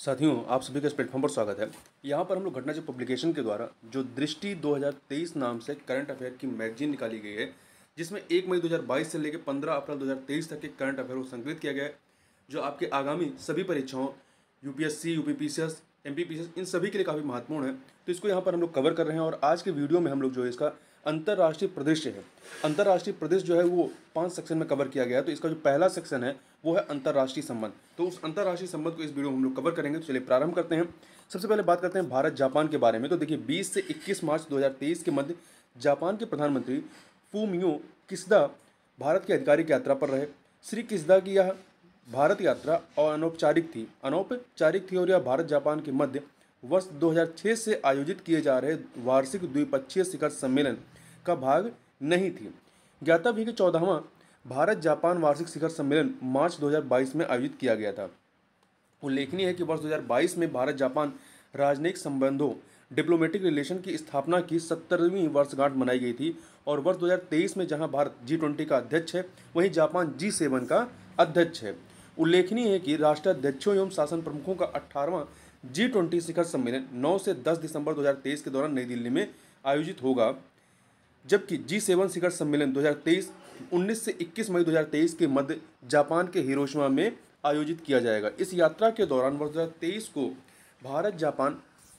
साथियों आप सभी का इस प्लेटफॉर्म पर स्वागत है यहाँ पर हम लोग घटना जो पब्लिकेशन के द्वारा जो दृष्टि 2023 नाम से करंट अफेयर की मैगजीन निकाली गई है जिसमें एक मई 2022 से लेकर 15 अप्रैल 2023 तक के करंट अफेयर को संकलित किया गया है जो आपके आगामी सभी परीक्षाओं यू पी एस इन सभी के लिए काफ़ी महत्वपूर्ण है तो इसको यहाँ पर हम लोग कवर कर रहे हैं और आज के वीडियो में हम लोग जो है इसका अंतर्राष्ट्रीय प्रदेश है अंतर्राष्ट्रीय प्रदेश जो है वो पांच सेक्शन में कवर किया गया है तो इसका जो पहला सेक्शन है वो है अंतर्राष्ट्रीय संबंध तो उस अंतर्राष्ट्रीय संबंध को इस वीडियो में हम लोग कवर करेंगे तो चलिए प्रारंभ करते हैं सबसे पहले बात करते हैं भारत जापान के बारे में तो देखिए बीस से इक्कीस मार्च दो के मध्य जापान के प्रधानमंत्री फूमियो किसदा भारत की आधिकारिक यात्रा पर रहे श्री किसदा की यह भारत यात्रा और अनौपचारिक थी अनौपचारिक थी और यह भारत जापान के मध्य वर्ष 2006 से आयोजित किए जा रहे वार्षिक द्विपक्षीय शिखर सम्मेलन का भाग नहीं थी ज्ञातव्य है कि चौदहवा भारत जापान वार्षिक शिखर सम्मेलन मार्च 2022 में आयोजित किया गया था उल्लेखनीय है कि वर्ष 2022 में भारत जापान राजनयिक संबंधों डिप्लोमेटिक रिलेशन की स्थापना की सत्तरवीं वर्षगांठ मनाई गई थी और वर्ष 2023 में जहां भारत जी ट्वेंटी का अध्यक्ष है वहीं जापान जी सेवन का अध्यक्ष है उल्लेखनीय है कि राष्ट्राध्यक्षों एवं शासन प्रमुखों का अट्ठारहवा जी ट्वेंटी शिखर सम्मेलन 9 से 10 दिसंबर 2023 के दौरान नई दिल्ली में आयोजित होगा जबकि जी सेवन शिखर सम्मेलन 2023 19 से 21 मई 2023 के मध्य जापान के हिरोशिमा में आयोजित किया जाएगा इस यात्रा के दौरान वर्ष 2023 को भारत जापान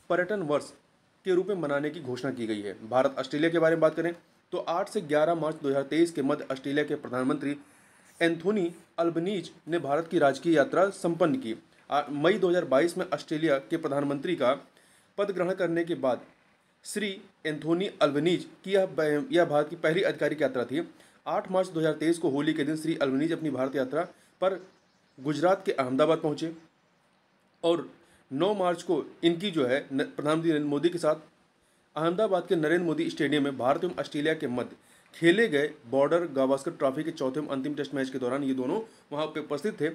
पर्यटन वर्ष के रूप में मनाने की घोषणा की गई है भारत ऑस्ट्रेलिया के बारे में बात करें तो 8 से 11 मार्च 2023 के मध्य ऑस्ट्रेलिया के प्रधानमंत्री एंथोनी अल्बनीज ने भारत की राजकीय यात्रा संपन्न की मई 2022 में ऑस्ट्रेलिया के प्रधानमंत्री का पद ग्रहण करने के बाद श्री एंथोनी अल्बनीज की यह यह भारत की पहली आधिकारिक यात्रा थी 8 मार्च 2023 को होली के दिन श्री अल्बनीज अपनी भारत यात्रा पर गुजरात के अहमदाबाद पहुंचे और 9 मार्च को इनकी जो है प्रधानमंत्री नरेंद्र मोदी के साथ अहमदाबाद के नरेंद्र मोदी स्टेडियम में भारत एवं ऑस्ट्रेलिया के मध्य खेले गए बॉर्डर गावस्कर ट्रॉफी के चौथे अंतिम टेस्ट मैच के दौरान ये दोनों वहाँ पर उपस्थित थे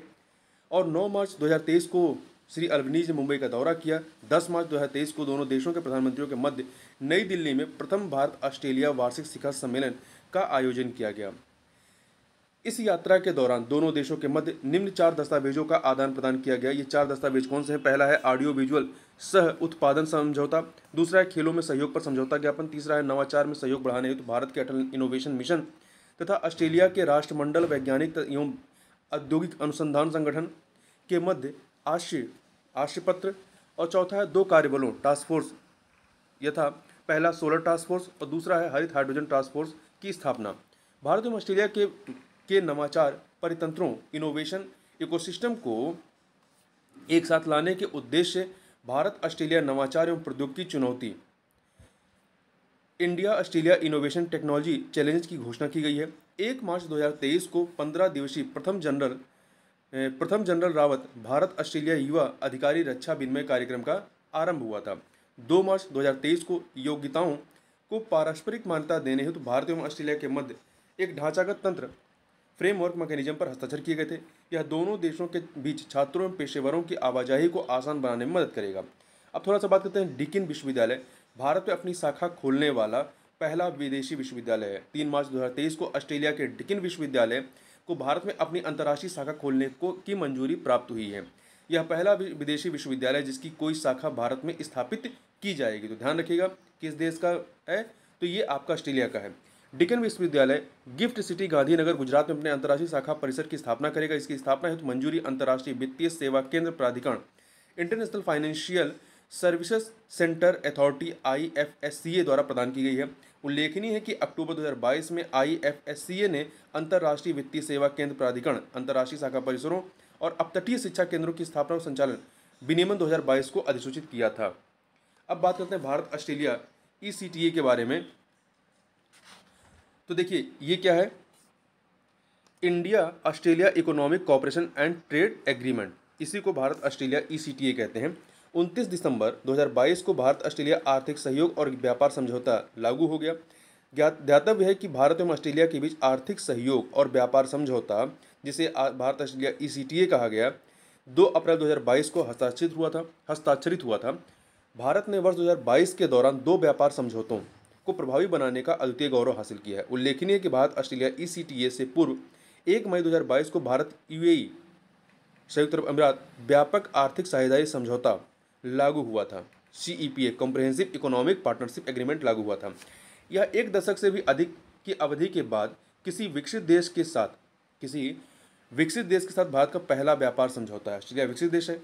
और 9 मार्च 2023 को श्री अल्बनीज ने मुंबई का दौरा किया 10 मार्च 2023 को दोनों देशों के प्रधानमंत्रियों के मध्य नई दिल्ली में प्रथम भारत ऑस्ट्रेलिया वार्षिक शिखर सम्मेलन का आयोजन किया गया इस यात्रा के दौरान दोनों देशों के मध्य निम्न चार दस्तावेजों का आदान प्रदान किया गया ये चार दस्तावेज कौन से हैं पहला है ऑडियो विजुअल सह उत्पादन समझौता दूसरा है खेलों में सहयोग पर समझौता ज्ञापन तीसरा है नवाचार में सहयोग बढ़ाने हेतु भारत के अटल इनोवेशन मिशन तथा ऑस्ट्रेलिया के राष्ट्रमंडल वैज्ञानिक एवं औद्योगिक अनुसंधान संगठन के मध्य आशय आशय पत्र और चौथा है दो कार्यबलों टास्क फोर्स यथा पहला सोलर टास्क फोर्स और दूसरा है हरित हाइड्रोजन टास्क फोर्स की स्थापना भारत एवं ऑस्ट्रेलिया के के नवाचार परितंत्रों इनोवेशन इकोसिस्टम को एक साथ लाने के उद्देश्य भारत ऑस्ट्रेलिया नवाचार एवं प्रौद्योगिकी चुनौती India Australia innovation technology challenge की घोषणा की गई है एक मार्च 2023 को पंद्रह दिवसीय प्रथम जनरल प्रथम जनरल रावत भारत ऑस्ट्रेलिया युवा अधिकारी रक्षा विनिमय कार्यक्रम का आरंभ हुआ था 2 मार्च 2023 को योग्यताओं को पारस्परिक मान्यता देने हेतु तो भारत एवं ऑस्ट्रेलिया के मध्य एक ढांचागत तंत्र फ्रेमवर्क मैकेनिज्म पर हस्ताक्षर किए गए थे यह दोनों देशों के बीच छात्रों एवं पेशेवरों की आवाजाही को आसान बनाने में मदद करेगा अब थोड़ा सा बात करते हैं डिकिन विश्वविद्यालय भारत में अपनी शाखा खोलने वाला पहला विदेशी विश्वविद्यालय है तीन मार्च दो को ऑस्ट्रेलिया के डिकिन विश्वविद्यालय को भारत में अपनी अंतर्राष्ट्रीय शाखा खोलने को की मंजूरी प्राप्त हुई है यह पहला विदेशी विश्वविद्यालय जिसकी कोई शाखा भारत में स्थापित की जाएगी तो ध्यान रखिएगा किस देश का है तो ये आपका ऑस्ट्रेलिया का है डिकन विश्वविद्यालय गिफ्ट सिटी गांधीनगर गुजरात में अपने अंतर्राष्ट्रीय शाखा परिसर की स्थापना करेगा इसकी स्थापना हेतु तो मंजूरी अंतर्राष्ट्रीय वित्तीय सेवा केंद्र प्राधिकरण international financial services centre authority आई द्वारा प्रदान की गई है उल्लेखनीय है कि अक्टूबर 2022 में ए ने अंतर्राष्ट्रीय वित्तीय सेवा केंद्र प्राधिकरण अंतर्राष्ट्रीय शाखा परिसरों और अपतटीय शिक्षा केंद्रों की स्थापना और संचालन विनियमन 2022 को अधिसूचित किया था अब बात करते हैं भारत ऑस्ट्रेलिया ई के बारे में तो देखिए ये क्या है India Australia economic cooperation and trade agreement इसी को भारत ऑस्ट्रेलिया ई कहते हैं उनतीस दिसंबर 2022 को भारत ऑस्ट्रेलिया आर्थिक सहयोग और व्यापार समझौता लागू हो गया ध्यातव्य है कि भारत एवं ऑस्ट्रेलिया के बीच आर्थिक सहयोग और व्यापार समझौता जिसे भारत ऑस्ट्रेलिया ई e कहा गया दो अप्रैल 2022 को हस्ताक्षरित हुआ था हस्ताक्षरित हुआ था भारत ने वर्ष 2022 के दौरान दो व्यापार समझौतों को प्रभावी बनाने का अद्वितीय गौरव हासिल किया है उल्लेखनीय कि भारत ऑस्ट्रेलिया ई e से पूर्व एक मई 2022 को भारत यूएई संयुक्त अरब अमीरात व्यापक आर्थिक साझेदारी समझौता लागू हुआ था C E P A comprehensive economic partnership agreement लागू हुआ था यह एक दशक से भी अधिक की अवधि के बाद किसी विकसित देश के साथ किसी विकसित देश के साथ भारत का पहला व्यापार समझौता है ऑस्ट्रेलिया विकसित देश है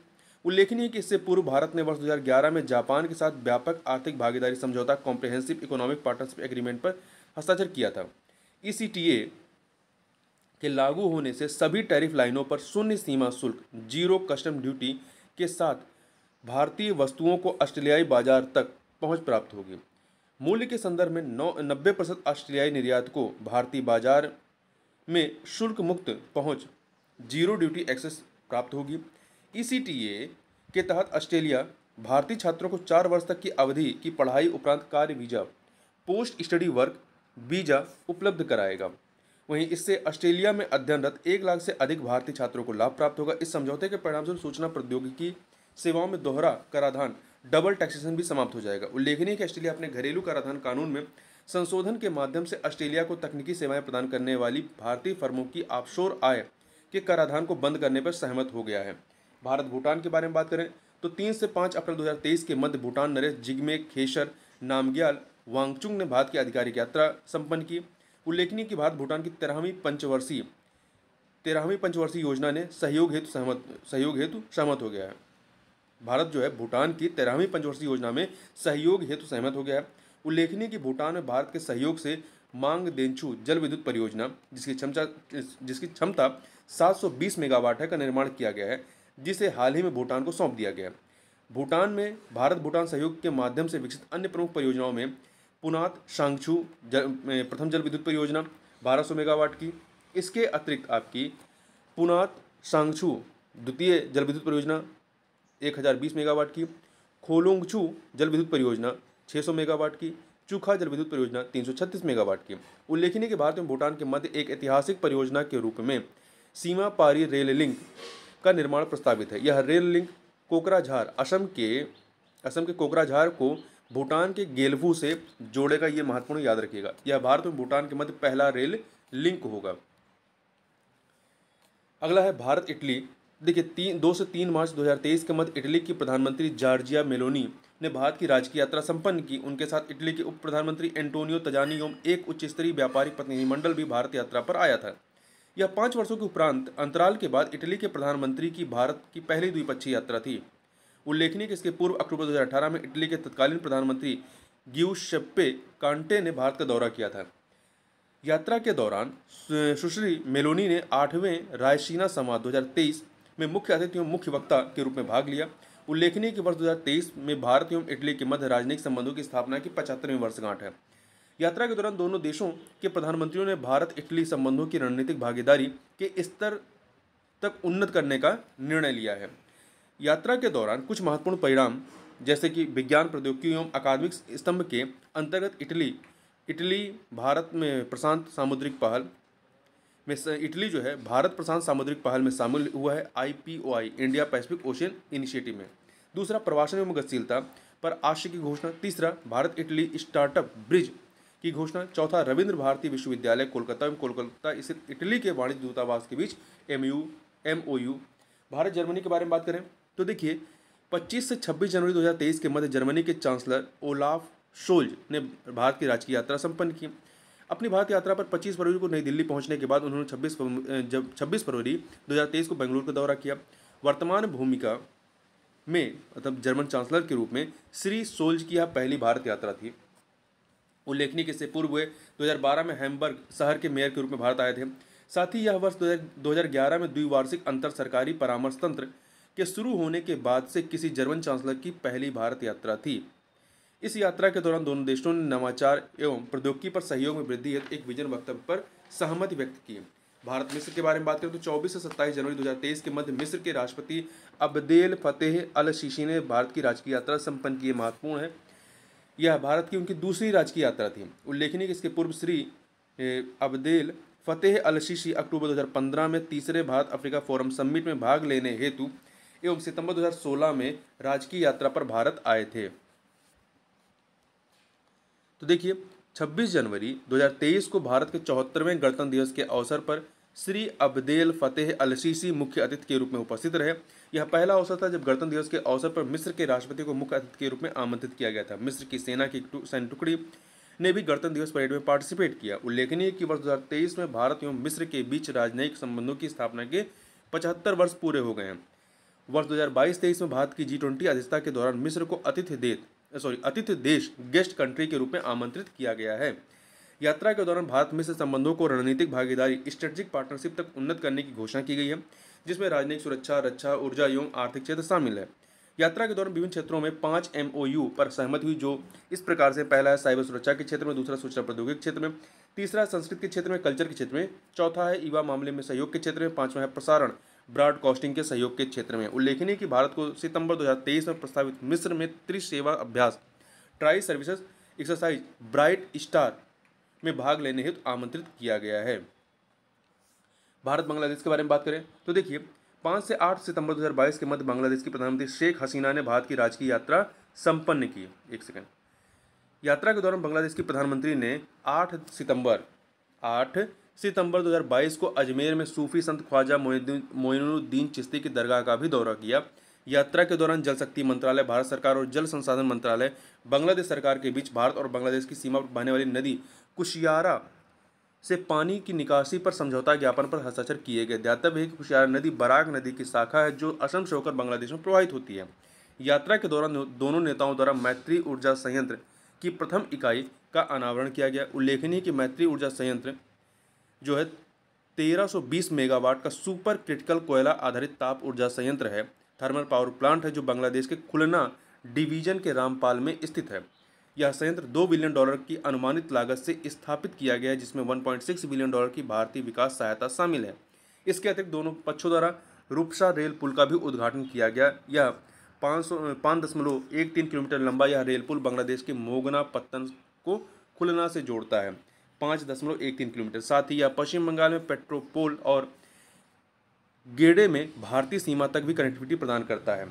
उल्लेखनीय कि इससे पूर्व भारत ने वर्ष 2011 में जापान के साथ व्यापक आर्थिक भागीदारी समझौता कॉम्प्रहेंसिव इकोनॉमिक पार्टनरशिप एग्रीमेंट पर हस्ताक्षर किया था ई e के लागू होने से सभी टैरिफ लाइनों पर शून्य सीमा शुल्क जीरो कस्टम ड्यूटी के साथ भारतीय वस्तुओं को ऑस्ट्रेलियाई बाजार तक पहुंच प्राप्त होगी मूल्य के संदर्भ में नौ नब्बे प्रतिशत ऑस्ट्रेलियाई निर्यात को भारतीय बाजार में शुल्क मुक्त पहुंच जीरो ड्यूटी एक्सेस प्राप्त होगी ई e के तहत ऑस्ट्रेलिया भारतीय छात्रों को चार वर्ष तक की अवधि की पढ़ाई उपरांत कार्य visa post study work visa उपलब्ध कराएगा वहीं इससे ऑस्ट्रेलिया में अध्ययनरत एक लाख से अधिक भारतीय छात्रों को लाभ प्राप्त होगा इस समझौते के परिणामस्वरूप सूचना प्रौद्योगिकी सेवाओं में दोहरा कराधान डबल टैक्सेशन भी समाप्त हो जाएगा उल्लेखनीय कि ऑस्ट्रेलिया अपने घरेलू कराधान कानून में संशोधन के माध्यम से ऑस्ट्रेलिया को तकनीकी सेवाएं प्रदान करने वाली भारतीय फर्मों की आपशोर आय के कराधान को बंद करने पर सहमत हो गया है भारत भूटान के बारे में बात करें तो तीन से पाँच अप्रैल दो के मध्य भूटान नरेश जिग्मे खेसर नामग्याल वांगचुंग ने भारत की आधिकारिक यात्रा संपन्न की उल्लेखनीय कि भारत भूटान की तेरहवीं पंचवर्षीय तेरहवीं पंचवर्षीय योजना ने सहयोग हेतु सहमत सहयोग हेतु सहमत हो गया है भारत जो है भूटान की तेरहवीं पंचवर्षीय योजना में सहयोग हेतु सहमत हो गया है उल्लेखनीय कि भूटान में भारत के सहयोग से मांग देंचू जल विद्युत परियोजना जिसकी क्षमता जिसकी क्षमता 720 मेगावाट है का निर्माण किया गया है जिसे हाल ही में भूटान को सौंप दिया गया है भूटान में भारत भूटान सहयोग के माध्यम से विकसित अन्य प्रमुख परियोजनाओं में पुनात शांगछू जल प्रथम जल विद्युत परियोजना बारह मेगावाट की इसके अतिरिक्त आपकी पुनात शांगछू द्वितीय जल विद्युत परियोजना एक हज़ार बीस मेगावाट की खोलोंगचू जल विद्युत परियोजना सौ मेगावाट की चूखा जल विद्युत परियोजना तीन सौ छत्तीस मेगावाट की उल्लेखनीय के भारत में भूटान के मध्य एक ऐतिहासिक परियोजना के रूप में सीमा पारी रेल लिंक का निर्माण प्रस्तावित है यह रेल लिंक कोकराझार असम के असम के कोकराझार को भूटान के गेलवू से जोड़ेगा ये महत्वपूर्ण याद रखिएगा यह भारत में भूटान के मध्य पहला रेल लिंक होगा अगला है भारत इटली देखिए तीन दो से तीन मार्च 2023 के मध्य इटली की प्रधानमंत्री जार्जिया मेलोनी ने भारत की राजकीय यात्रा संपन्न की उनके साथ इटली के उप प्रधानमंत्री एंटोनियो तजानी एवं एक उच्च स्तरीय व्यापारिक प्रतिनिधिमंडल भी भारत यात्रा पर आया था यह पाँच वर्षों के उपरांत अंतराल के बाद इटली के प्रधानमंत्री की भारत की पहली द्विपक्षीय यात्रा थी उल्लेखनीय कि इसके पूर्व अक्टूबर 2018 में इटली के तत्कालीन प्रधानमंत्री शप्पे कांटे ने भारत का दौरा किया था यात्रा के दौरान सुश्री मेलोनी ने आठवें रायसीना संवाद 2023 में मुख्य अतिथि एवं मुख्य वक्ता के रूप में भाग लिया उल्लेखनीय कि वर्ष 2023 में भारत एवं इटली के मध्य राजनयिक संबंधों की स्थापना की पचहत्तरवीं वर्षगांठ है यात्रा के दौरान दोनों देशों के प्रधानमंत्रियों ने भारत इटली संबंधों की रणनीतिक भागीदारी के स्तर तक उन्नत करने का निर्णय लिया है यात्रा के दौरान कुछ महत्वपूर्ण परिणाम जैसे कि विज्ञान प्रौद्योगिकी एवं अकादमिक स्तंभ के अंतर्गत इटली इटली भारत में प्रशांत सामुद्रिक पहल में इटली जो है भारत प्रशांत सामुद्रिक पहल में शामिल हुआ है आई इंडिया पैसिफिक ओशियन इनिशिएटिव में दूसरा प्रवासन एवं गतिशीलता पर आश्रय की घोषणा तीसरा भारत इटली स्टार्टअप ब्रिज की घोषणा चौथा रविंद्र भारती विश्वविद्यालय कोलकाता एवं कोलकाता स्थित इटली के वाणिज्य दूतावास के बीच M U M O U Bharat Germany के बारे में बात करें तो देखिए 25 से 26 जनवरी 2023 के मध्य जर्मनी के चांसलर ओलाफ शोल्ज ने भारत की राजकीय यात्रा संपन्न की अपनी भारत यात्रा पर 25 फरवरी को नई दिल्ली पहुंचने के बाद उन्होंने 26 जब छब्बीस फरवरी 2023 को बेंगलुरु का दौरा किया वर्तमान भूमिका में मतलब जर्मन चांसलर के रूप में श्री सोल्ज की यह पहली भारत यात्रा थी उल्लेखनीय के से पूर्व हुए 2012 में हैम्बर्ग शहर के मेयर के रूप में भारत आए थे साथ ही यह वर्ष दो में द्विवार्षिक अंतर सरकारी परामर्श तंत्र के शुरू होने के बाद से किसी जर्मन चांसलर की पहली भारत यात्रा थी इस यात्रा के दौरान दोनों देशों ने नवाचार एवं प्रौद्योगिकी पर सहयोग में वृद्धि हेतु एक विजन वक्तव्य पर सहमति व्यक्त की भारत मिस्र के बारे में बात करें तो 24 से 27 जनवरी 2023 के मध्य मिस्र के राष्ट्रपति अब्देल फतेह अल शीशी ने भारत की राजकीय यात्रा संपन्न की महत्वपूर्ण है यह भारत की उनकी दूसरी राजकीय यात्रा थी उल्लेखनीय कि इसके पूर्व श्री अब्देल फतेह अल शीशी अक्टूबर 2015 में तीसरे भारत अफ्रीका फोरम समिट में भाग लेने हेतु एवं सितंबर 2016 में राजकीय यात्रा पर भारत आए थे तो देखिए 26 जनवरी 2023 को भारत के चौहत्तरवें गणतंत्र दिवस के अवसर पर Shri Abdel Fattah al Sisi मुख्य अतिथि के रूप में उपस्थित रहे यह पहला अवसर था जब गणतंत्र दिवस के अवसर पर मिस्र के राष्ट्रपति को मुख्य अतिथि के रूप में आमंत्रित किया गया था मिस्र की सेना की सैन्य टुकड़ी ने भी गणतंत्र दिवस परेड में पार्टिसिपेट किया उल्लेखनीय कि वर्ष 2023 में भारत एवं मिस्र के बीच राजनयिक संबंधों की स्थापना के पचहत्तर वर्ष पूरे हो गए हैं वर्ष 2022-23 में भारत की जी ट्वेंटी अध्यक्षता के दौरान मिस्र को अतिथि देत सॉरी अतिथि देश गेस्ट कंट्री के रूप में आमंत्रित किया गया है यात्रा के दौरान भारत में से संबंधों को रणनीतिक भागीदारी स्ट्रेटजिक पार्टनरशिप तक उन्नत करने की घोषणा की गई है जिसमें राजनीतिक सुरक्षा रक्षा ऊर्जा एवं आर्थिक क्षेत्र शामिल है यात्रा के दौरान विभिन्न क्षेत्रों में पाँच एम पर सहमत हुई जो इस प्रकार से पहला है साइबर सुरक्षा के क्षेत्र में दूसरा सूचना प्रौद्योगिकी क्षेत्र में तीसरा संस्कृत के क्षेत्र में कल्चर के क्षेत्र में चौथा है युवा मामले में सहयोग के क्षेत्र में पांचवा है प्रसारण ब्रॉडकास्टिंग के सहयोग के क्षेत्र में उल्लेखनीय कि भारत को सितंबर 2023 में प्रस्तावित मिस्र में त्रिसेवा अभ्यास tri services exercise Bright Star में भाग लेने हेतु आमंत्रित किया गया है भारत बांग्लादेश के बारे में बात करें तो देखिए पाँच से आठ सितंबर 2022 के मध्य बांग्लादेश की प्रधानमंत्री शेख हसीना ने भारत की राजकीय यात्रा संपन्न की एक सेकेंड यात्रा के दौरान बांग्लादेश की प्रधानमंत्री ने आठ सितंबर आठ सितंबर 2022 को अजमेर में सूफी संत ख्वाजा मोइनुद्दीन चिश्ती की दरगाह का भी दौरा किया यात्रा के दौरान जल शक्ति मंत्रालय भारत सरकार और जल संसाधन मंत्रालय बांग्लादेश सरकार के बीच भारत और बांग्लादेश की सीमा पर बहने वाली नदी कुशियारा से पानी की निकासी पर समझौता ज्ञापन पर हस्ताक्षर किए गए ध्यातव्य है कि कुशियारा नदी बराग नदी की शाखा है जो असम से होकर बांग्लादेश में प्रवाहित होती है यात्रा के दौरान दोनों नेताओं द्वारा मैत्री ऊर्जा संयंत्र की प्रथम इकाई का अनावरण किया गया उल्लेखनीय कि मैत्री ऊर्जा संयंत्र जो है 1320 मेगावाट का सुपर क्रिटिकल कोयला आधारित ताप ऊर्जा संयंत्र है थर्मल पावर प्लांट है जो बांग्लादेश के खुलना डिवीजन के रामपाल में स्थित है यह संयंत्र दो बिलियन डॉलर की अनुमानित लागत से स्थापित किया गया है जिसमें 1.6 बिलियन डॉलर की भारतीय विकास सहायता शामिल है इसके अतिरिक्त दोनों पक्षों द्वारा रूपसा रेल पुल का भी उद्घाटन किया गया यह पाँच सौ पाँच दशमलव एक तीन किलोमीटर लंबा यह रेल पुल बांग्लादेश के मोगना पत्तन को खुलना से जोड़ता है पाँच दशमलव एक तीन किलोमीटर साथ ही यह पश्चिम बंगाल में पेट्रोपोल और गेडे में भारतीय सीमा तक भी कनेक्टिविटी प्रदान करता है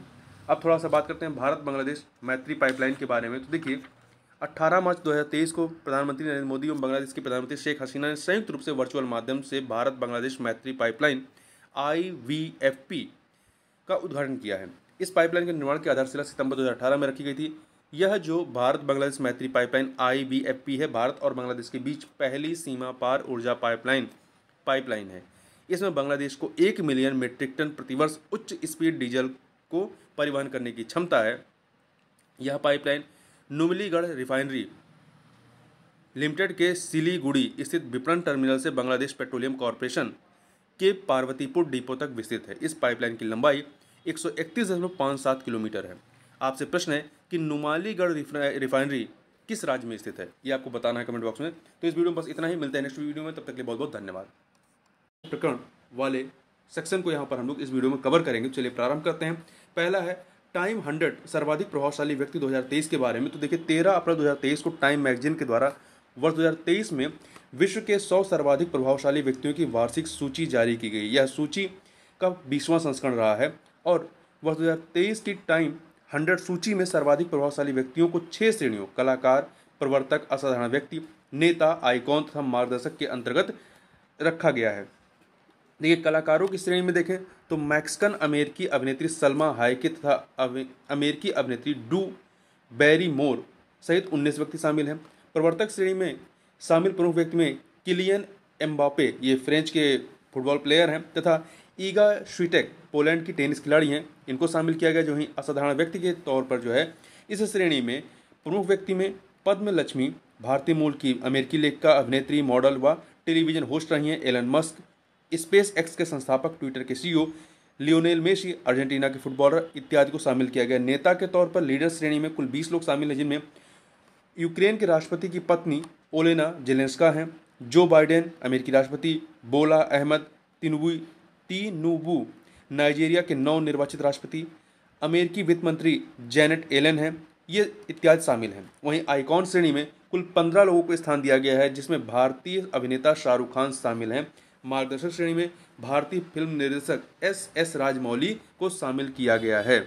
अब थोड़ा सा बात करते हैं भारत बांग्लादेश मैत्री पाइपलाइन के बारे में तो देखिए 18 मार्च 2023 को प्रधानमंत्री नरेंद्र मोदी एवं बांग्लादेश के प्रधानमंत्री शेख हसीना ने संयुक्त रूप से वर्चुअल माध्यम से भारत बांग्लादेश मैत्री पाइपलाइन आई का उद्घाटन किया है इस पाइपलाइन के निर्माण की आधारशिला सितंबर 2018 में रखी गई थी यह जो भारत बांग्लादेश मैत्री पाइपलाइन आई है भारत और बांग्लादेश के बीच पहली सीमा पार ऊर्जा पाइपलाइन पाइपलाइन है इसमें बांग्लादेश को एक मिलियन मीट्रिक टन प्रतिवर्ष उच्च स्पीड डीजल को परिवहन करने की क्षमता है यह पाइपलाइन नुमलीगढ़ रिफाइनरी लिमिटेड के सिलीगुड़ी स्थित विपणन टर्मिनल से बांग्लादेश पेट्रोलियम कॉरपोरेशन के पार्वतीपुर डिपो तक विस्तृत है इस पाइपलाइन की लंबाई एक किलोमीटर है आपसे प्रश्न है कि नुमालीगढ़ रिफाइनरी किस राज्य में स्थित है ये आपको बताना है कमेंट बॉक्स में तो इस वीडियो में बस इतना ही मिलता है नेक्स्ट वीडियो में तब तक के लिए बहुत बहुत धन्यवाद प्रकरण वाले सेक्शन को यहाँ पर हम लोग इस वीडियो में कवर करेंगे चलिए प्रारंभ करते हैं पहला है टाइम हंड्रेड सर्वाधिक प्रभावशाली व्यक्ति 2023 के बारे में तो देखिए तेरह अप्रैल 2023 को टाइम मैगजीन के द्वारा वर्ष 2023 में विश्व के 100 सर्वाधिक प्रभावशाली व्यक्तियों की वार्षिक सूची जारी की गई यह सूची का बीसवां संस्करण रहा है और वर्ष 2023 की टाइम हंड्रेड सूची में सर्वाधिक प्रभावशाली व्यक्तियों को छह श्रेणियों कलाकार प्रवर्तक असाधारण व्यक्ति नेता आइकॉन तथा मार्गदर्शक के अंतर्गत रखा गया है देखिए कलाकारों की श्रेणी में देखें तो मैक्सिकन अमेरिकी अभिनेत्री सलमा हायके तथा अमेरिकी अभिनेत्री डू बैरी मोर सहित 19 व्यक्ति शामिल हैं प्रवर्तक श्रेणी में शामिल प्रमुख व्यक्ति में किलियन एम्बापे ये फ्रेंच के फुटबॉल प्लेयर हैं तथा ईगा श्विटेक पोलैंड की टेनिस खिलाड़ी हैं इनको शामिल किया गया जो ही असाधारण व्यक्ति के तौर पर जो है इस श्रेणी में प्रमुख व्यक्ति में पद्म लक्ष्मी भारतीय मूल की अमेरिकी लेखिका अभिनेत्री मॉडल व टेलीविजन होस्ट रही हैं एलन मस्क स्पेस एक्स के संस्थापक ट्विटर के सीईओ लियोनेल मेसी अर्जेंटीना के फुटबॉलर इत्यादि को शामिल किया गया नेता के तौर पर लीडर श्रेणी में कुल बीस लोग शामिल हैं जिनमें यूक्रेन के राष्ट्रपति की पत्नी ओलेना जेलेंस्का हैं जो बाइडेन अमेरिकी राष्ट्रपति बोला अहमद तिनुबू नूबू नाइजीरिया के नौ निर्वाचित राष्ट्रपति अमेरिकी वित्त मंत्री जेनेट एलन हैं ये इत्यादि शामिल हैं वहीं आइकॉन श्रेणी में कुल पंद्रह लोगों को स्थान दिया गया है जिसमें भारतीय अभिनेता शाहरुख खान शामिल हैं मार्गदर्शक श्रेणी में भारतीय फिल्म निर्देशक एस एस राजमौली को शामिल किया गया है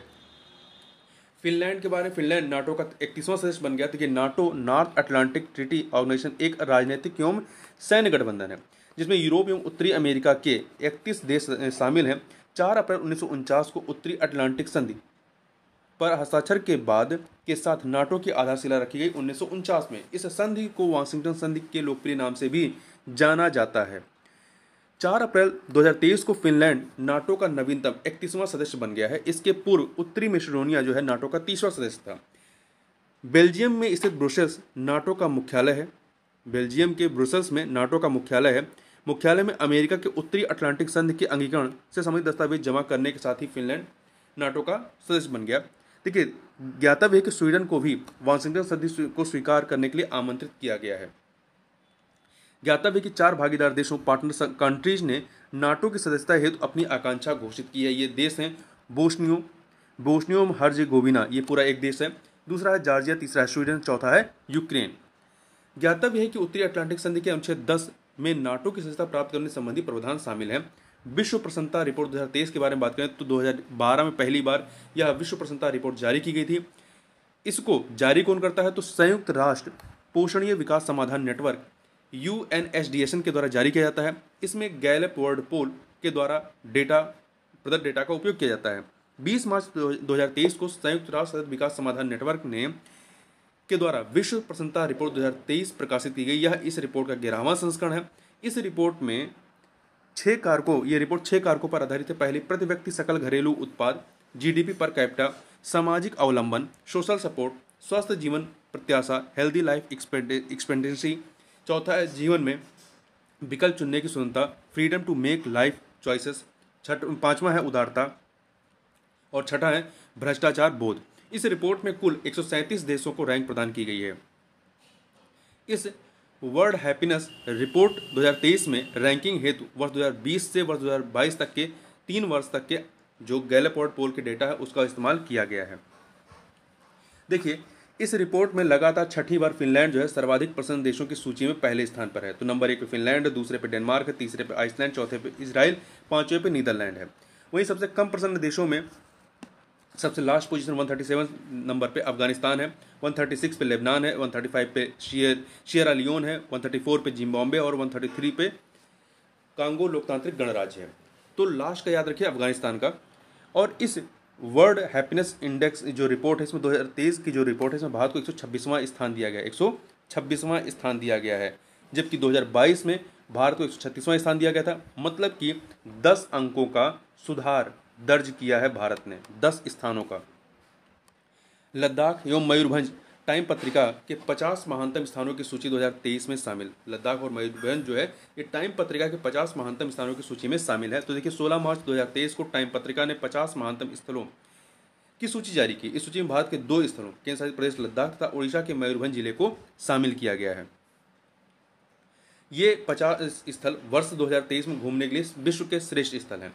फिनलैंड के बारे में फिनलैंड नाटो का इकतीसवां सदस्य बन गया था तो कि NATO North Atlantic treaty organisation एक राजनीतिक एवं सैन्य गठबंधन है जिसमें यूरोप एवं उत्तरी अमेरिका के इकतीस देश शामिल हैं चार अप्रैल उन्नीस को उत्तरी अटलांटिक संधि पर हस्ताक्षर के बाद के साथ नाटो की आधारशिला रखी गई उन्नीस में इस संधि को वाशिंगटन संधि के लोकप्रिय नाम से भी जाना जाता है 4 अप्रैल 2023 को फिनलैंड नाटो का नवीनतम इकतीसवां सदस्य बन गया है इसके पूर्व उत्तरी मिश्रोनिया जो है नाटो का तीसवां सदस्य था बेल्जियम में स्थित ब्रुसेल्स नाटो का मुख्यालय है बेल्जियम के ब्रुसल्स में नाटो का मुख्यालय है मुख्यालय में अमेरिका के उत्तरी अटलांटिक संघ के अंगीकरण से संबंधित दस्तावेज जमा करने के साथ ही फिनलैंड नाटो का सदस्य बन गया देखिए ज्ञातव्य है कि स्वीडन को भी वाशिंगटन संधि को स्वीकार करने के लिए आमंत्रित किया गया है ज्ञातव्य है कि चार भागीदार देशों पार्टनर कंट्रीज ने नाटो की सदस्यता हेतु अपनी आकांक्षा घोषित की है ये देश हैं बोस्नियो बोस्नियो गोविना ये पूरा एक देश है दूसरा है जार्जिया तीसरा है स्वीडन चौथा है यूक्रेन ज्ञातव्य है कि उत्तरी अटलांटिक संधि के अनुच्छेद दस में नाटो की सदस्यता प्राप्त करने संबंधी प्रावधान शामिल हैं विश्व प्रसन्नता रिपोर्ट दो के बारे में बात करें तो 2012 में पहली बार यह विश्व प्रसन्नता रिपोर्ट जारी की गई थी इसको जारी कौन करता है तो संयुक्त राष्ट्र पोषणीय विकास समाधान नेटवर्क यू के द्वारा जारी किया जाता है इसमें गैलप वर्ल्ड पोल के द्वारा डेटा प्रदत्त डेटा का उपयोग किया जाता है 20 मार्च 2023 को संयुक्त राष्ट्र विकास समाधान नेटवर्क ने के द्वारा विश्व प्रसन्नता रिपोर्ट 2023 प्रकाशित की गई यह इस रिपोर्ट का ग्यारहवां संस्करण है इस रिपोर्ट में छः कारकों ये रिपोर्ट छः कारकों पर आधारित है पहली प्रति व्यक्ति सकल घरेलू उत्पाद जीडीपी पर कैपिटा सामाजिक अवलंबन सोशल सपोर्ट स्वस्थ जीवन प्रत्याशा हेल्दी लाइफ एक्सपेंडेंसी चौथा है जीवन में विकल्प चुनने की स्वतंत्रता freedom to make life choices छठ पाँचवा है उदारता और छठा है भ्रष्टाचार बोध इस रिपोर्ट में कुल एक देशों को रैंक प्रदान की गई है इस वर्ल्ड हैप्पीनेस रिपोर्ट 2023 में रैंकिंग हेतु वर्ष 2020 से वर्ष 2022 तक के तीन वर्ष तक के जो गैलप पोल के डेटा है उसका इस्तेमाल किया गया है देखिए इस रिपोर्ट में लगातार छठी बार फिनलैंड जो है सर्वाधिक प्रसन्न देशों की सूची में पहले स्थान पर है तो नंबर एक पे फिनलैंड दूसरे पे डेनमार्क तीसरे पे आइसलैंड चौथे पे इसराइल पांचवें पे नीदरलैंड है वहीं सबसे कम प्रसन्न देशों में सबसे लास्ट पोजीशन 137 नंबर पे अफगानिस्तान है 136 पे लेबनान है 135 पे शेयर शेरा लियोन है 134 पे जिम्बाब्वे और 133 पे कांगो लोकतांत्रिक गणराज्य है तो लास्ट का याद रखिए अफगानिस्तान का और इस वर्ल्ड हैप्पीनेस इंडेक्स जो रिपोर्ट है इसमें 2023 की जो रिपोर्ट है इसमें भारत को एक स्थान दिया गया है एक स्थान दिया गया है जबकि दो में भारत को एक स्थान दिया गया था मतलब कि दस अंकों का सुधार दर्ज किया है भारत ने दस स्थानों का लद्दाख एवं मयूरभंज टाइम पत्रिका के 50 महानतम स्थानों की सूची 2023 में शामिल लद्दाख और मयूरभंज जो है ये टाइम पत्रिका के 50 महानतम स्थानों की सूची में शामिल है तो देखिए 16 मार्च 2023 को टाइम पत्रिका ने 50 महानतम स्थलों की सूची जारी की इस सूची में भारत के दो स्थलों केंद्र शासित प्रदेश लद्दाख तथा उड़ीसा के मयूरभंज जिले को शामिल किया गया है ये पचास स्थल वर्ष तेईस में घूमने के लिए विश्व के श्रेष्ठ स्थल हैं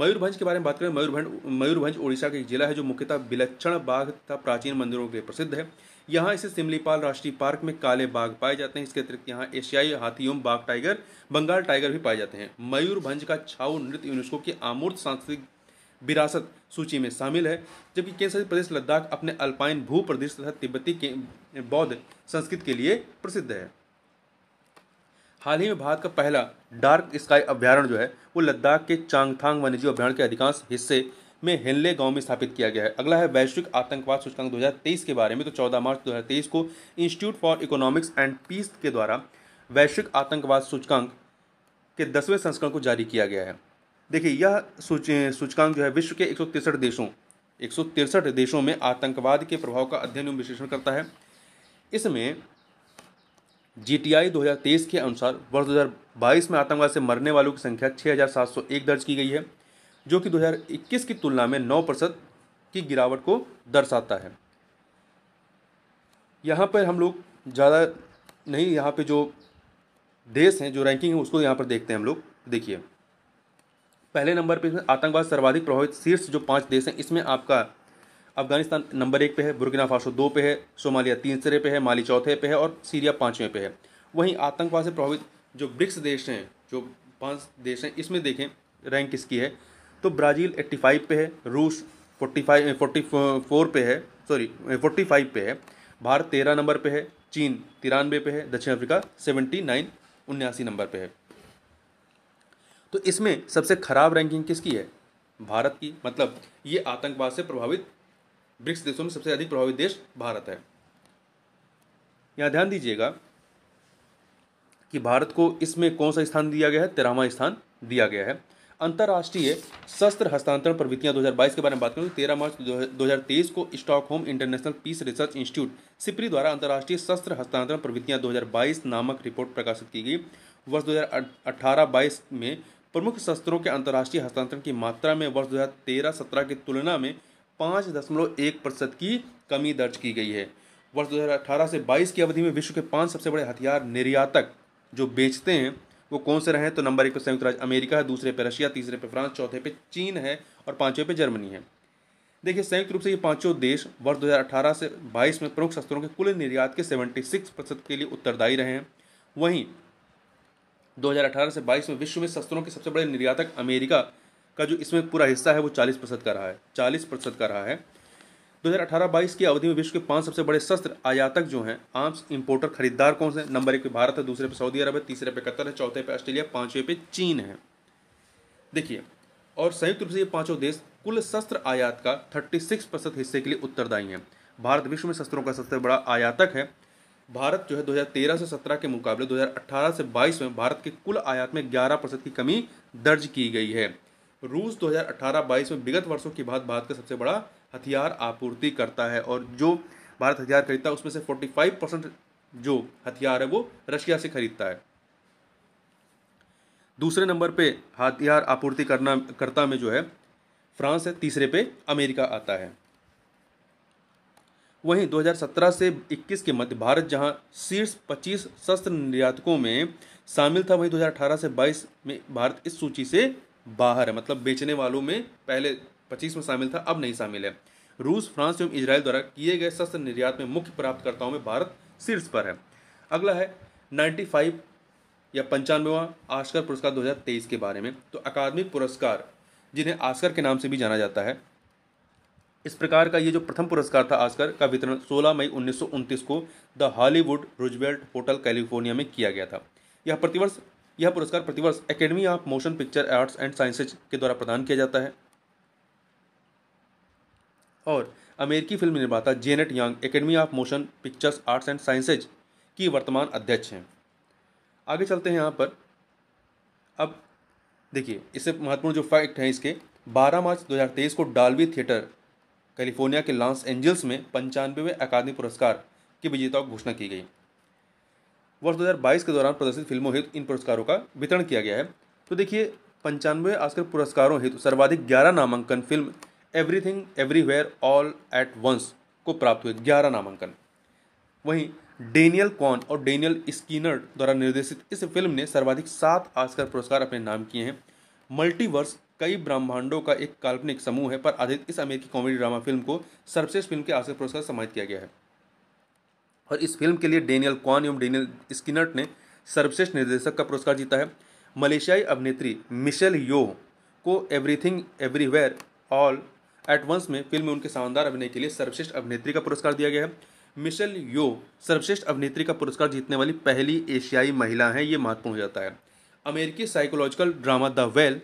मयूरभंज के बारे में बात करें मयूरभंज मयूरभंज ओडिशा का एक जिला है जो मुख्यतः विलक्षण बाघ तथा प्राचीन मंदिरों के लिए प्रसिद्ध है यहाँ इसे सिमलीपाल राष्ट्रीय पार्क में काले बाघ पाए जाते हैं इसके अतिरिक्त यहाँ एशियाई हाथी एवं बाघ टाइगर बंगाल टाइगर भी पाए जाते हैं मयूरभंज का छाऊ नृत्य यूनेस्को की आमूर्त सांस्कृतिक विरासत सूची में शामिल है जबकि केंद्र शासित प्रदेश लद्दाख अपने अल्पाइन भू प्रदेश तथा तिब्बती के बौद्ध संस्कृत के लिए प्रसिद्ध है हाल ही में भारत का पहला डार्क स्काई अभ्यारण जो है वो लद्दाख के चांगथांग वन्यजीव अभ्यारण के अधिकांश हिस्से में हेनले गांव में स्थापित किया गया है अगला है वैश्विक आतंकवाद सूचकांक 2023 के बारे में तो 14 मार्च 2023 को Institute for Economics and Peace के द्वारा वैश्विक आतंकवाद सूचकांक के दसवें संस्करण को जारी किया गया है देखिए यह सूचकांक जो है विश्व के एक देशों एक देशों में आतंकवाद के प्रभाव का अध्ययन एवं विश्लेषण करता है इसमें जीटीआई 2023 के अनुसार वर्ष 2022 में आतंकवाद से मरने वालों की संख्या 6,701 दर्ज की गई है जो कि 2021 की तुलना में 9 प्रतिशत की गिरावट को दर्शाता है यहाँ पर हम लोग ज़्यादा नहीं यहाँ पे जो देश हैं जो रैंकिंग है उसको यहाँ पर देखते हैं हम लोग देखिए पहले नंबर पे आतंकवाद सर्वाधिक प्रभावित शीर्ष जो पांच देश हैं इसमें आपका अफगानिस्तान नंबर एक पे है बुर्किना फासो दो पे है सोमालिया तीसरे पे है माली चौथे पे है और सीरिया पाँचवें पे है वहीं आतंकवाद से प्रभावित जो ब्रिक्स देश हैं जो पांच देश हैं इसमें देखें रैंक किसकी है तो ब्राज़ील 85 पे है रूस 45 44 पे है सॉरी 45 पे है भारत तेरह नंबर पे है चीन तिरानवे पे है दक्षिण अफ्रीका सेवेंटी नाइन उन्यासी नंबर पे है तो इसमें सबसे खराब रैंकिंग किसकी है भारत की मतलब ये आतंकवाद से प्रभावित ब्रिक्स देशों में सबसे अधिक प्रभावित देश भारत है यहाँ ध्यान दीजिएगा कि भारत को इसमें कौन सा स्थान दिया गया है तेरहवा स्थान दिया गया है अंतर्राष्ट्रीय शस्त्र हस्तांतरण प्रवृत्तियां 2022 के बारे में बात करें तो तेरह मार्च 2023 को Stockholm International Peace Research Institute SIPRI द्वारा अंतर्राष्ट्रीय शस्त्र हस्तांतरण प्रवृत्तियां 2022 नामक रिपोर्ट प्रकाशित की गई वर्ष 2018-22 में प्रमुख शस्त्रों के अंतर्राष्ट्रीय हस्तांतरण की मात्रा में वर्ष 2013-17 की तुलना में पाँच दशमलव एक प्रतिशत की कमी दर्ज की गई है वर्ष 2018 से 22 की अवधि में विश्व के पांच सबसे बड़े हथियार निर्यातक जो बेचते हैं वो कौन से रहे तो नंबर एक पर संयुक्त राज्य अमेरिका है दूसरे पर रशिया तीसरे पे फ्रांस चौथे पे चीन है और पांचवें पे जर्मनी है देखिए संयुक्त रूप से ये पांचों देश वर्ष 2018 से 22 में प्रमुख शस्त्रों के कुल निर्यात के 76 प्रतिशत के लिए उत्तरदायी रहे हैं वहीं 2018 से 22 में विश्व में शस्त्रों के सबसे बड़े निर्यातक अमेरिका का जो इसमें पूरा हिस्सा है वो चालीस प्रतिशत का रहा है चालीस प्रतिशत का रहा है अठारह बाईस की अवधि में विश्व के पांच सबसे बड़े शस्त्र आयातक जो हैं आर्म्स इंपोर्टर खरीदार कौन से नंबर एक पे भारत है दूसरे पे सऊदी अरब है तीसरे पे कतर है चौथे पे ऑस्ट्रेलिया पांचवें पे चीन है देखिए और संयुक्त रूप से ये पांचों देश कुल शस्त्र आयात का थर्टी सिक्स प्रतिशत हिस्से के लिए उत्तरदायी हैं भारत विश्व में शस्त्रों का सबसे बड़ा आयातक है भारत जो है 2013 से 17 के मुकाबले 2018 से 22 में भारत के कुल आयात में 11 प्रतिशत की कमी दर्ज की गई है रूस 2018-22 में विगत वर्षों की बाद भारत का सबसे बड़ा हथियार आपूर्ति करता है और जो भारत हथियार खरीदता है उसमें से 45 परसेंट जो हथियार है वो रशिया से खरीदता है दूसरे नंबर पे हथियार आपूर्ति करना करता में जो है फ्रांस है तीसरे पे अमेरिका आता है वहीं 2017 से 21 के मध्य भारत जहां शीर्ष 25 शस्त्र निर्यातकों में शामिल था वहीं 2018 से 22 में भारत इस सूची से बाहर है मतलब बेचने वालों में पहले पच्चीस में शामिल था अब नहीं शामिल है रूस फ्रांस एवं इसराइल द्वारा किए गए शस्त्र निर्यात में मुख्य प्राप्तकर्ताओं में भारत शीर्ष पर है अगला है 95 या पंचानवेवा आस्कर पुरस्कार 2023 के बारे में तो अकादमी पुरस्कार जिन्हें आस्कर के नाम से भी जाना जाता है इस प्रकार का ये जो प्रथम पुरस्कार था आस्कर का वितरण 16 मई उन्नीस को the Hollywood Roosevelt Hotel California में किया गया था यह प्रतिवर्ष यह पुरस्कार प्रतिवर्ष Academy of Motion Picture Arts and Sciences के द्वारा प्रदान किया जाता है और अमेरिकी फिल्म निर्माता Janet Yang Academy of Motion Pictures Arts and Sciences की वर्तमान अध्यक्ष हैं आगे चलते हैं यहाँ पर अब देखिए इससे महत्वपूर्ण जो फैक्ट हैं इसके 12 मार्च 2023 को डालवी थिएटर कैलिफोर्निया के लॉस एंजल्स में पंचानवेवें अकादमी पुरस्कार के विजेताओं की घोषणा की गई वर्ष 2022 के दौरान प्रदर्शित फिल्मों हेतु इन पुरस्कारों का वितरण किया गया है तो देखिए पंचानवे आस्कर पुरस्कारों हेतु सर्वाधिक ग्यारह नामांकन film Everything Everywhere All at Once को प्राप्त हुए ग्यारह नामांकन वहीं डेनियल कॉन और डेनियल स्कीनर द्वारा निर्देशित इस फिल्म ने सर्वाधिक सात आस्कर पुरस्कार अपने नाम किए हैं मल्टीवर्स कई ब्रह्मांडों का एक काल्पनिक समूह है पर आधारित इस अमेरिकी कॉमेडी ड्रामा फिल्म को सर्वश्रेष्ठ फिल्म के आस्कर पुरस्कार सम्मानित किया गया है और इस फिल्म के लिए डेनियल कॉन एवं डेनियल स्किनर्ट ने सर्वश्रेष्ठ निर्देशक का पुरस्कार जीता है मलेशियाई अभिनेत्री मिशेल यो को Everything Everywhere All at Once में फिल्म में उनके शानदार अभिनय के लिए सर्वश्रेष्ठ अभिनेत्री का पुरस्कार दिया गया है मिशेल यो सर्वश्रेष्ठ अभिनेत्री का पुरस्कार जीतने वाली पहली एशियाई महिला हैं ये महत्वपूर्ण हो जाता है अमेरिकी साइकोलॉजिकल ड्रामा द वेल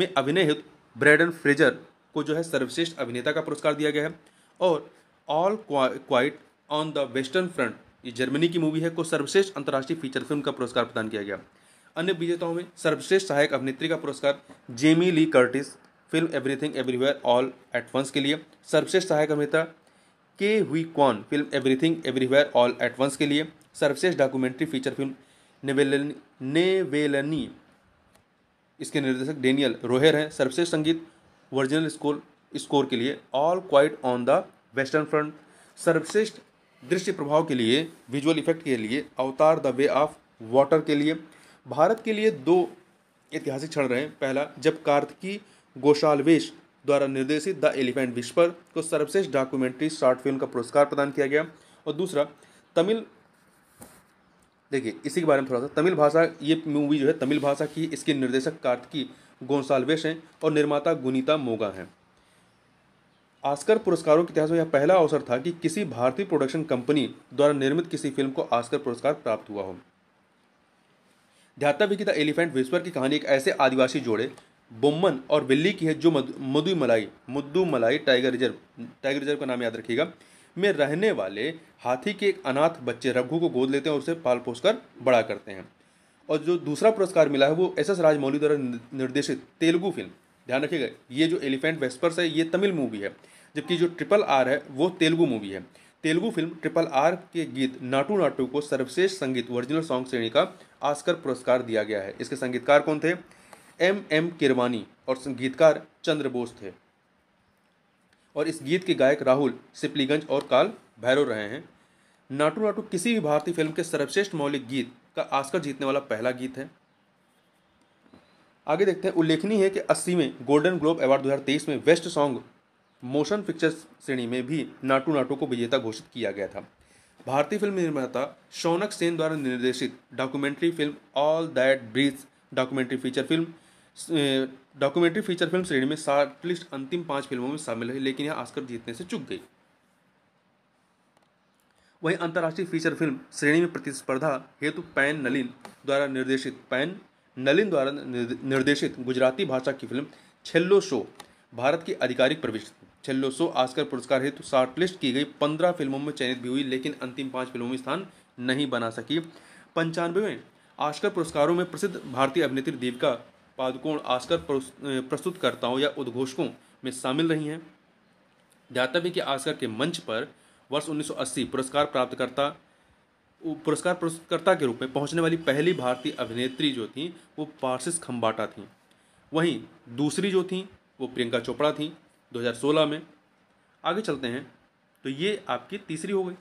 में अभिनय हेतु ब्रैडन फ्रेजर को जो है सर्वश्रेष्ठ अभिनेता का पुरस्कार दिया गया है और All Quiet on the Western Front ये जर्मनी की मूवी है को सर्वश्रेष्ठ अंतर्राष्ट्रीय फीचर फिल्म का पुरस्कार प्रदान किया गया अन्य विजेताओं में सर्वश्रेष्ठ सहायक अभिनेत्री का पुरस्कार Jamie Lee Curtis film Everything Everywhere All at Once के लिए सर्वश्रेष्ठ सहायक अभिनेता Ke Huy Quan film Everything Everywhere All at Once के लिए सर्वश्रेष्ठ documentary feature film Navalny Navalny इसके निर्देशक डेनियल रोहेर हैं सर्वश्रेष्ठ संगीत वर्जिनल स्कोर स्कोर के लिए All Quiet on the Western Front सर्वश्रेष्ठ दृश्य प्रभाव के लिए विजुअल इफेक्ट के लिए अवतार द वे ऑफ वाटर के लिए भारत के लिए दो ऐतिहासिक क्षण रहे पहला जब कार्तिकी गोशालवेश द्वारा निर्देशित द एलिफेंट विश्वर को सर्वश्रेष्ठ डॉक्यूमेंट्री शॉर्ट फिल्म का पुरस्कार प्रदान किया गया और दूसरा तमिल देखिए इसी के बारे में थोड़ा सा तमिल भाषा ये मूवी जो है तमिल भाषा की इसके निर्देशक कार्तिकी गोसालवेश हैं और निर्माता गुनीता मोगा हैं आस्कर पुरस्कारों के इतिहास में यह पहला अवसर था कि किसी भारतीय प्रोडक्शन कंपनी द्वारा निर्मित किसी फिल्म को आस्कर पुरस्कार प्राप्त हुआ हो ध्याता विकी द एलिफेंट विस्पर की कहानी एक ऐसे आदिवासी जोड़े बोमन और बिल्ली की है जो मधु मलाई मुद्दू मलाई टाइगर रिजर्व टाइगर रिजर्व का नाम याद रखिएगा में रहने वाले हाथी के एक अनाथ बच्चे रघु को गोद लेते हैं और उसे पाल पोस कर बड़ा करते हैं और जो दूसरा पुरस्कार मिला है वो एस एस राजमौली द्वारा निर्देशित तेलुगु फिल्म ध्यान रखिएगा ये जो एलिफेंट वेस्पर्स है ये तमिल मूवी है जबकि जो ट्रिपल आर है वो तेलुगु मूवी है तेलुगु फिल्म ट्रिपल आर के गीत नाटू नाटू को सर्वश्रेष्ठ संगीत ओरिजिनल सॉन्ग श्रेणी का आस्कर पुरस्कार दिया गया है इसके संगीतकार कौन थे एम एम किरवानी और संगीतकार चंद्र बोस थे और इस गीत के गायक राहुल सिपलीगंज और काल भैरव रहे हैं नाटू नाटू किसी भी भारतीय फिल्म के सर्वश्रेष्ठ मौलिक गीत का आस्कर जीतने वाला पहला गीत है आगे देखते हैं उल्लेखनीय है कि अस्सी में गोल्डन ग्लोब अवार्ड 2023 में वेस्ट सॉन्ग मोशन पिक्चर श्रेणी में भी नाटू नाटू को विजेता घोषित किया गया था भारतीय फिल्म निर्माता शौनक सेन द्वारा निर्देशित documentary film All That Breathes documentary feature film documentary feature film श्रेणी में शॉर्टलिस्ट अंतिम पांच फिल्मों में शामिल है लेकिन यह आस्कर जीतने से चुक गई वहीं अंतर्राष्ट्रीय फीचर फिल्म श्रेणी में प्रतिस्पर्धा हेतु पैन नलिन द्वारा निर्देशित पैन नलिन द्वारा निर्देशित गुजराती भाषा की फिल्म छेल्लो शो भारत की आधिकारिक प्रविष्ट छल्लोसो आस्कर पुरस्कार हेतु तो शॉर्टलिस्ट की गई पंद्रह फिल्मों में चयनित भी हुई लेकिन अंतिम पाँच फिल्मों में स्थान नहीं बना सकी पंचानवेवें आस्कर पुरस्कारों में प्रसिद्ध भारतीय अभिनेत्री देविका पादुकोण आस्कर प्रस्तुतकर्ताओं या उद्घोषकों में शामिल रही हैं ध्यातव्य कि आस्कर के मंच पर वर्ष 1980 पुरस्कार प्राप्तकर्ता पुरस्कार प्रस्तुतकर्ता के रूप में पहुंचने वाली पहली भारतीय अभिनेत्री जो थी वो पारसिस खम्बाटा थी वहीं दूसरी जो थी वो प्रियंका चोपड़ा थी 2016 में आगे चलते हैं तो ये आपकी तीसरी हो गई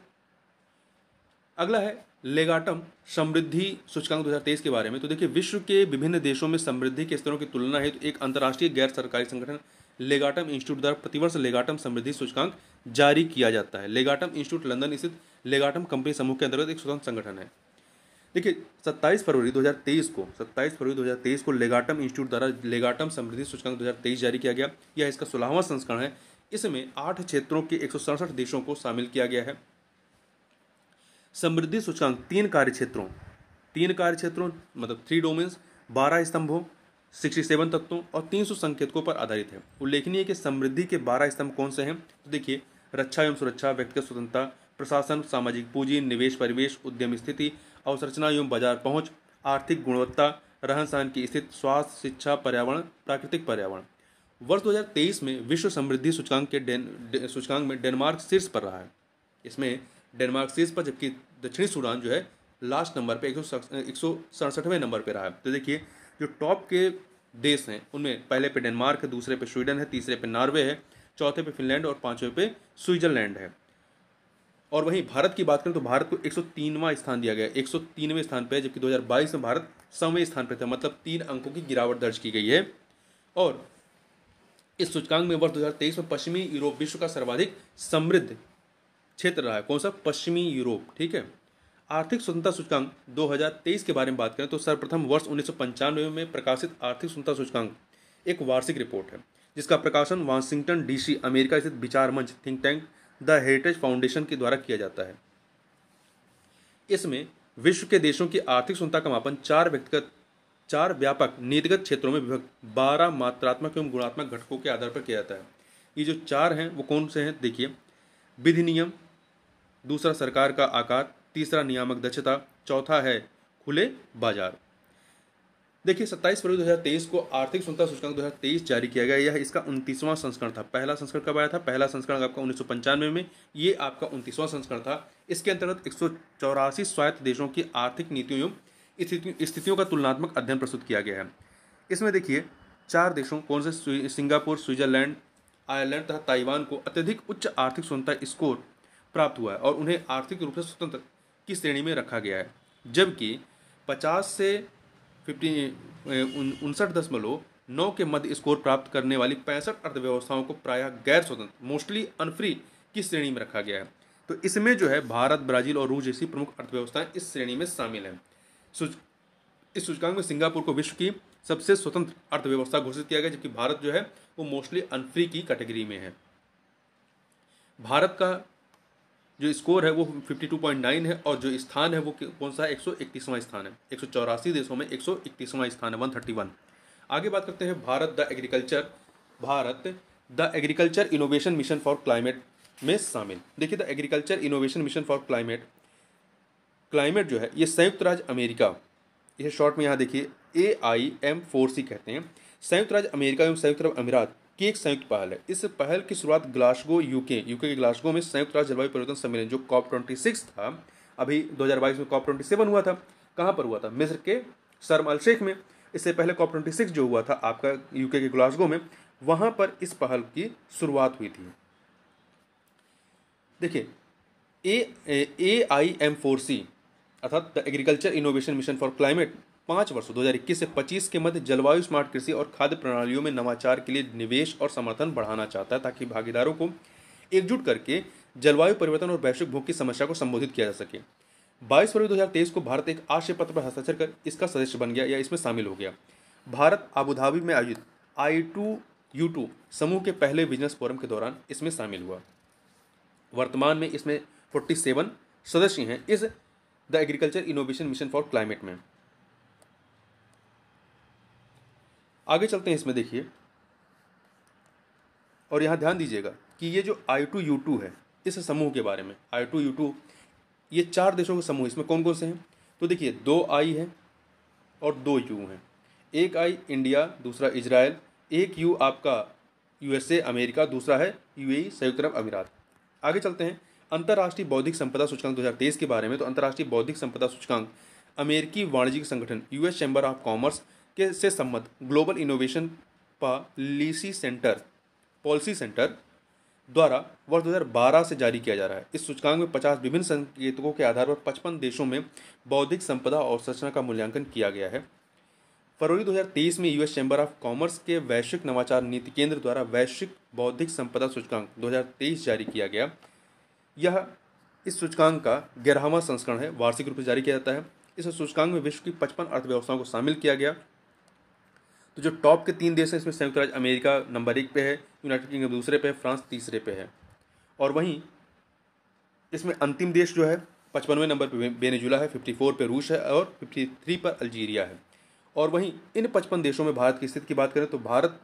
अगला है लेगाटम समृद्धि सूचकांक 2023 के बारे में तो देखिए विश्व के विभिन्न देशों में समृद्धि के स्तरों की तुलना है तो एक अंतर्राष्ट्रीय गैर सरकारी संगठन लेगाटम इंस्टीट्यूट द्वारा प्रतिवर्ष लेगाटम समृद्धि सूचकांक जारी किया जाता है लेगाटम इंस्टीट्यूट लंदन स्थित लेगाटम कंपनी समूह के अंतर्गत एक स्वतंत्र संगठन है देखिए 27 फरवरी 2023 को 27 फरवरी 2023 को लेगाटम इंस्टीट्यूट द्वारा लेगाटम समृद्धि सूचकांक 2023 जारी किया गया यह इसका सोलहवां संस्करण है इसमें आठ क्षेत्रों के एक देशों को शामिल किया गया है समृद्धि सूचकांक तीन कार्य क्षेत्रों तीन कार्य क्षेत्रों मतलब थ्री डोमेन्स बारह स्तंभों सिक्सटी सेवन तत्वों और तीन सौ संकेतकों पर आधारित है उल्लेखनीय है कि समृद्धि के बारह स्तंभ कौन से हैं तो देखिए रक्षा एवं सुरक्षा व्यक्तिगत स्वतंत्रता प्रशासन सामाजिक पूंजी निवेश परिवेश उद्यम स्थिति अवसंरचना एवं बाजार पहुँच आर्थिक गुणवत्ता रहन सहन की स्थिति स्वास्थ्य शिक्षा पर्यावरण प्राकृतिक पर्यावरण वर्ष 2023 में विश्व समृद्धि सूचकांक के डेन दे, सूचकांक में डेनमार्क शीर्ष पर रहा है इसमें डेनमार्क शीर्ष पर जबकि दक्षिणी सूडान जो है लास्ट नंबर पे एक सौ सड़सठवें नंबर पे रहा है तो देखिए जो टॉप के देश हैं उनमें पहले पे डेनमार्क है दूसरे पे स्वीडन है तीसरे पे नॉर्वे है चौथे पे फिनलैंड और पाँचवें पे स्विट्जरलैंड है और वहीं भारत की बात करें तो भारत को 103वां स्थान दिया गया 103वें स्थान पर जबकि 2022 में भारत सौवें स्थान पर था मतलब तीन अंकों की गिरावट दर्ज की गई है और इस सूचकांक में वर्ष 2023 में पश्चिमी यूरोप विश्व का सर्वाधिक समृद्ध क्षेत्र रहा है कौन सा पश्चिमी यूरोप ठीक है आर्थिक स्वतंत्रता सूचकांक 2023 के बारे में बात करें तो सर्वप्रथम वर्ष उन्नीस में प्रकाशित आर्थिक स्वतंत्रता सूचकांक एक वार्षिक रिपोर्ट है जिसका प्रकाशन वाशिंगटन डीसी अमेरिका स्थित विचार मंच think tank the Heritage Foundation के द्वारा किया जाता है इसमें विश्व के देशों की आर्थिक सुनता का मापन चार व्यक्तिगत चार व्यापक नीतिगत क्षेत्रों में विभक्त बारह मात्रात्मक एवं गुणात्मक घटकों के आधार पर किया जाता है ये जो चार हैं वो कौन से हैं देखिए विधि नियम दूसरा सरकार का आकार तीसरा नियामक दक्षता चौथा है खुले बाजार देखिए 27 फरवरी 2023 को आर्थिक स्वतंत्रता सूचकांक 2023 जारी किया गया यह इसका उनतीसवां संस्करण था पहला संस्करण कब आया था पहला संस्करण आपका उन्नीस में ये आपका उनतीसवां संस्करण था इसके अंतर्गत एक स्वायत्त देशों की आर्थिक नीतियों एवं स्थितियों का तुलनात्मक अध्ययन प्रस्तुत किया गया है इसमें देखिए चार देशों कौन से सिंगापुर स्विट्जरलैंड आयरलैंड तथा ताइवान को अत्यधिक उच्च आर्थिक स्वतंत्रता स्कोर प्राप्त हुआ है और उन्हें आर्थिक रूप से स्वतंत्र की श्रेणी में रखा गया है जबकि पचास से फिफ्टी उनसठ दशमलव नौ के मध्य स्कोर प्राप्त करने वाली पैंसठ अर्थव्यवस्थाओं को प्रायः गैर स्वतंत्र मोस्टली अनफ्री की श्रेणी में रखा गया है तो इसमें जो है भारत ब्राजील और रूस जैसी प्रमुख अर्थव्यवस्थाएं इस श्रेणी में शामिल हैं इस सूचकांक में सिंगापुर को विश्व की सबसे स्वतंत्र अर्थव्यवस्था घोषित किया गया जबकि भारत जो है वो मोस्टली अनफ्री की कैटेगरी में है भारत का जो स्कोर है वो 52.9 है और जो स्थान है वो कौन सा है एक स्थान है एक देशों में एक स्थान है 131 आगे बात करते हैं Bharat the Agriculture Bharat the Agriculture Innovation Mission for Climate में शामिल देखिए the Agriculture Innovation Mission for Climate Climate जो है ये संयुक्त राज्य अमेरिका ये शॉर्ट में यहाँ देखिए ए आई एम फोर सी कहते हैं संयुक्त राज्य अमेरिका एवं संयुक्त अरब अमीरात की एक संयुक्त पहल है इस पहल की शुरुआत ग्लासगो यूके यूके के ग्लासगो में संयुक्त राष्ट्र जलवायु परिवर्तन सम्मेलन जो कॉप ट्वेंटी सिक्स था अभी दो हजार बाईस में कॉप ट्वेंटी सेवन हुआ था कहाँ पर हुआ था मिस्र के शर्म अल शेख में इससे पहले कॉप ट्वेंटी सिक्स जो हुआ था आपका यूके के ग्लासगो में वहाँ पर इस पहल की शुरुआत हुई थी देखिए ए ए आई एम फोर सी अर्थात the Agriculture Innovation Mission for Climate पाँच वर्षों 2021 से 25 के मध्य जलवायु स्मार्ट कृषि और खाद्य प्रणालियों में नवाचार के लिए निवेश और समर्थन बढ़ाना चाहता है ताकि भागीदारों को एकजुट करके जलवायु परिवर्तन और वैश्विक भूख की समस्या को संबोधित किया जा सके बाईस फरवरी 2023 को भारत एक आशय पत्र पर हस्ताक्षर कर इसका सदस्य बन गया या इसमें शामिल हो गया भारत आबुधाबी में आयोजित आई टू यू टू समूह के पहले बिजनेस फोरम के दौरान इसमें शामिल हुआ वर्तमान में इसमें फोर्टी सेवन सदस्य हैं इस the Agriculture Innovation Mission for Climate में आगे चलते हैं इसमें देखिए और यहाँ ध्यान दीजिएगा कि ये जो आई टू यू टू है इस समूह के बारे में आई टू यू टू ये चार देशों के समूह इसमें कौन कौन से हैं तो देखिए दो आई है और दो यू हैं एक आई इंडिया दूसरा इजराइल एक यू आपका यूएसए अमेरिका दूसरा है यूएई e, संयुक्त अरब अमीरात आगे चलते हैं अंतर्राष्ट्रीय बौद्धिक संपदा सूचकांक 2023 के बारे में तो अंतर्राष्ट्रीय बौद्धिक संपदा सूचकांक अमेरिकी वाणिज्यिक संगठन यूएस चैम्बर ऑफ कॉमर्स के से संबद्ध Global Innovation Policy Center Policy Center द्वारा वर्ष 2012 से जारी किया जा रहा है इस सूचकांक में 50 विभिन्न संकेतकों के आधार पर 55 देशों में बौद्धिक संपदा और संरचना का मूल्यांकन किया गया है फरवरी 2023 में यूएस चैम्बर ऑफ कॉमर्स के वैश्विक नवाचार नीति केंद्र द्वारा वैश्विक बौद्धिक संपदा सूचकांक 2023 जारी किया गया यह इस सूचकांक का ग्यारहवा संस्करण है वार्षिक रूप से जारी किया जाता है इस सूचकांक में विश्व की पचपन अर्थव्यवस्थाओं को शामिल किया गया तो जो टॉप के तीन देश हैं इसमें संयुक्त राज्य अमेरिका नंबर एक पे है यूनाइटेड किंगडम दूसरे पे है फ्रांस तीसरे पे है और वहीं इसमें अंतिम देश जो है पचपनवें नंबर पे बेनेजुला है फिफ्टी फोर पर रूस है और फिफ्टी थ्री पर अल्जीरिया है और वहीं इन पचपन देशों में भारत की स्थिति की बात करें तो भारत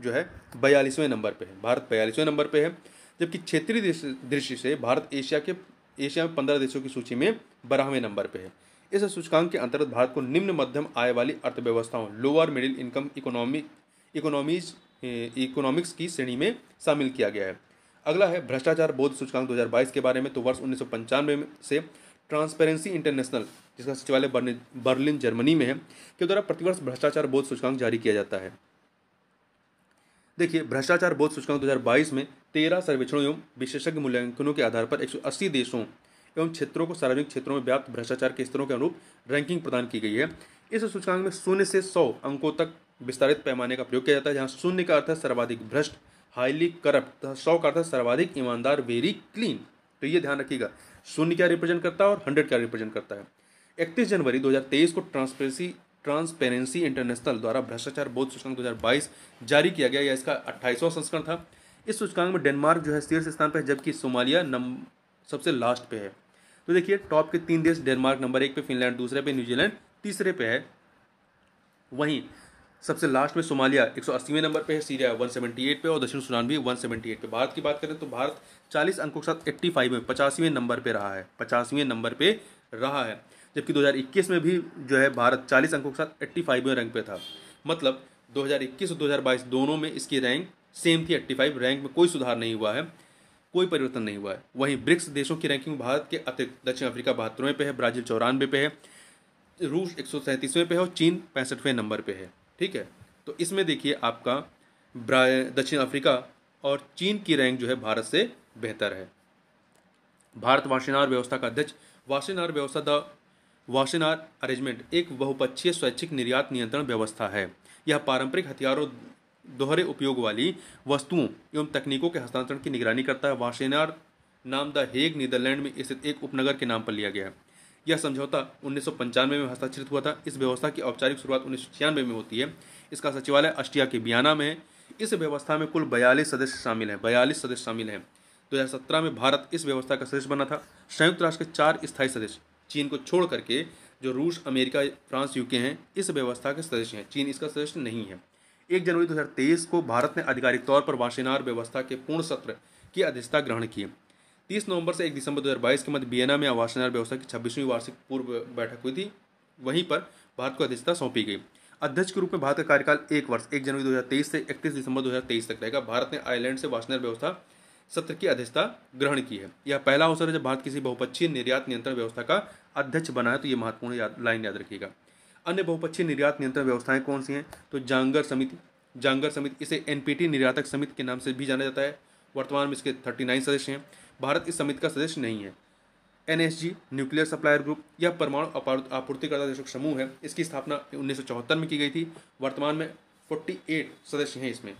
जो है बयालीसवें नंबर पर है भारत बयालीसवें नंबर पर है जबकि क्षेत्रीय दृष्टि से भारत एशिया के एशिया में पंद्रह देशों की सूची में बारहवें नंबर पर है इस सूचकांक के अंतर्गत भारत को निम्न मध्यम आय वाली अर्थव्यवस्थाओं lower middle income economic economies economics की श्रेणी में शामिल किया गया है अगला है भ्रष्टाचार बोध सूचकांक 2022 के बारे में तो वर्ष उन्नीस में से ट्रांसपेरेंसी इंटरनेशनल जिसका सचिवालय बर्लिन जर्मनी में है के द्वारा प्रतिवर्ष भ्रष्टाचार बोध सूचकांक जारी किया जाता है देखिए भ्रष्टाचार बोध सूचकांक 2022 में तेरह सर्वेक्षणों एवं विशेषज्ञ मूल्यांकनों के आधार पर 180 देशों एवं क्षेत्रों को सार्वजनिक क्षेत्रों में व्याप्त भ्रष्टाचार के स्तरों के अनुरूप रैंकिंग प्रदान की गई है इस सूचकांक में शून्य से सौ अंकों तक विस्तारित पैमाने का प्रयोग किया जाता है जहाँ शून्य का अर्थ है सर्वाधिक भ्रष्ट हाईली करप्ट तथा सौ का अर्थ है सर्वाधिक ईमानदार वेरी क्लीन तो ये ध्यान रखिएगा शून्य क्या रिप्रेजेंट करता है और हंड्रेड क्या रिप्रेजेंट करता है इकतीस जनवरी 2023 को ट्रांसपेरेंसी ट्रांसपेरेंसी इंटरनेशनल द्वारा भ्रष्टाचार बोध सूचकांक 2022 जारी किया गया या इसका अट्ठाईसवां संस्करण था इस सूचकांक में डेनमार्क जो है शीर्ष स्थान पर है जबकि सोमालिया नम सबसे लास्ट पे है तो देखिए टॉप के तीन देश डेनमार्क नंबर एक पे फिनलैंड दूसरे पे न्यूजीलैंड तीसरे पे है वहीं सबसे लास्ट में सोमालिया एक सौ नंबर पे है सीरिया 178 पे और दक्षिण सुनान भी 178 पे भारत की बात करें तो भारत 40 अंकों के साथ 85 में पचासीवें नंबर पे रहा है पचासवें नंबर पे रहा है जबकि 2021 में भी जो है भारत 40 अंकों के साथ फाइवें रैंक पे था मतलब 2021 और 2022 दोनों में इसकी रैंक सेम थी 85 रैंक में कोई सुधार नहीं हुआ है कोई परिवर्तन नहीं हुआ है वहीं ब्रिक्स देशों की रैंकिंग भारत के अतिरिक्त दक्षिण अफ्रीका बहत्तरवें पे है ब्राज़ील चौरानवे पे है रूस एक सौ सैंतीसवें पे है और चीन पैंसठवें नंबर पे है ठीक है तो इसमें देखिए आपका दक्षिण अफ्रीका और चीन की रैंक जो है भारत से बेहतर है भारत वाशिनार व्यवस्था का अध्यक्ष वाशिनार व्यवस्था द वाशिनार अरेंजमेंट एक बहुपक्षीय स्वैच्छिक निर्यात नियंत्रण व्यवस्था है यह पारंपरिक हथियारों दोहरे उपयोग वाली वस्तुओं एवं तकनीकों के हस्तांतरण की निगरानी करता है वाशेनार नाम द हेग नीदरलैंड में स्थित एक उपनगर के नाम पर लिया गया है यह समझौता उन्नीस में हस्ताक्षरित हुआ था इस व्यवस्था की औपचारिक शुरुआत उन्नीस में होती है इसका सचिवालय अस्टिया के बियाना में है इस व्यवस्था में कुल बयालीस सदस्य शामिल हैं बयालीस सदस्य शामिल हैं 2017 में भारत इस व्यवस्था का सदस्य बना था संयुक्त राष्ट्र के चार स्थायी सदस्य चीन को छोड़ करके जो रूस अमेरिका फ्रांस यूके हैं इस व्यवस्था के सदस्य हैं चीन इसका सदस्य नहीं है एक जनवरी 2023 को भारत ने आधिकारिक तौर पर वाशिनार व्यवस्था के पूर्ण सत्र की अध्यक्षता ग्रहण की तीस नवंबर से एक दिसंबर 2022 के मध्य बियना में वाशीनार व्यवस्था की छब्बीसवीं वार्षिक पूर्व बैठक हुई थी वहीं पर भारत को अध्यक्षता सौंपी गई अध्यक्ष के रूप में भारत का कार्यकाल एक वर्ष एक जनवरी 2023 से 31 दिसंबर 2023 तक रहेगा भारत ने आयरलैंड से वासनर व्यवस्था सत्र की अध्यक्षता ग्रहण की है यह पहला अवसर है जब भारत किसी बहुपक्षीय निर्यात नियंत्रण व्यवस्था का अध्यक्ष बना है तो यह महत्वपूर्ण लाइन याद रखिएगा अन्य बहुपक्षीय निर्यात नियंत्रण व्यवस्थाएं कौन सी हैं तो जांगर समिति जांगर समिति इसे एनपीटी निर्यातक समिति के नाम से भी जाना जाता है वर्तमान में इसके थर्टी नाइन सदस्य हैं भारत इस समिति का सदस्य नहीं है एन न्यूक्लियर सप्लायर ग्रुप यह परमाणु आपूर्तिकर्ता देशों का समूह है इसकी स्थापना उन्नीस में की गई थी वर्तमान में फोर्टी एट सदस्य हैं इसमें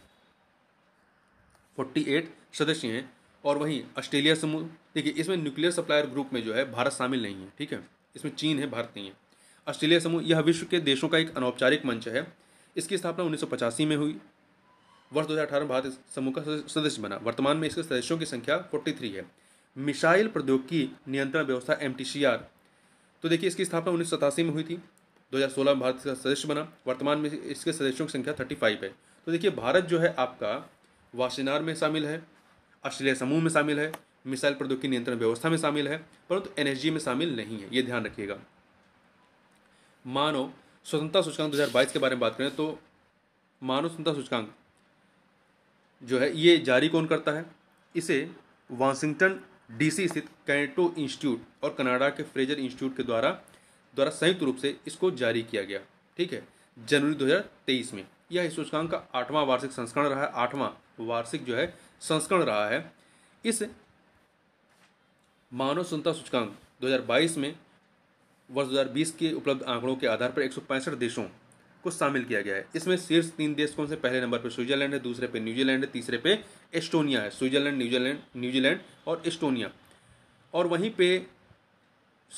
फोर्टी एट सदस्य हैं और वहीं ऑस्ट्रेलिया समूह देखिए इसमें न्यूक्लियर सप्लायर ग्रुप में जो है भारत शामिल नहीं है ठीक है इसमें चीन है भारत नहीं है ऑस्ट्रेलिया समूह यह विश्व के देशों का एक अनौपचारिक मंच है इसकी स्थापना उन्नीस में हुई वर्ष 2018 में भारत समूह का सदस्य बना वर्तमान में इसके सदस्यों की संख्या 43 है मिसाइल प्रौद्योगिकी नियंत्रण व्यवस्था एम तो देखिए इसकी स्थापना उन्नीस में हुई थी 2016 में भारत का सदस्य बना वर्तमान में इसके सदस्यों की संख्या 35 है तो देखिए भारत जो है आपका वाशिनार में शामिल है ऑस्ट्रेलिया समूह में शामिल है मिसाइल प्रौद्योगिकी नियंत्रण व्यवस्था में शामिल है परंतु एन में शामिल नहीं है ये ध्यान रखिएगा मानव स्वतंत्रता सूचकांक 2022 के बारे में बात करें तो मानव स्वतंत्रता सूचकांक जो है ये जारी कौन करता है इसे वाशिंगटन डीसी स्थित कैनेटो इंस्टीट्यूट और कनाडा के फ्रेजर इंस्टीट्यूट के द्वारा द्वारा संयुक्त रूप से इसको जारी किया गया ठीक है जनवरी 2023 में यह इस सूचकांक का आठवां वार्षिक संस्करण रहा है आठवां वार्षिक जो है संस्करण रहा है इस मानव स्वतंत्रता सूचकांक 2022 में वर्ष 2020 के उपलब्ध आंकड़ों के आधार पर एक देशों को शामिल किया गया है इसमें शीर्ष तीन देश कौन से पहले नंबर पर स्विट्जरलैंड है दूसरे पे न्यूजीलैंड है तीसरे पे एस्टोनिया है स्विट्जरलैंड न्यूजीलैंड न्यूजीलैंड और एस्टोनिया और वहीं पे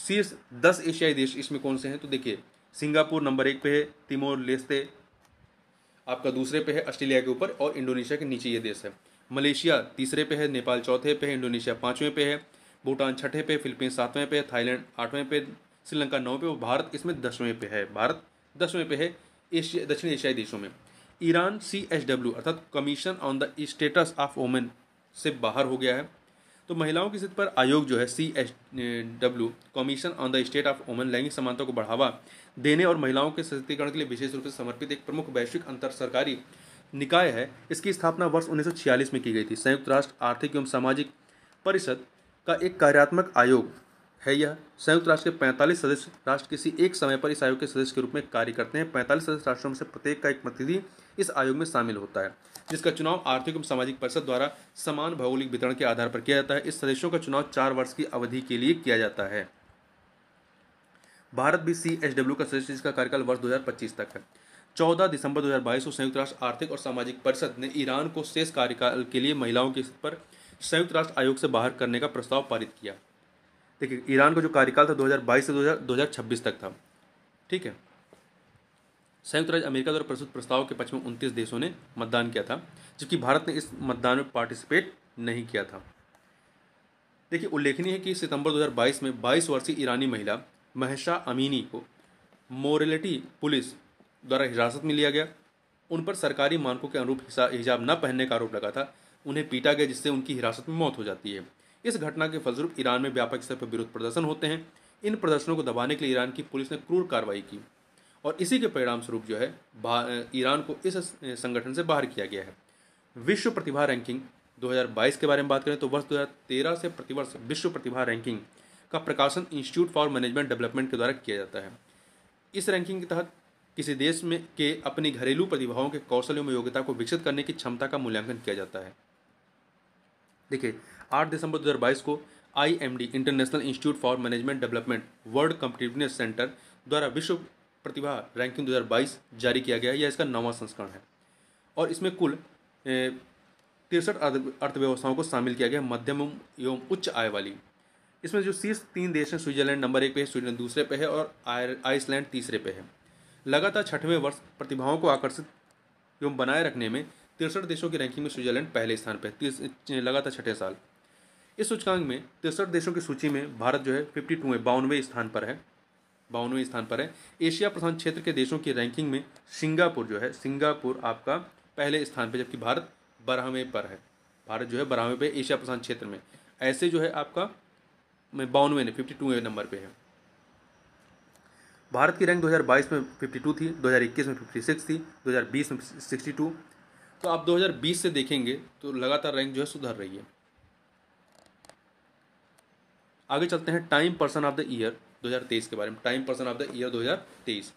शीर्ष दस एशियाई देश इसमें कौन से हैं तो देखिए सिंगापुर नंबर एक पे है तिमोर लेस्ते आपका दूसरे पे है ऑस्ट्रेलिया के ऊपर और इंडोनेशिया के नीचे ये देश है मलेशिया तीसरे पे है नेपाल चौथे पे है इंडोनेशिया पाँचवें पे है भूटान छठे पे फिलीपींस सातवें पे थाईलैंड आठवें पे श्रीलंका नौ पे और भारत इसमें दसवें पे है भारत दसवें पे है एशिया दक्षिण एशियाई देशों में ईरान सी एच डब्ल्यू अर्थात Commission on the Status of Women से बाहर हो गया है तो महिलाओं की स्थिति पर आयोग जो है C H W Commission on the State of Women लैंगिक समानता को बढ़ावा देने और महिलाओं के सशक्तिकरण के लिए विशेष रूप से समर्पित एक प्रमुख वैश्विक अंतर सरकारी निकाय है इसकी स्थापना वर्ष 1946 में की गई थी संयुक्त राष्ट्र आर्थिक एवं सामाजिक परिषद का एक कार्यात्मक आयोग है यह संयुक्त राष्ट्र के पैंतालीस सदस्य राष्ट्र किसी एक समय पर इस आयोग के सदस्य के रूप में कार्य करते हैं पैंतालीस सदस्य राष्ट्रों में से प्रत्येक का एक प्रतिनिधि इस आयोग में शामिल होता है जिसका चुनाव आर्थिक एवं सामाजिक परिषद द्वारा समान भौगोलिक वितरण के आधार पर किया जाता है इस सदस्यों का चुनाव चार वर्ष की अवधि के लिए किया जाता है भारत भी सी एच डब्ल्यू का सदस्य जिसका कार्यकाल वर्ष 2025 तक है 14 दिसंबर 2022 को संयुक्त राष्ट्र आर्थिक और सामाजिक परिषद ने ईरान को शेष कार्यकाल के लिए महिलाओं के पर संयुक्त राष्ट्र आयोग से बाहर करने का प्रस्ताव पारित किया देखिए ईरान का जो कार्यकाल था 2022 से 2026 तक था ठीक है संयुक्त राज्य अमेरिका द्वारा प्रस्तुत प्रस्ताव के पक्ष में उनतीस देशों ने मतदान किया था जबकि भारत ने इस मतदान में पार्टिसिपेट नहीं किया था देखिए उल्लेखनीय है कि सितंबर 2022 में 22 वर्षीय ईरानी महिला महशा अमीनी को मोरलिटी पुलिस द्वारा हिरासत में लिया गया उन पर सरकारी मानकों के अनुरूप हिजाब न पहनने का आरोप लगा था उन्हें पीटा गया जिससे उनकी हिरासत में मौत हो जाती है इस घटना के फलस्वरूप ईरान में व्यापक स्तर पर विरोध प्रदर्शन होते हैं इन प्रदर्शनों को दबाने के लिए ईरान की पुलिस ने क्रूर कार्रवाई की और इसी के परिणाम स्वरूप जो है ईरान को इस संगठन से बाहर किया गया है विश्व प्रतिभा रैंकिंग 2022 के बारे में बात करें तो वर्ष 2013 से प्रतिवर्ष विश्व प्रतिभा रैंकिंग का प्रकाशन इंस्टीट्यूट फॉर मैनेजमेंट डेवलपमेंट के द्वारा किया जाता है इस रैंकिंग के तहत किसी देश में के अपनी घरेलू प्रतिभाओं के कौशल एवं योग्यता को विकसित करने की क्षमता का मूल्यांकन किया जाता है देखिए आठ दिसंबर दो को the International Institute for Management Development World Competitiveness Center द्वारा विश्व प्रतिभा रैंकिंग 2022 जारी किया गया है यह इसका नवा संस्करण है और इसमें कुल तिरसठ अर्थव्यवस्थाओं को शामिल किया गया मध्यम एवं उच्च आय वाली इसमें जो शीर्ष तीन देश हैं स्विट्जरलैंड नंबर एक पे है स्वीडन दूसरे पे है और आइसलैंड तीसरे पे है लगातार छठवें वर्ष प्रतिभाओं को आकर्षित एवं बनाए रखने में तिरसठ देशों की रैंकिंग में स्विट्जरलैंड पहले स्थान पर है लगातार छठे साल इस सूचकांक में तिरसठ देशों की सूची में भारत जो है फिफ्टी टू में बावनवे स्थान पर है बावनवे स्थान पर है एशिया प्रशांत क्षेत्र के देशों की रैंकिंग में सिंगापुर जो है सिंगापुर आपका पहले स्थान पर जबकि भारत बारहवें पर है भारत जो है बारहवें पर एशिया प्रशांत क्षेत्र में ऐसे जो है आपका मैं बावनवे ने फिफ्टी टूवें नंबर पे है भारत की रैंक 2022 में 52 थी 2021 में 56 थी 2020 में 62 तो आप 2020 से देखेंगे तो लगातार रैंक जो है सुधर रही है आगे चलते हैं Time Person of the Year 2023 के बारे में Time Person of the Year 2023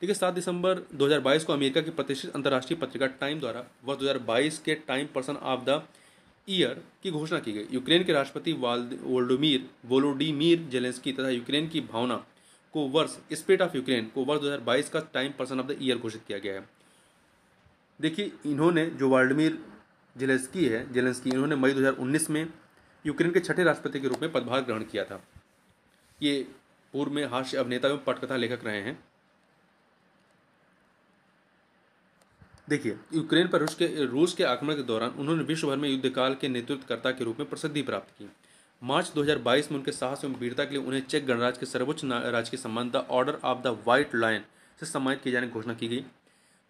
देखिए सात दिसंबर 2022 को अमेरिका की प्रतिष्ठित अंतर्राष्ट्रीय पत्रिका टाइम द्वारा वर्ष 2022 के Time Person of the Year की घोषणा की गई यूक्रेन के राष्ट्रपति वोल्डोमीर वोलोडीमीर जेलेंस्की तथा यूक्रेन की भावना को वर्ष स्पिरिट ऑफ यूक्रेन को वर्ष 2022 का Time Person of the Year घोषित किया गया है देखिए इन्होंने जो वाल्डमिर जेलेंस्की है जेलेंस्की इन्होंने मई 2019 में यूक्रेन के छठे राष्ट्रपति के रूप में पदभार ग्रहण किया था ये पूर्व में हास्य अभिनेता एवं पटकथा लेखक रहे हैं देखिए यूक्रेन पर रूस के रूस के आक्रमण के दौरान उन्होंने विश्व भर में युद्धकाल के नेतृत्वकर्ता के रूप में प्रसिद्धि प्राप्त की मार्च 2022 में उनके साहस एवं वीरता के लिए उन्हें चेक गणराज के सर्वोच्च राज्य के सम्मान the Order of the White Lion से सम्मानित किए जाने की घोषणा की गई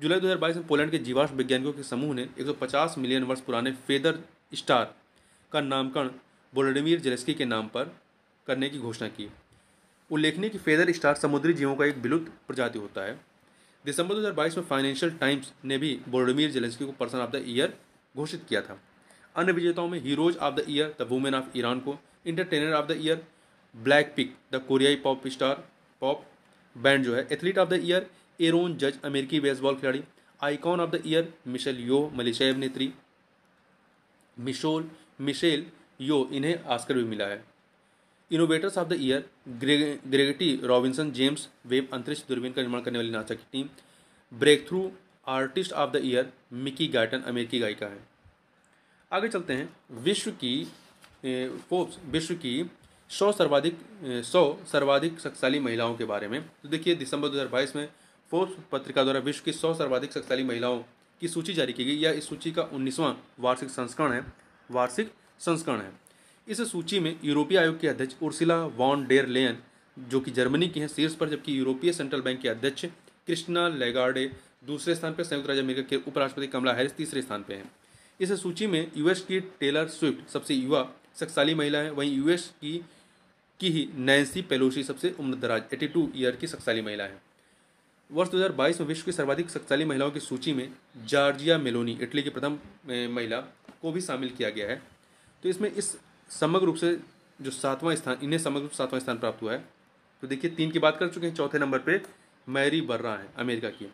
जुलाई 2022 में पोलैंड के जीवाश्म वैज्ञानिकों के समूह ने 150 मिलियन वर्ष पुराने फेदर स्टार का नामकरण बोलडमीर जेलेस्की के नाम पर करने की घोषणा की उल्लेखनीय कि फेदर स्टार समुद्री जीवों का एक विलुप्त प्रजाति होता है दिसंबर 2022 में फाइनेंशियल टाइम्स ने भी वोलोडिमिर जेलेस्की को पर्सन ऑफ द ईयर घोषित किया था अन्य विजेताओं में Heroes of the Year the Women of Iran को Entertainer of the Year Blackpink the कोरियाई पॉप स्टार पॉप बैंड जो है Athlete of the Year Aaron जज अमेरिकी बेसबॉल खिलाड़ी Icon of the Year Michelle Yeoh Malaysia अभिनेत्री Michelle Michelle Yeoh इन्हें Oscar भी मिला है Innovators of the Year ग्रेगटी Robinson James Webb अंतरिक्ष दूरबीन का निर्माण करने वाली नासा की team Breakthrough Artist of the Year Mickey Guyton अमेरिकी गायिका है आगे चलते हैं विश्व की फोर्ब्स विश्व की सौ सर्वाधिक सौ सर्वाधिक शक्तिशाली महिलाओं के बारे में तो देखिए दिसंबर 2022 में फोर्ब्स पत्रिका द्वारा विश्व की सौ सर्वाधिक शक्तिशाली महिलाओं की सूची जारी की गई या इस सूची का उन्नीसवां वार्षिक संस्करण है वार्षिक संस्करण है इस सूची में यूरोपीय आयोग के अध्यक्ष उर्सिला वॉन डेर लेन जो कि जर्मनी की हैं शीर्ष पर जबकि यूरोपीय सेंट्रल बैंक के अध्यक्ष कृष्णा लेगार्डे दूसरे स्थान पर संयुक्त राज्य अमेरिका के उपराष्ट्रपति कमला हैरिस तीसरे स्थान पर हैं इस सूची में यूएस की टेलर स्विफ्ट सबसे युवा शक्तिशाली महिला है वहीं यूएस की की ही नैन्सी पेलोसी सबसे उम्रदराज एटी टू ईयर की शक्तिशाली महिला है वर्ष 2022 में विश्व की सर्वाधिक शक्तिशाली महिलाओं की सूची में जार्जिया मेलोनी इटली की प्रथम महिला को भी शामिल किया गया है तो इसमें इस समग्र रूप से जो सातवां स्थान इन्हें समग्र रूप से सातवां स्थान प्राप्त हुआ है तो देखिए तीन की बात कर चुके हैं चौथे नंबर पर मैरी बर्रा है अमेरिका की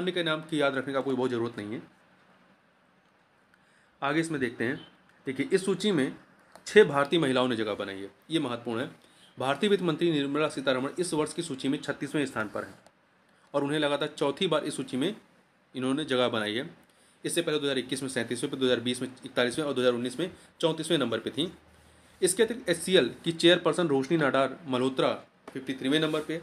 अन्य के नाम की याद रखने का कोई बहुत ज़रूरत नहीं है आगे इसमें देखते हैं देखिए इस सूची में छः भारतीय महिलाओं ने जगह बनाई है ये महत्वपूर्ण है भारतीय वित्त मंत्री निर्मला सीतारमण इस वर्ष की सूची में छत्तीसवें स्थान पर हैं और उन्हें लगातार चौथी बार इस सूची में इन्होंने जगह बनाई है इससे पहले 2021 में सैंतीसवें पर 2020 में इकतालीसवें और 2019 में चौंतीसवें नंबर पर थी इसके अतिरिक्त एस की चेयरपर्सन रोशनी नाडार मल्होत्रा फिफ्टी थ्रीवें नंबर पर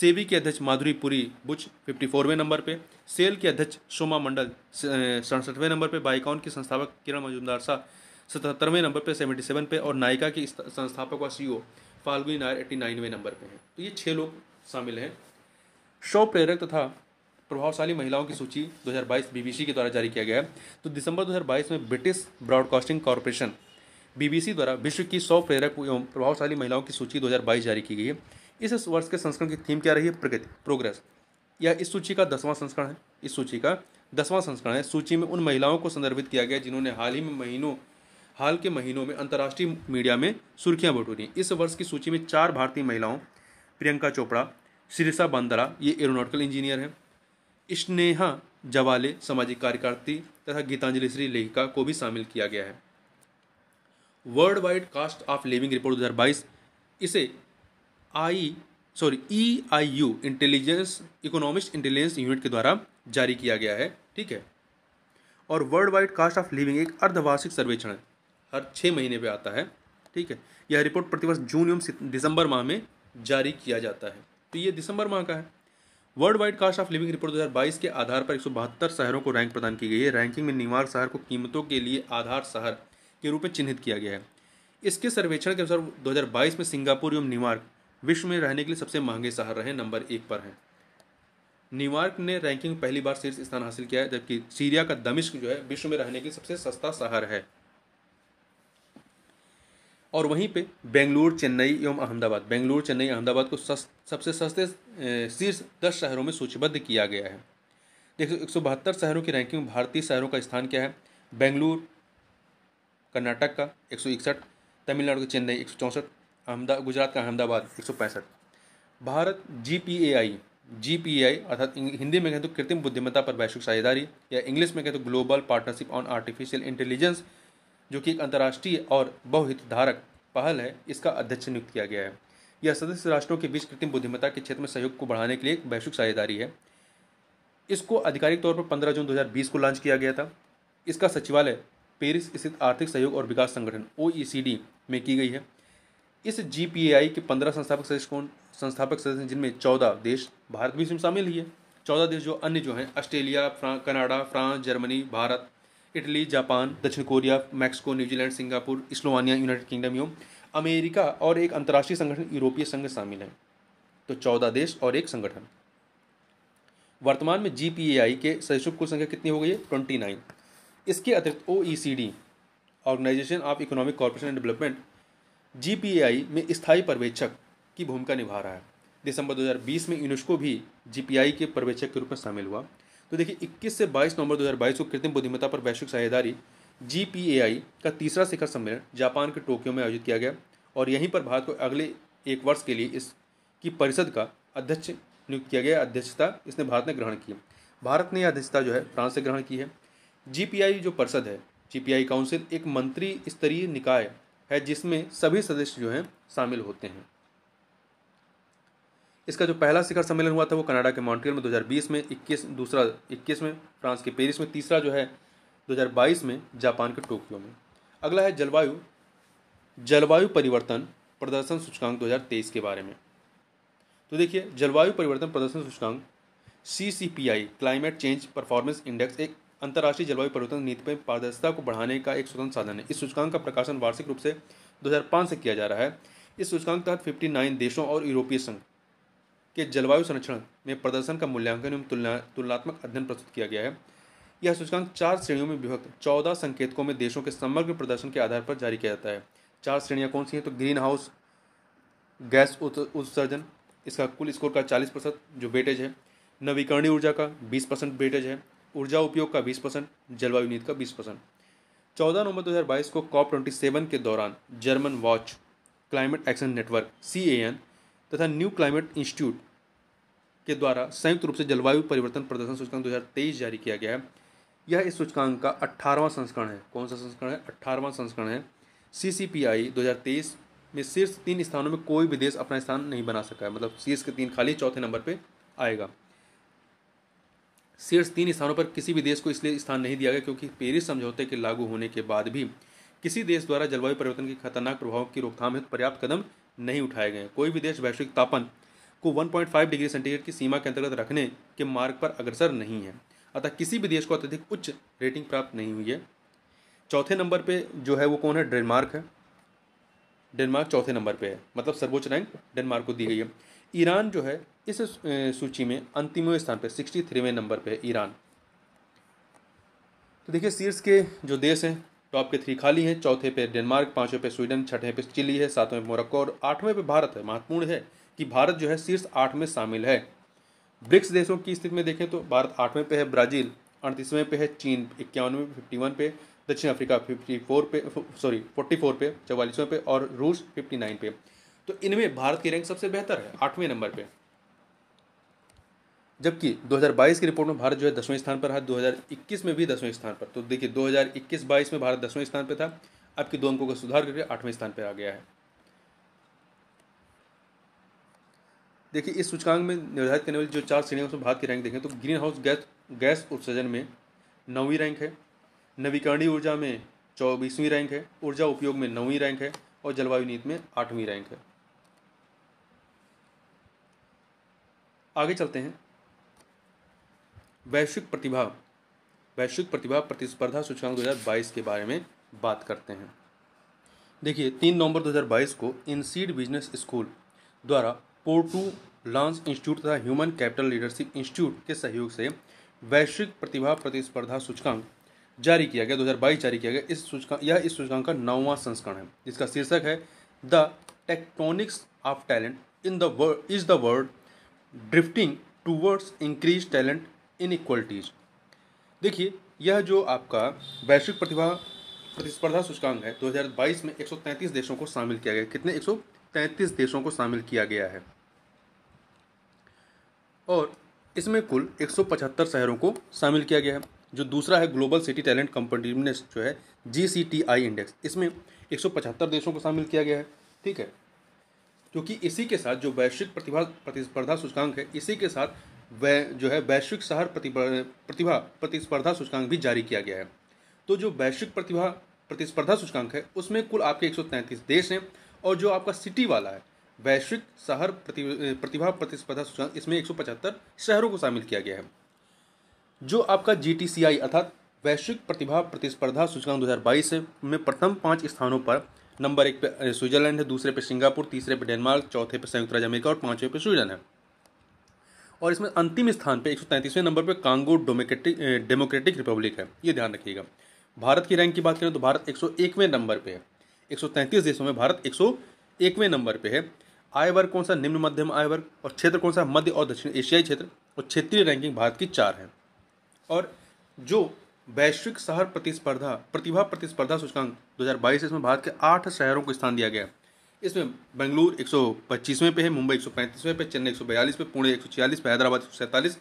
सेबी के अध्यक्ष माधुरी पुरी बुच फिफ्टी फोरवें नंबर पे सेल के अध्यक्ष शोमा मंडल सड़सठवें नंबर पे बाइकॉन की संस्थापक किरण मजुमदार शाह सतहत्तरवें नंबर पे सेवेंटी सेवन पे और नायिका की संस्थापक व CEO e Falguni Nayar eighty नाइनवें नंबर पे हैं तो ये छः लोग शामिल हैं शव प्रेरक तथा प्रभावशाली महिलाओं की सूची 2022 बीबीसी के द्वारा जारी किया गया है तो दिसंबर 2022 में ब्रिटिश ब्रॉडकास्टिंग कॉरपोरेशन बीबीसी द्वारा विश्व की सौ प्रेरक एवं प्रभावशाली महिलाओं की सूची 2022 जारी की गई है इस वर्ष के संस्करण की थीम क्या रही है प्रगति प्रोग्रेस यह इस सूची का दसवां संस्करण है इस सूची का दसवां संस्करण है सूची में उन महिलाओं को संदर्भित किया गया जिन्होंने हाल ही में महीनों हाल के महीनों में अंतर्राष्ट्रीय मीडिया में सुर्खियां बटोरी इस वर्ष की सूची में चार भारतीय महिलाओं प्रियंका चोपड़ा सिरसा बंदरा ये एरोनॉटिकल इंजीनियर है स्नेहा जवाले सामाजिक कार्यकर्ती तथा गीतांजलि श्री लेखिका को भी शामिल किया गया है Worldwide Cost of Living report 2022 इसे I sorry E I U Intelligence Economics Intelligence Unit के द्वारा जारी किया गया है ठीक है और Worldwide Cost of Living एक अर्धवार्षिक सर्वेक्षण है हर छः महीने पे आता है ठीक है यह रिपोर्ट प्रतिवर्ष जून एवं दिसंबर माह में जारी किया जाता है तो ये दिसंबर माह का है Worldwide Cost of Living report 2022 के आधार पर एक शहरों को रैंक प्रदान की गई है रैंकिंग में न्यूयॉर्क शहर को कीमतों के लिए आधार शहर के रूप में चिन्हित किया गया है इसके सर्वेक्षण के अनुसार 2022 में सिंगापुर एवं न्यूयॉर्क विश्व में रहने के लिए सबसे महंगे शहर रहे नंबर एक पर हैं न्यूयॉर्क ने रैंकिंग में पहली बार शीर्ष स्थान हासिल किया है जबकि सीरिया का दमिश्क जो है विश्व में रहने के लिए सबसे सस्ता शहर है और वहीं पे बेंगलुरु चेन्नई एवं अहमदाबाद बेंगलुरु चेन्नई अहमदाबाद को सस, सबसे सस्ते शीर्ष दस शहरों में सूचीबद्ध किया गया है देखो एक सौ बहत्तर शहरों की रैंकिंग भारतीय शहरों का स्थान क्या है बेंगलुरु कर्नाटक का एक सौ इकसठ तमिलनाडु का चेन्नई एक सौ चौंसठ अहमदा गुजरात का अहमदाबाद एक सौ पैंसठ Bharat G P A I G P I अर्थात हिंदी में कहें तो कृत्रिम बुद्धिमत्ता पर वैश्विक साझेदारी या इंग्लिश में कहें तो Global Partnership on Artificial Intelligence जो कि एक अंतर्राष्ट्रीय और बहुहितधारक पहल है इसका अध्यक्ष नियुक्त किया गया है यह सदस्य राष्ट्रों के बीच कृत्रिम बुद्धिमत्ता के क्षेत्र में सहयोग को बढ़ाने के लिए एक वैश्विक साझेदारी है इसको आधिकारिक तौर पर 15 जून 2020 को लॉन्च किया गया था इसका सचिवालय पेरिस स्थित आर्थिक सहयोग और विकास संगठन ओ में की गई है इस जी के पंद्रह संस्थापक सदस्य कौन संस्थापक सदस्य जिनमें चौदह देश भारत भी इसमें शामिल ही है चौदह देश जो अन्य जो हैं Australia France Canada France Germany Bharat Italy Japan दक्षिण Korea Mexico New Zealand Singapore Slovenia United Kingdom एवं अमेरिका और एक अंतर्राष्ट्रीय संगठन यूरोपीय संघ शामिल हैं तो चौदह देश और एक संगठन वर्तमान में जी के सदस्यों कुल संख्या कितनी हो गई है ट्वेंटी नाइन इसके अतिरिक्त O Organisation of Economic Corporation and Development G में स्थायी पर्यवेक्षक की भूमिका निभा रहा है दिसंबर 2020 में यूनेस्को भी जी के पर्यवेक्षक के रूप में शामिल हुआ तो देखिए 21 से 22 नवंबर 2022 को कृत्रिम बुद्धिमत्ता पर वैश्विक साझेदारी जी का तीसरा शिखर सम्मेलन जापान के टोक्यो में आयोजित किया गया और यहीं पर भारत को अगले एक वर्ष के लिए इसकी परिषद का अध्यक्ष नियुक्त किया गया अध्यक्षता इसने भारत ने ग्रहण की भारत ने यह अध्यक्षता जो है फ्रांस से ग्रहण की है जीपीआई जो परिषद है जीपीआई काउंसिल एक मंत्री स्तरीय निकाय है जिसमें सभी सदस्य जो हैं शामिल होते हैं इसका जो पहला शिखर सम्मेलन हुआ था वो कनाडा के मॉन्ट्रियल में 2020 में 21 दूसरा 21 में फ्रांस के पेरिस में तीसरा जो है 2022 में जापान के टोक्यो में अगला है जलवायु जलवायु परिवर्तन प्रदर्शन सूचकांक 2023 के बारे में तो देखिए जलवायु परिवर्तन प्रदर्शन सूचकांक C C P I Climate Change Performance Index एक अंतर्राष्ट्रीय जलवायु परिवर्तन नीति में पारदर्शिता को बढ़ाने का एक स्वतंत्र साधन है इस सूचकांक का प्रकाशन वार्षिक रूप से 2005 से किया जा रहा है इस सूचकांक तहत 59 देशों और यूरोपीय संघ के जलवायु संरक्षण में प्रदर्शन का मूल्यांकन एवं तुलना तुलनात्मक अध्ययन प्रस्तुत किया गया है यह सूचकांक चार श्रेणियों में विभक्त चौदह संकेतकों में देशों के समग्र प्रदर्शन के आधार पर जारी किया जाता है चार श्रेणियाँ कौन सी हैं तो ग्रीन हाउस गैस उत्सर्जन इसका कुल स्कोर का चालीस प्रतिशत जो बेटेज है नवीकरणीय ऊर्जा का बीस परसेंट बेटेज है ऊर्जा उपयोग का बीस परसेंट जलवायु नीति का बीस परसेंट चौदह नवंबर बाईस को कॉप ट्वेंटी सेवन के दौरान Germanwatch Climate Action Network C A N तथा न्यू क्लाइमेट इंस्टीट्यूट के द्वारा संयुक्त रूप से जलवायु परिवर्तन प्रदर्शन सूचकांक 2023 जारी किया गया है यह इस सूचकांक का अट्ठारहवां संस्करण है कौन सा संस्करण है अट्ठारहवां संस्करण है सी सी पी आई दो हज़ार तेईस में शीर्ष तीन स्थानों में कोई भी देश अपना स्थान नहीं बना सका है मतलब शीर्ष के तीन खाली चौथे नंबर पर आएगा शीर्ष तीन स्थानों पर किसी भी देश को इसलिए स्थान नहीं दिया गया क्योंकि पेरिस समझौते के लागू होने के बाद भी किसी देश द्वारा जलवायु परिवर्तन के खतरनाक प्रभाव की रोकथाम हेतु पर्याप्त कदम नहीं उठाए गए कोई भी देश वैश्विक तापन को 1.5 डिग्री सेंटीग्रेड की सीमा के अंतर्गत रखने के मार्ग पर अग्रसर नहीं है अतः किसी भी देश को अत्यधिक उच्च रेटिंग प्राप्त नहीं हुई है चौथे नंबर पे जो है वो कौन है डेनमार्क है डेनमार्क चौथे नंबर पे है मतलब सर्वोच्च रैंक डेनमार्क को दी गई है ईरान जो है इस सूची में अंतिम स्थान पर सिक्सटी थ्रीवें नंबर पर है ईरान तो देखिए शीर्ष के जो देश हैं टॉप तो के थ्री खाली हैं चौथे पे डेनमार्क पाँचवें पे स्वीडन छठे पे चिली है सातवें मोरक्को और आठवें पे भारत है महत्वपूर्ण है कि भारत जो है शीर्ष आठ में शामिल है ब्रिक्स देशों की स्थिति में देखें तो भारत आठवें पे है ब्राज़ील अड़तीसवें पे है चीन इक्यानवे फिफ्टी वन पे दक्षिण अफ्रीका फिफ्टी फोर पे सॉरी फोर्टी फोर पे चवालीसवें पे और रूस फिफ्टी नाइन पे तो इनमें भारत की रैंक सबसे बेहतर है आठवें नंबर पर जबकि 2022 की रिपोर्ट में भारत जो है दसवें स्थान पर रहा 2021 में भी दसवें स्थान पर तो देखिए 2021-22 में भारत दसवें स्थान पर था अब की दो अंकों का सुधार करके आठवें स्थान पर आ गया है देखिए इस सूचकांक में निर्धारित करने वाली जो चार श्रेणियों में भारत की रैंक देखें तो ग्रीन हाउस गैस गैस उत्सर्जन में नौवीं रैंक है नवीकरणीय ऊर्जा में चौबीसवीं रैंक है ऊर्जा उपयोग में नौवीं रैंक है और जलवायु नीति में आठवीं रैंक है आगे चलते हैं वैश्विक प्रतिभा वैश्विक प्रतिभा प्रतिस्पर्धा सूचकांक 2022 के बारे में बात करते हैं देखिए तीन नवंबर 2022 को इनसीड बिजनेस स्कूल द्वारा पोर्टू लॉन्स इंस्टीट्यूट तथा ह्यूमन कैपिटल लीडरशिप इंस्टीट्यूट के सहयोग से वैश्विक प्रतिभा प्रतिस्पर्धा सूचकांक जारी किया गया 2022 जारी किया गया इस सूचकांक यह इस सूचकांक का नौवां संस्करण है जिसका शीर्षक है The Tectonics of Talent in the World is the World Drifting towards increase talent inequalities देखिए यह जो आपका वैश्विक प्रतिभा प्रतिस्पर्धा सूचकांक है 2022 में 133 देशों को शामिल किया गया कितने 133 देशों को शामिल किया गया है और इसमें कुल 175 शहरों को शामिल किया गया है जो दूसरा है ग्लोबल सिटी टैलेंट कंपटीटिवनेस जो है जी सी टी आई इंडेक्स इसमें 175 देशों को शामिल किया गया है ठीक है क्योंकि इसी के साथ जो वैश्विक प्रतिभा प्रतिस्पर्धा सूचकांक है इसी के साथ वह जो है वैश्विक शहर प्रतिभा प्रतिस्पर्धा सूचकांक भी जारी किया गया है तो जो वैश्विक प्रतिभा प्रतिस्पर्धा सूचकांक है उसमें कुल आपके एक देश हैं और जो आपका सिटी वाला है वैश्विक शहर प्रतिभा प्रतिस्पर्धा सूचकांक इसमें एक शहरों को शामिल किया गया है जो आपका जी अर्थात वैश्विक प्रतिभा प्रतिस्पर्धा सूचकांक 2022 में प्रथम पाँच स्थानों पर नंबर एक पे स्विट्जरलैंड है दूसरे पे सिंगापुर तीसरे पे डेनमार्क चौथे पे संयुक्त राज्य अमेरिका और पाँचवें पे स्वीडन है और इसमें अंतिम स्थान पर एक नंबर पर कांगो डेमोक्रेटिक डेमोक्रेटिक रिपब्लिक है ये ध्यान रखिएगा भारत की रैंक की बात करें तो भारत एक नंबर पर है एक देशों में भारत एकवें नंबर पे है आय वर्ग कौन सा निम्न मध्यम आय वर्ग और क्षेत्र कौन सा मध्य और दक्षिण एशियाई क्षेत्र और क्षेत्रीय रैंकिंग भारत की चार है और जो वैश्विक शहर प्रतिस्पर्धा प्रतिभा प्रतिस्पर्धा सूचकांक 2022 इसमें भारत के आठ शहरों को स्थान दिया गया है इसमें बेंगलुरु एक सौ पे है मुंबई एक सौ पे चेन्नई एक सौ बयालीस पे पुणे एक सौ छियालीस पे हैदराबाद एक सौ सैंतालीस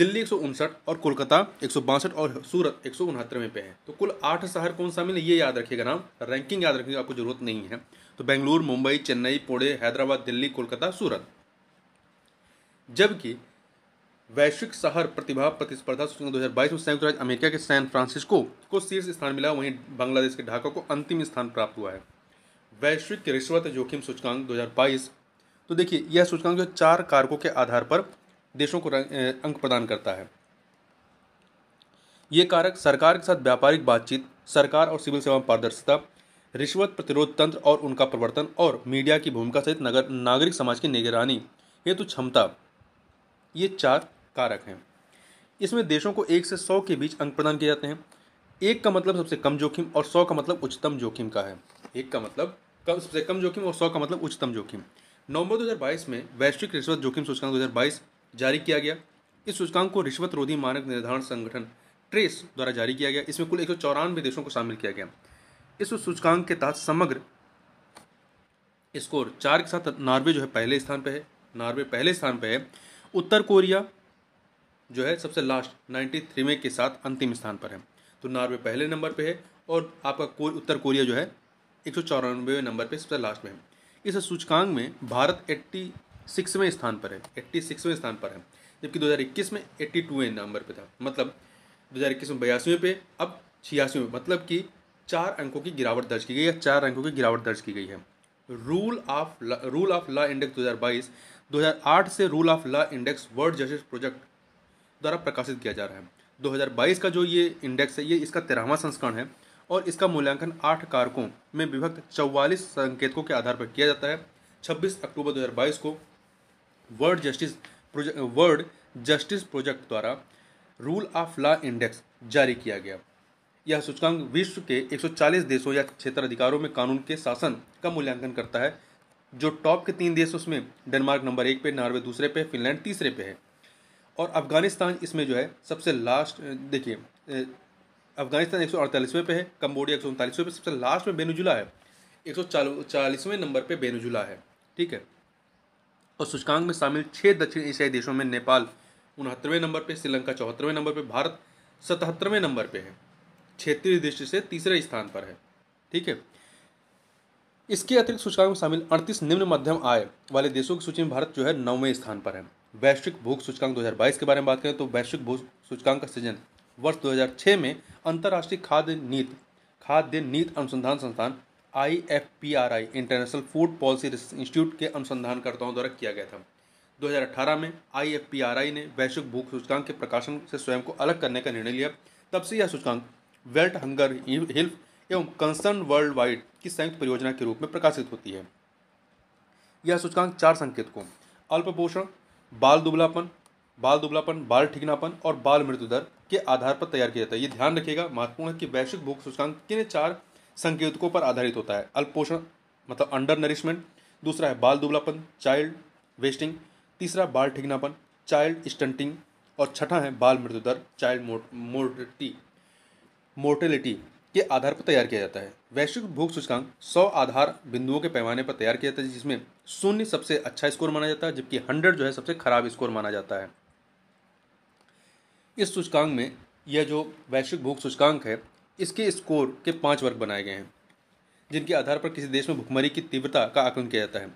दिल्ली एक सौ उनसठ और कोलकाता एक सौ बासठ और सूरत एक सौ पे है तो कुल आठ शहर कौन शामिल है ये याद रखिएगा नाम रैंकिंग याद रखने की आपको जरूरत नहीं है तो बेंगलुरु मुंबई चेन्नई पुणे हैदराबाद दिल्ली कोलकाता सूरत जबकि वैश्विक शहर प्रतिभा प्रतिस्पर्धा सूचना 2022 में संयुक्त राज्य अमेरिका के सैन फ्रांसिस्को को शीर्ष स्थान मिला वहीं बांग्लादेश के ढाका को अंतिम स्थान प्राप्त हुआ है वैश्विक रिश्वत जोखिम सूचकांक 2022 तो देखिए यह सूचकांक जो चार कारकों के आधार पर देशों को अंक प्रदान करता है ये कारक सरकार के साथ व्यापारिक बातचीत सरकार और सिविल सेवा पारदर्शिता रिश्वत प्रतिरोध तंत्र और उनका प्रवर्तन और मीडिया की भूमिका सहित नगर नागरिक समाज की निगरानी हेतु क्षमता ये चार कारक हैं इसमें देशों को एक से सौ के बीच अंक प्रदान किए जाते हैं एक का मतलब सबसे कम जोखिम और सौ का मतलब उच्चतम जोखिम का है एक का मतलब कम सबसे कम जोखिम और सौ का मतलब उच्चतम जोखिम नवंबर 2022 में वैश्विक रिश्वत जोखिम सूचकांक 2022 जारी किया गया इस सूचकांक को रिश्वत रोधी मानक निर्धारण संगठन ट्रेस द्वारा जारी किया गया इसमें कुल एक देशों को शामिल किया गया इस सूचकांक के तहत समग्र स्कोर चार के साथ नॉर्वे जो है पहले स्थान पर है नॉर्वे पहले स्थान पर है उत्तर कोरिया जो है सबसे लास्ट थ्री में के साथ अंतिम स्थान पर है तो नॉर्वे पहले नंबर पे है और आपका को, उत्तर कोरिया जो है एक नंबर पे सबसे लास्ट में है इस सूचकांक में भारत एट्टी सिक्सवें स्थान पर है एट्टी सिक्सवें स्थान पर है जबकि 2021 में एट्टी टूवें नंबर पे था मतलब 2021 में बयासीवें पे अब छियासीवें मतलब कि चार अंकों की गिरावट दर्ज की गई है चार अंकों की गिरावट दर्ज की गई है Rule of Rule of Law Index 2022 2008 से Rule of Law Index World Justice Project द्वारा प्रकाशित किया जा रहा है 2022 का जो ये इंडेक्स है ये इसका तेरहवा संस्करण है और इसका मूल्यांकन आठ कारकों में विभक्त चौवालीस संकेतकों के आधार पर किया जाता है 26 अक्टूबर 2022 को World Justice World Justice Project द्वारा रूल ऑफ लॉ इंडेक्स जारी किया गया यह सूचकांक विश्व के 140 देशों या क्षेत्र अधिकारों में कानून के शासन का मूल्यांकन करता है जो टॉप के तीन देश उसमें डेनमार्क नंबर एक पे नॉर्वे दूसरे पे फिनलैंड तीसरे पे है और अफगानिस्तान इसमें जो है सबसे लास्ट देखिए अफगानिस्तान एक सौ पे है कम्बोडिया एक सौ पे सबसे लास्ट में बेनुजुला है एक सौ नंबर पे बेनुजुला है ठीक है और सूचकांक में शामिल छः दक्षिण एशियाई देशों में नेपाल उनहत्तरवें नंबर पे श्रीलंका चौहत्तरवें नंबर पे भारत सतहत्तरवें नंबर पे है क्षेत्रीय दृष्टि से तीसरे स्थान पर है ठीक है इसके अतिरिक्त सूचकांक में शामिल अड़तीस निम्न मध्यम आय वाले देशों की सूची में भारत जो है नौवें स्थान पर है वैश्विक भूख सूचकांक 2022 के बारे में बात करें तो वैश्विक भूख सूचकांक का सीजन वर्ष 2006 में अंतर्राष्ट्रीय खाद्य नीत खाद्य नीति अनुसंधान संस्थान I F P R I International Food Policy Institute के अनुसंधानकर्ताओं द्वारा किया गया था 2018 में I F P R I ने वैश्विक भूख सूचकांक के प्रकाशन से स्वयं को अलग करने का निर्णय लिया तब से यह सूचकांक वेल्ट हंगर हिल्फ एवं कंसर्न वर्ल्ड वाइड की संयुक्त परियोजना के रूप में प्रकाशित होती है यह सूचकांक चार संकेतकों अल्पपोषण बाल दुबलापन बाल दुबलापन बाल ठिकनापन और बाल मृत्यु दर के आधार पर तैयार किया जाता है ये ध्यान रखिएगा महत्वपूर्ण है कि वैश्विक भूख सूचकांक किन चार संकेतकों पर आधारित होता है अल्पोषण मतलब अंडर नरिशमेंट दूसरा है बाल दुबलापन चाइल्ड वेस्टिंग तीसरा बाल ठिगनापन चाइल्ड स्टंटिंग और छठा है बाल मृत्यु दर चाइल्ड मोर्टी मोर्टेलिटी के आधार पर तैयार किया जाता है वैश्विक भूख सूचकांक सौ आधार बिंदुओं के पैमाने पर तैयार किया जाता है जिसमें शून्य सबसे अच्छा स्कोर माना जाता है जबकि हंड्रेड जो है सबसे खराब स्कोर माना जाता है इस सूचकांक में यह जो वैश्विक भूख सूचकांक है इसके स्कोर के पाँच वर्ग बनाए गए हैं जिनके आधार पर किसी देश में भुखमरी की तीव्रता का आकलन किया जाता है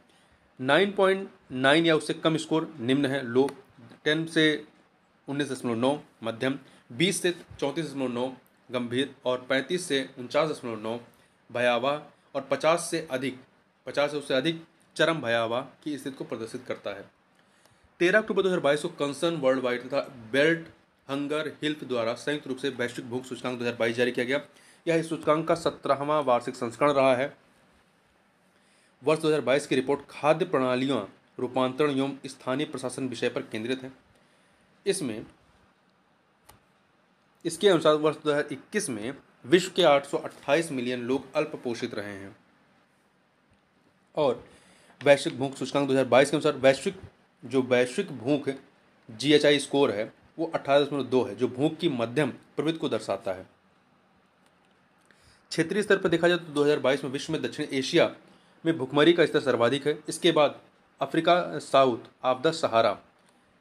नाइन पॉइंट नाइन या उससे कम स्कोर निम्न है लो टेन से उन्नीस दशमलव नौ मध्यम बीस से चौंतीस दशमलव नौ गंभीर और पैंतीस से उनचास दशमलव नौ भयावह और पचास से अधिक पचास से उससे अधिक चरम भयावह की स्थिति को प्रदर्शित करता है तेरह अक्टूबर दो हज़ार बाईस को कंसर्न वर्ल्ड वाइड तथा बेल्ट हंगर हिल्प द्वारा संयुक्त रूप से वैश्विक भूख सूचकांक 2022 जारी किया गया यह इस सूचकांक का सत्रहवां वार्षिक संस्करण रहा है वर्ष 2022 की रिपोर्ट खाद्य प्रणालियाँ रूपांतरण एवं स्थानीय प्रशासन विषय पर केंद्रित है इसमें इसके अनुसार वर्ष 2021 में विश्व के 828 मिलियन लोग अल्प पोषित रहे हैं और वैश्विक भूख सूचकांक 2022 के अनुसार वैश्विक जो वैश्विक भूख जी एच आई स्कोर है वो अट्ठारह दशमलव दो है जो भूख की मध्यम प्रवृत्ति को दर्शाता है क्षेत्रीय स्तर पर देखा जाए तो 2022 में विश्व में दक्षिण एशिया में भुखमरी का स्तर सर्वाधिक है इसके बाद अफ्रीका साउथ आपदा सहारा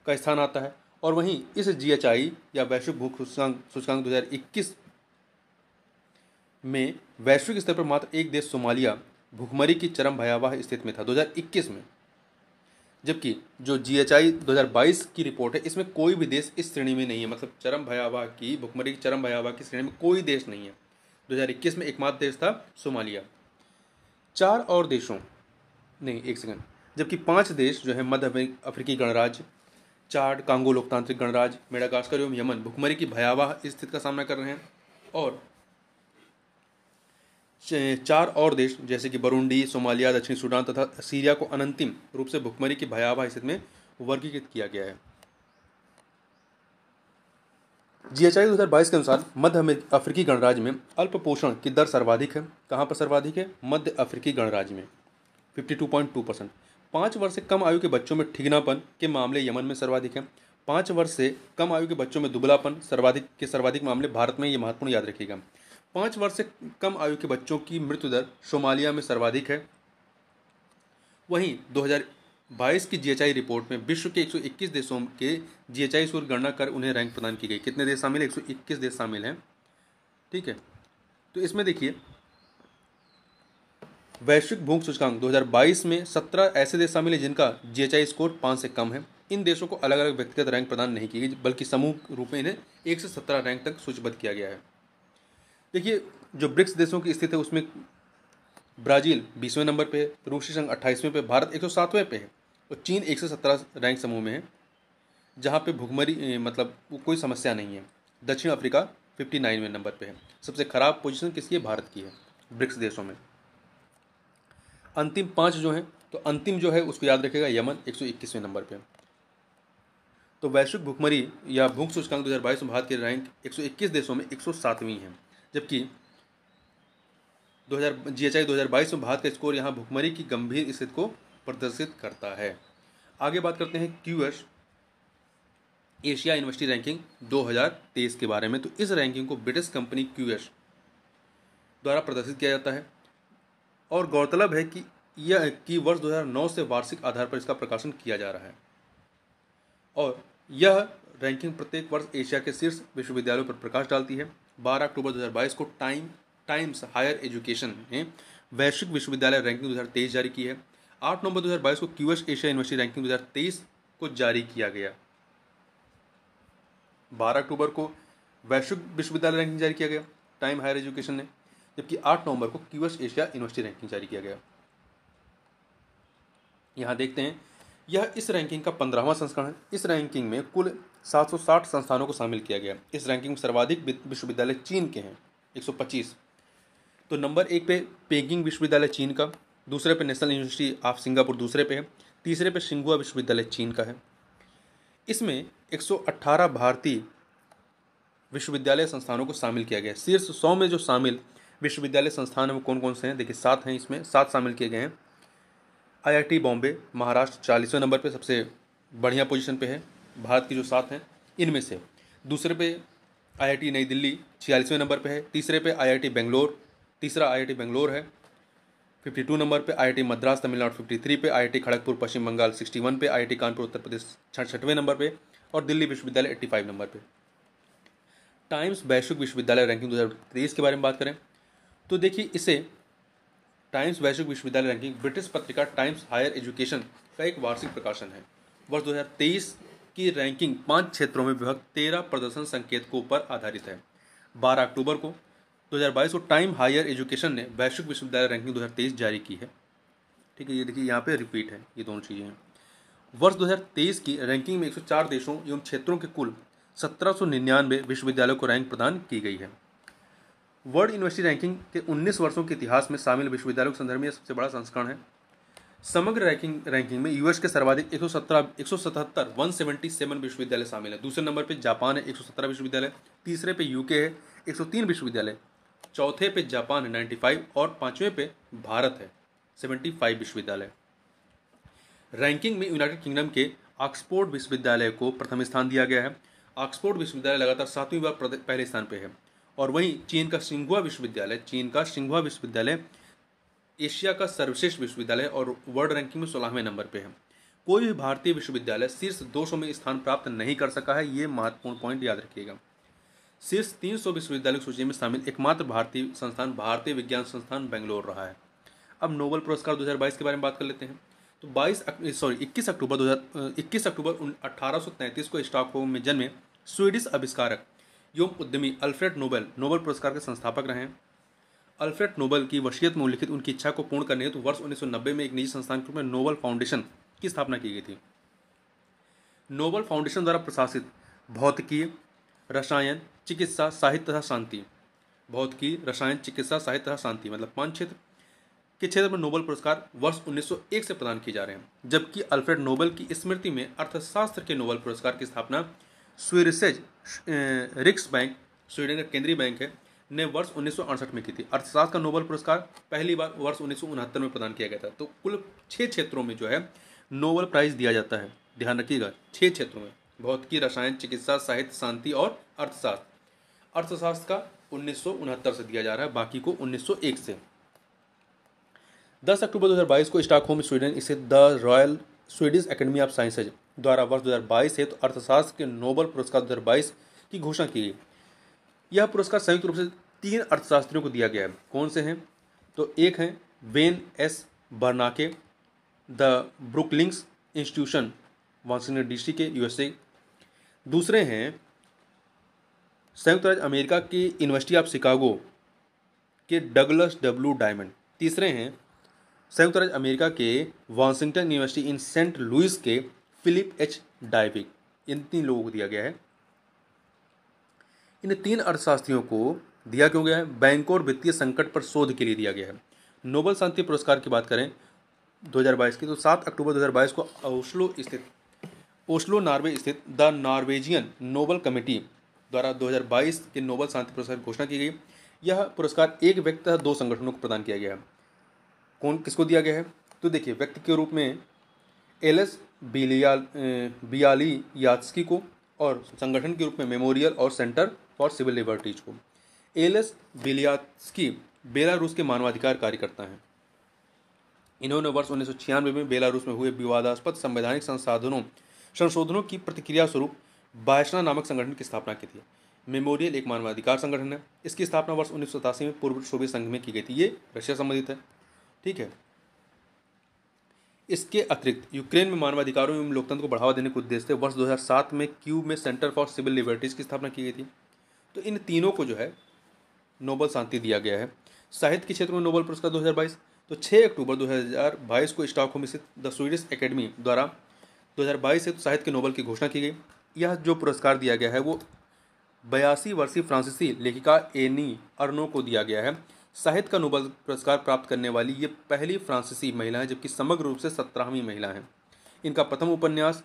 का स्थान आता है और वहीं इस जीएचआई या वैश्विक भूख सूचकांक सूचकांक दो में वैश्विक स्तर पर मात्र एक देश सोमालिया भुखमरी की चरम भयावह स्थिति में था 2021 में जबकि जो जी एच आई दो हज़ार बाईस की रिपोर्ट है इसमें कोई भी देश इस श्रेणी में नहीं है मतलब चरम भयावह की भुखमरी की चरम भयावह की श्रेणी में कोई देश नहीं है दो हज़ार इक्कीस में एकमात्र देश था सोमालिया चार और देशों नहीं एक सेकंड जबकि पांच देश जो है मध्य अफ्रीकी गणराज्य चार कांगो लोकतांत्रिक गणराज्य मेडागास्कर एवं यमन भुखमरी की भयावह स्थिति का सामना कर रहे हैं और चार और देश जैसे कि बरुंडी सोमालिया दक्षिण सूडान तथा सीरिया को अनंतिम रूप से भुखमरी की भयावह स्थिति में वर्गीकृत किया गया है जी हज़ार बाईस के अनुसार मध्य अफ्रीकी गणराज्य में अल्प पोषण की दर सर्वाधिक है कहाँ पर सर्वाधिक है मध्य अफ्रीकी गणराज्य में टू परसेंट पाँच वर्ष से कम आयु के बच्चों में ठिगनापन के मामले यमन में सर्वाधिक है पाँच वर्ष से कम आयु के बच्चों में दुबलापन सर्वाधिक के सर्वाधिक मामले भारत में ये महत्वपूर्ण याद रखिएगा पाँच वर्ष से कम आयु के बच्चों की मृत्यु दर सोमालिया में सर्वाधिक है वहीं 2022 की जीएचआई रिपोर्ट में विश्व के 121 देशों के जीएचआई आई गणना कर उन्हें रैंक प्रदान की गई कितने देश शामिल हैं 121 देश शामिल हैं ठीक है तो इसमें देखिए वैश्विक भूख सूचकांक 2022 में 17 ऐसे देश शामिल हैं जिनका जीएचआई स्कोर पाँच से कम है इन देशों को अलग अलग व्यक्तिगत रैंक प्रदान नहीं की गई बल्कि समूह रूप में इन्हें एक से सत्रह रैंक तक सूचीबद्ध किया गया है देखिए जो ब्रिक्स देशों की स्थिति है उसमें ब्राज़ील बीसवें नंबर पे है रूसी संघ अट्ठाईसवें पे भारत एक सौ पे है और चीन एक सौ सत्रह रैंक समूह में है जहाँ पे भुखमरी मतलब कोई समस्या नहीं है दक्षिण अफ्रीका फिफ्टी नाइनवें नंबर पे है सबसे ख़राब पोजीशन किसकी है भारत की है ब्रिक्स देशों में अंतिम पाँच जो हैं तो अंतिम जो है उसको याद रखेगा यमन एक सौ इक्कीसवें नंबर पर तो वैश्विक भुखमरी या भूख सूचकांक दो हज़ार बाईस में भारत की रैंक एक सौ इक्कीस देशों में एक सौ सातवीं है जबकि दो हज़ार जी एच आई दो हज़ार बाईस में भारत का स्कोर यहाँ भुखमरी की गंभीर स्थिति को प्रदर्शित करता है आगे बात करते हैं एस एशिया यूनिवर्सिटी रैंकिंग 2023 के बारे में तो इस रैंकिंग को ब्रिटिश कंपनी क्यू एस द्वारा प्रदर्शित किया जाता है और गौरतलब है कि यह कि वर्ष 2009 से वार्षिक आधार पर इसका प्रकाशन किया जा रहा है और यह रैंकिंग प्रत्येक वर्ष एशिया के शीर्ष विश्वविद्यालयों पर प्रकाश डालती है 12 अक्टूबर 2022 को टाइम टाइम्स हायर एजुकेशन ने वैश्विक विश्वविद्यालय रैंकिंग 2023 जारी की है 8 नवंबर 2022 को क्यूएस एशिया यूनिवर्सिटी रैंकिंग 2023 को जारी किया गया 12 अक्टूबर को वैश्विक विश्वविद्यालय रैंकिंग जारी किया गया टाइम हायर एजुकेशन ने जबकि 8 नवंबर को क्यूएस एशिया यूनिवर्सिटी रैंकिंग जारी किया गया यहां देखते हैं यह इस रैंकिंग का पंद्रहवां संस्करण है इस रैंकिंग में कुल 760 संस्थानों को शामिल किया गया इस रैंकिंग में सर्वाधिक विश्वविद्यालय चीन के हैं 125 तो नंबर एक पे पेगिंग विश्वविद्यालय चीन का दूसरे पे नेशनल यूनिवर्सिटी ऑफ सिंगापुर दूसरे पे है तीसरे पे सिंगुआ विश्वविद्यालय चीन का है इसमें 118 भारतीय विश्वविद्यालय संस्थानों को शामिल किया गया शीर्ष सौ में जो शामिल विश्वविद्यालय संस्थान हैं वो कौन कौन से हैं देखिए सात हैं इसमें सात शामिल किए गए हैं आईआईटी बॉम्बे महाराष्ट्र चालीसवें नंबर पे सबसे बढ़िया पोजीशन पे है भारत की जो सात हैं इनमें से दूसरे पे आईआईटी नई दिल्ली छियालीसवें नंबर पे है तीसरे पे आईआईटी बेंगलोर तीसरा आईआईटी बेंगलोर है फिफ्टी टू नंबर पे IIT Madras Tamil Nadu fifty three पे आईआईटी खड़गपुर पश्चिम बंगाल 61 पे आईआईटी कानपुर उत्तर प्रदेश छठवें नंबर पे और दिल्ली विश्वविद्यालय फाइव नंबर पे टाइम्स वैश्विक विश्वविद्यालय रैंकिंग दो के बारे में बात करें तो देखिए इसे टाइम्स वैश्विक विश्वविद्यालय रैंकिंग ब्रिटिश पत्रिका टाइम्स हायर एजुकेशन का एक वार्षिक प्रकाशन है वर्ष 2023 की रैंकिंग पांच क्षेत्रों में विभक्त तेरह प्रदर्शन संकेतकों पर आधारित है 12 अक्टूबर को 2022 को टाइम हायर एजुकेशन ने वैश्विक विश्वविद्यालय रैंकिंग 2023 जारी की है ठीक है ये देखिए यहाँ पे रिपीट है ये दोनों चीज़ें हैं वर्ष 2023 की रैंकिंग में 104 देशों एवं क्षेत्रों के कुल सत्रह विश्वविद्यालयों को रैंक प्रदान की गई है वर्ल्ड यूनिवर्सिटी रैंकिंग के 19 वर्षों के इतिहास में शामिल विश्वविद्यालयों के संदर्भ में सबसे बड़ा संस्करण है समग्र रैंकिंग रैंकिंग में यूएस के सर्वाधिक 117 177 177 विश्वविद्यालय शामिल है दूसरे नंबर पे जापान है 117 विश्वविद्यालय तीसरे पे यूके है 103 विश्वविद्यालय चौथे पे जापान है 95 और पांचवें पे भारत है 75 विश्वविद्यालय रैंकिंग में यूनाइटेड किंगडम के ऑक्सफोर्ड विश्वविद्यालय को प्रथम स्थान दिया गया है ऑक्सफोर्ड विश्वविद्यालय लगातार सातवीं बार पहले स्थान पर है और वहीं चीन का सिंघुआ विश्वविद्यालय चीन का सिंघुआ विश्वविद्यालय एशिया का सर्वश्रेष्ठ विश्वविद्यालय और वर्ल्ड रैंकिंग में सोलहवें नंबर पर है कोई भी भारतीय विश्वविद्यालय शीर्ष दो में स्थान प्राप्त नहीं कर सका है ये महत्वपूर्ण पॉइंट याद रखिएगा शीर्ष 300 विश्वविद्यालय की सूची में शामिल एकमात्र भारतीय संस्थान भारतीय विज्ञान संस्थान बेंगलोर रहा है अब नोबल पुरस्कार 2022 के बारे में बात कर लेते हैं तो 22 सॉरी 21 अक्टूबर 2021 अक्टूबर अठारह को स्टॉकहोम में जन्मे स्वीडिश आविष्कारक यौम उद्यमी अल्फ्रेड नोबेल नोबेल पुरस्कार के संस्थापक रहे अल्फ्रेड नोबेल की वशियत में उल्लिखित उनकी इच्छा को पूर्ण करने हेतु तो वर्ष 1990 में एक निजी संस्थान के रूप में नोबल फाउंडेशन की स्थापना की गई थी नोबल फाउंडेशन द्वारा प्रशासित भौतिकीय रसायन चिकित्सा साहित्य तथा शांति भौतिकी रसायन चिकित्सा साहित्य तथा शांति मतलब पांच क्षेत्र के क्षेत्र में नोबल पुरस्कार वर्ष 1901 से प्रदान किए जा रहे हैं जबकि अल्फ्रेड नोबेल की स्मृति में अर्थशास्त्र के नोबल पुरस्कार की स्थापना स्विरसेज रिक्स बैंक स्वीडन का केंद्रीय बैंक है ने वर्ष उन्नीस में की थी अर्थशास्त्र का नोबल पुरस्कार पहली बार वर्ष उन्नीस में प्रदान किया गया था तो कुल छः क्षेत्रों में जो है नोबल प्राइज दिया जाता है ध्यान रखिएगा छः क्षेत्रों में भौतिकी रसायन चिकित्सा साहित्य शांति और अर्थशास्त्र अर्थशास्त्र का उन्नीस से दिया जा रहा है बाकी को उन्नीस से 10 अक्टूबर 2022 को स्टॉकहोम स्वीडन स्थित the Royal Swedish Academy of Sciences द्वारा वर्ष 2022 हेतु तो अर्थशास्त्र के नोबल पुरस्कार 2022 की घोषणा की गई यह पुरस्कार संयुक्त रूप से तीन अर्थशास्त्रियों को दिया गया है कौन से हैं तो एक हैं Ben S Bernanke the Brookings Institution Washington DC के यूएसए दूसरे हैं संयुक्त राज्य अमेरिका की यूनिवर्सिटी ऑफ शिकागो के डगलस डब्ल्यू डायमंड तीसरे हैं संयुक्त राज्य अमेरिका के Washington University in St Louis के फिलिप एच डाइविक इन तीन लोगों को दिया गया है इन तीन अर्थशास्त्रियों को दिया क्यों गया है बैंकों और वित्तीय संकट पर शोध के लिए दिया गया है नोबल शांति पुरस्कार की बात करें 2022 की तो 7 अक्टूबर 2022 को ओस्लो स्थित ओस्लो नॉर्वे स्थित द नॉर्वेजियन नोबल कमेटी द्वारा 2022 के नोबल शांति पुरस्कार की घोषणा की गई यह पुरस्कार एक व्यक्ति तथा दो संगठनों को प्रदान किया गया है कौन किसको दिया गया है तो देखिए व्यक्ति के रूप में एल एस बिलियाल बियाली यात्सकी को और संगठन के रूप में मेमोरियल और सेंटर फॉर सिविल लिबर्टीज को एलएस बिलियात्सकी बेलारूस के मानवाधिकार कार्यकर्ता हैं इन्होंने वर्ष उन्नीस में बेलारूस में हुए विवादास्पद संवैधानिक संसाधनों संशोधनों की प्रतिक्रिया स्वरूप बायसना नामक संगठन की स्थापना की थी मेमोरियल एक मानवाधिकार संगठन है इसकी स्थापना वर्ष उन्नीस में पूर्व सोवियत संघ में की गई थी ये रशिया संबंधित है ठीक है इसके अतिरिक्त यूक्रेन में मानवाधिकारों एवं लोकतंत्र को बढ़ावा देने के उद्देश्य से वर्ष 2007 में क्यूब में सेंटर फॉर सिविल लिबर्टीज़ की स्थापना की गई थी तो इन तीनों को जो है नोबल शांति दिया गया है साहित्य के क्षेत्र में नोबल पुरस्कार 2022 तो 6 अक्टूबर 2022 को स्टॉकहोम स्थित द स्वीडिश एकेडमी द्वारा 2022 से तो साहित्य के नोबल की घोषणा की गई यह जो पुरस्कार दिया गया है वो बयासी वर्षीय फ्रांसीसी लेखिका एनी अर्नो को दिया गया है साहित्य का नोबल पुरस्कार प्राप्त करने वाली ये पहली फ्रांसीसी महिला है जबकि समग्र रूप से सत्रहवीं महिला हैं इनका प्रथम उपन्यास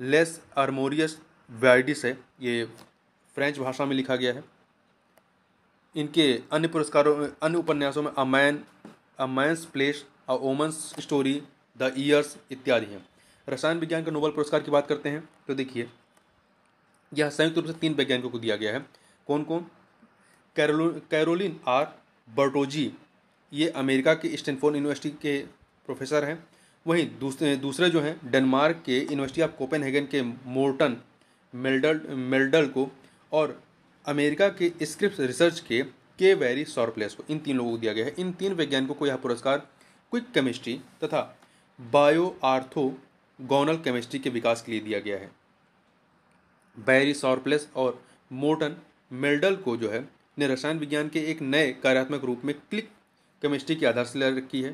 लेस आर्मोरियस वाइडिस है ये फ्रेंच भाषा में लिखा गया है इनके अन्य पुरस्कारों में अन्य उपन्यासों में A Man A Man's Place A Woman's Story The Years इत्यादि हैं रसायन विज्ञान का नोबल पुरस्कार की बात करते हैं तो देखिए यह संयुक्त रूप से तीन वैज्ञानिकों को दिया गया है कौन कौन कैरोलिन आर बर्टोजी ये अमेरिका के स्टैनफोर्ड यूनिवर्सिटी के प्रोफेसर हैं वहीं दूसरे दूसरे जो हैं डेनमार्क के यूनिवर्सिटी ऑफ कोपेनहेगन के मोर्टन मेल्डल मेल्डल को और अमेरिका के स्क्रिप्स रिसर्च के के वेरी सॉरप्लेस को इन तीन लोगों को दिया गया है इन तीन वैज्ञानिकों को यह पुरस्कार क्विक केमिस्ट्री तथा बायो आर्थो गोनल केमिस्ट्री के विकास के लिए दिया गया है बैरी सॉरप्लेस और मोर्टन मेल्डल को जो है ने रसायन विज्ञान के एक नए कार्यात्मक रूप में क्लिक केमिस्ट्री की आधारशिला रखी है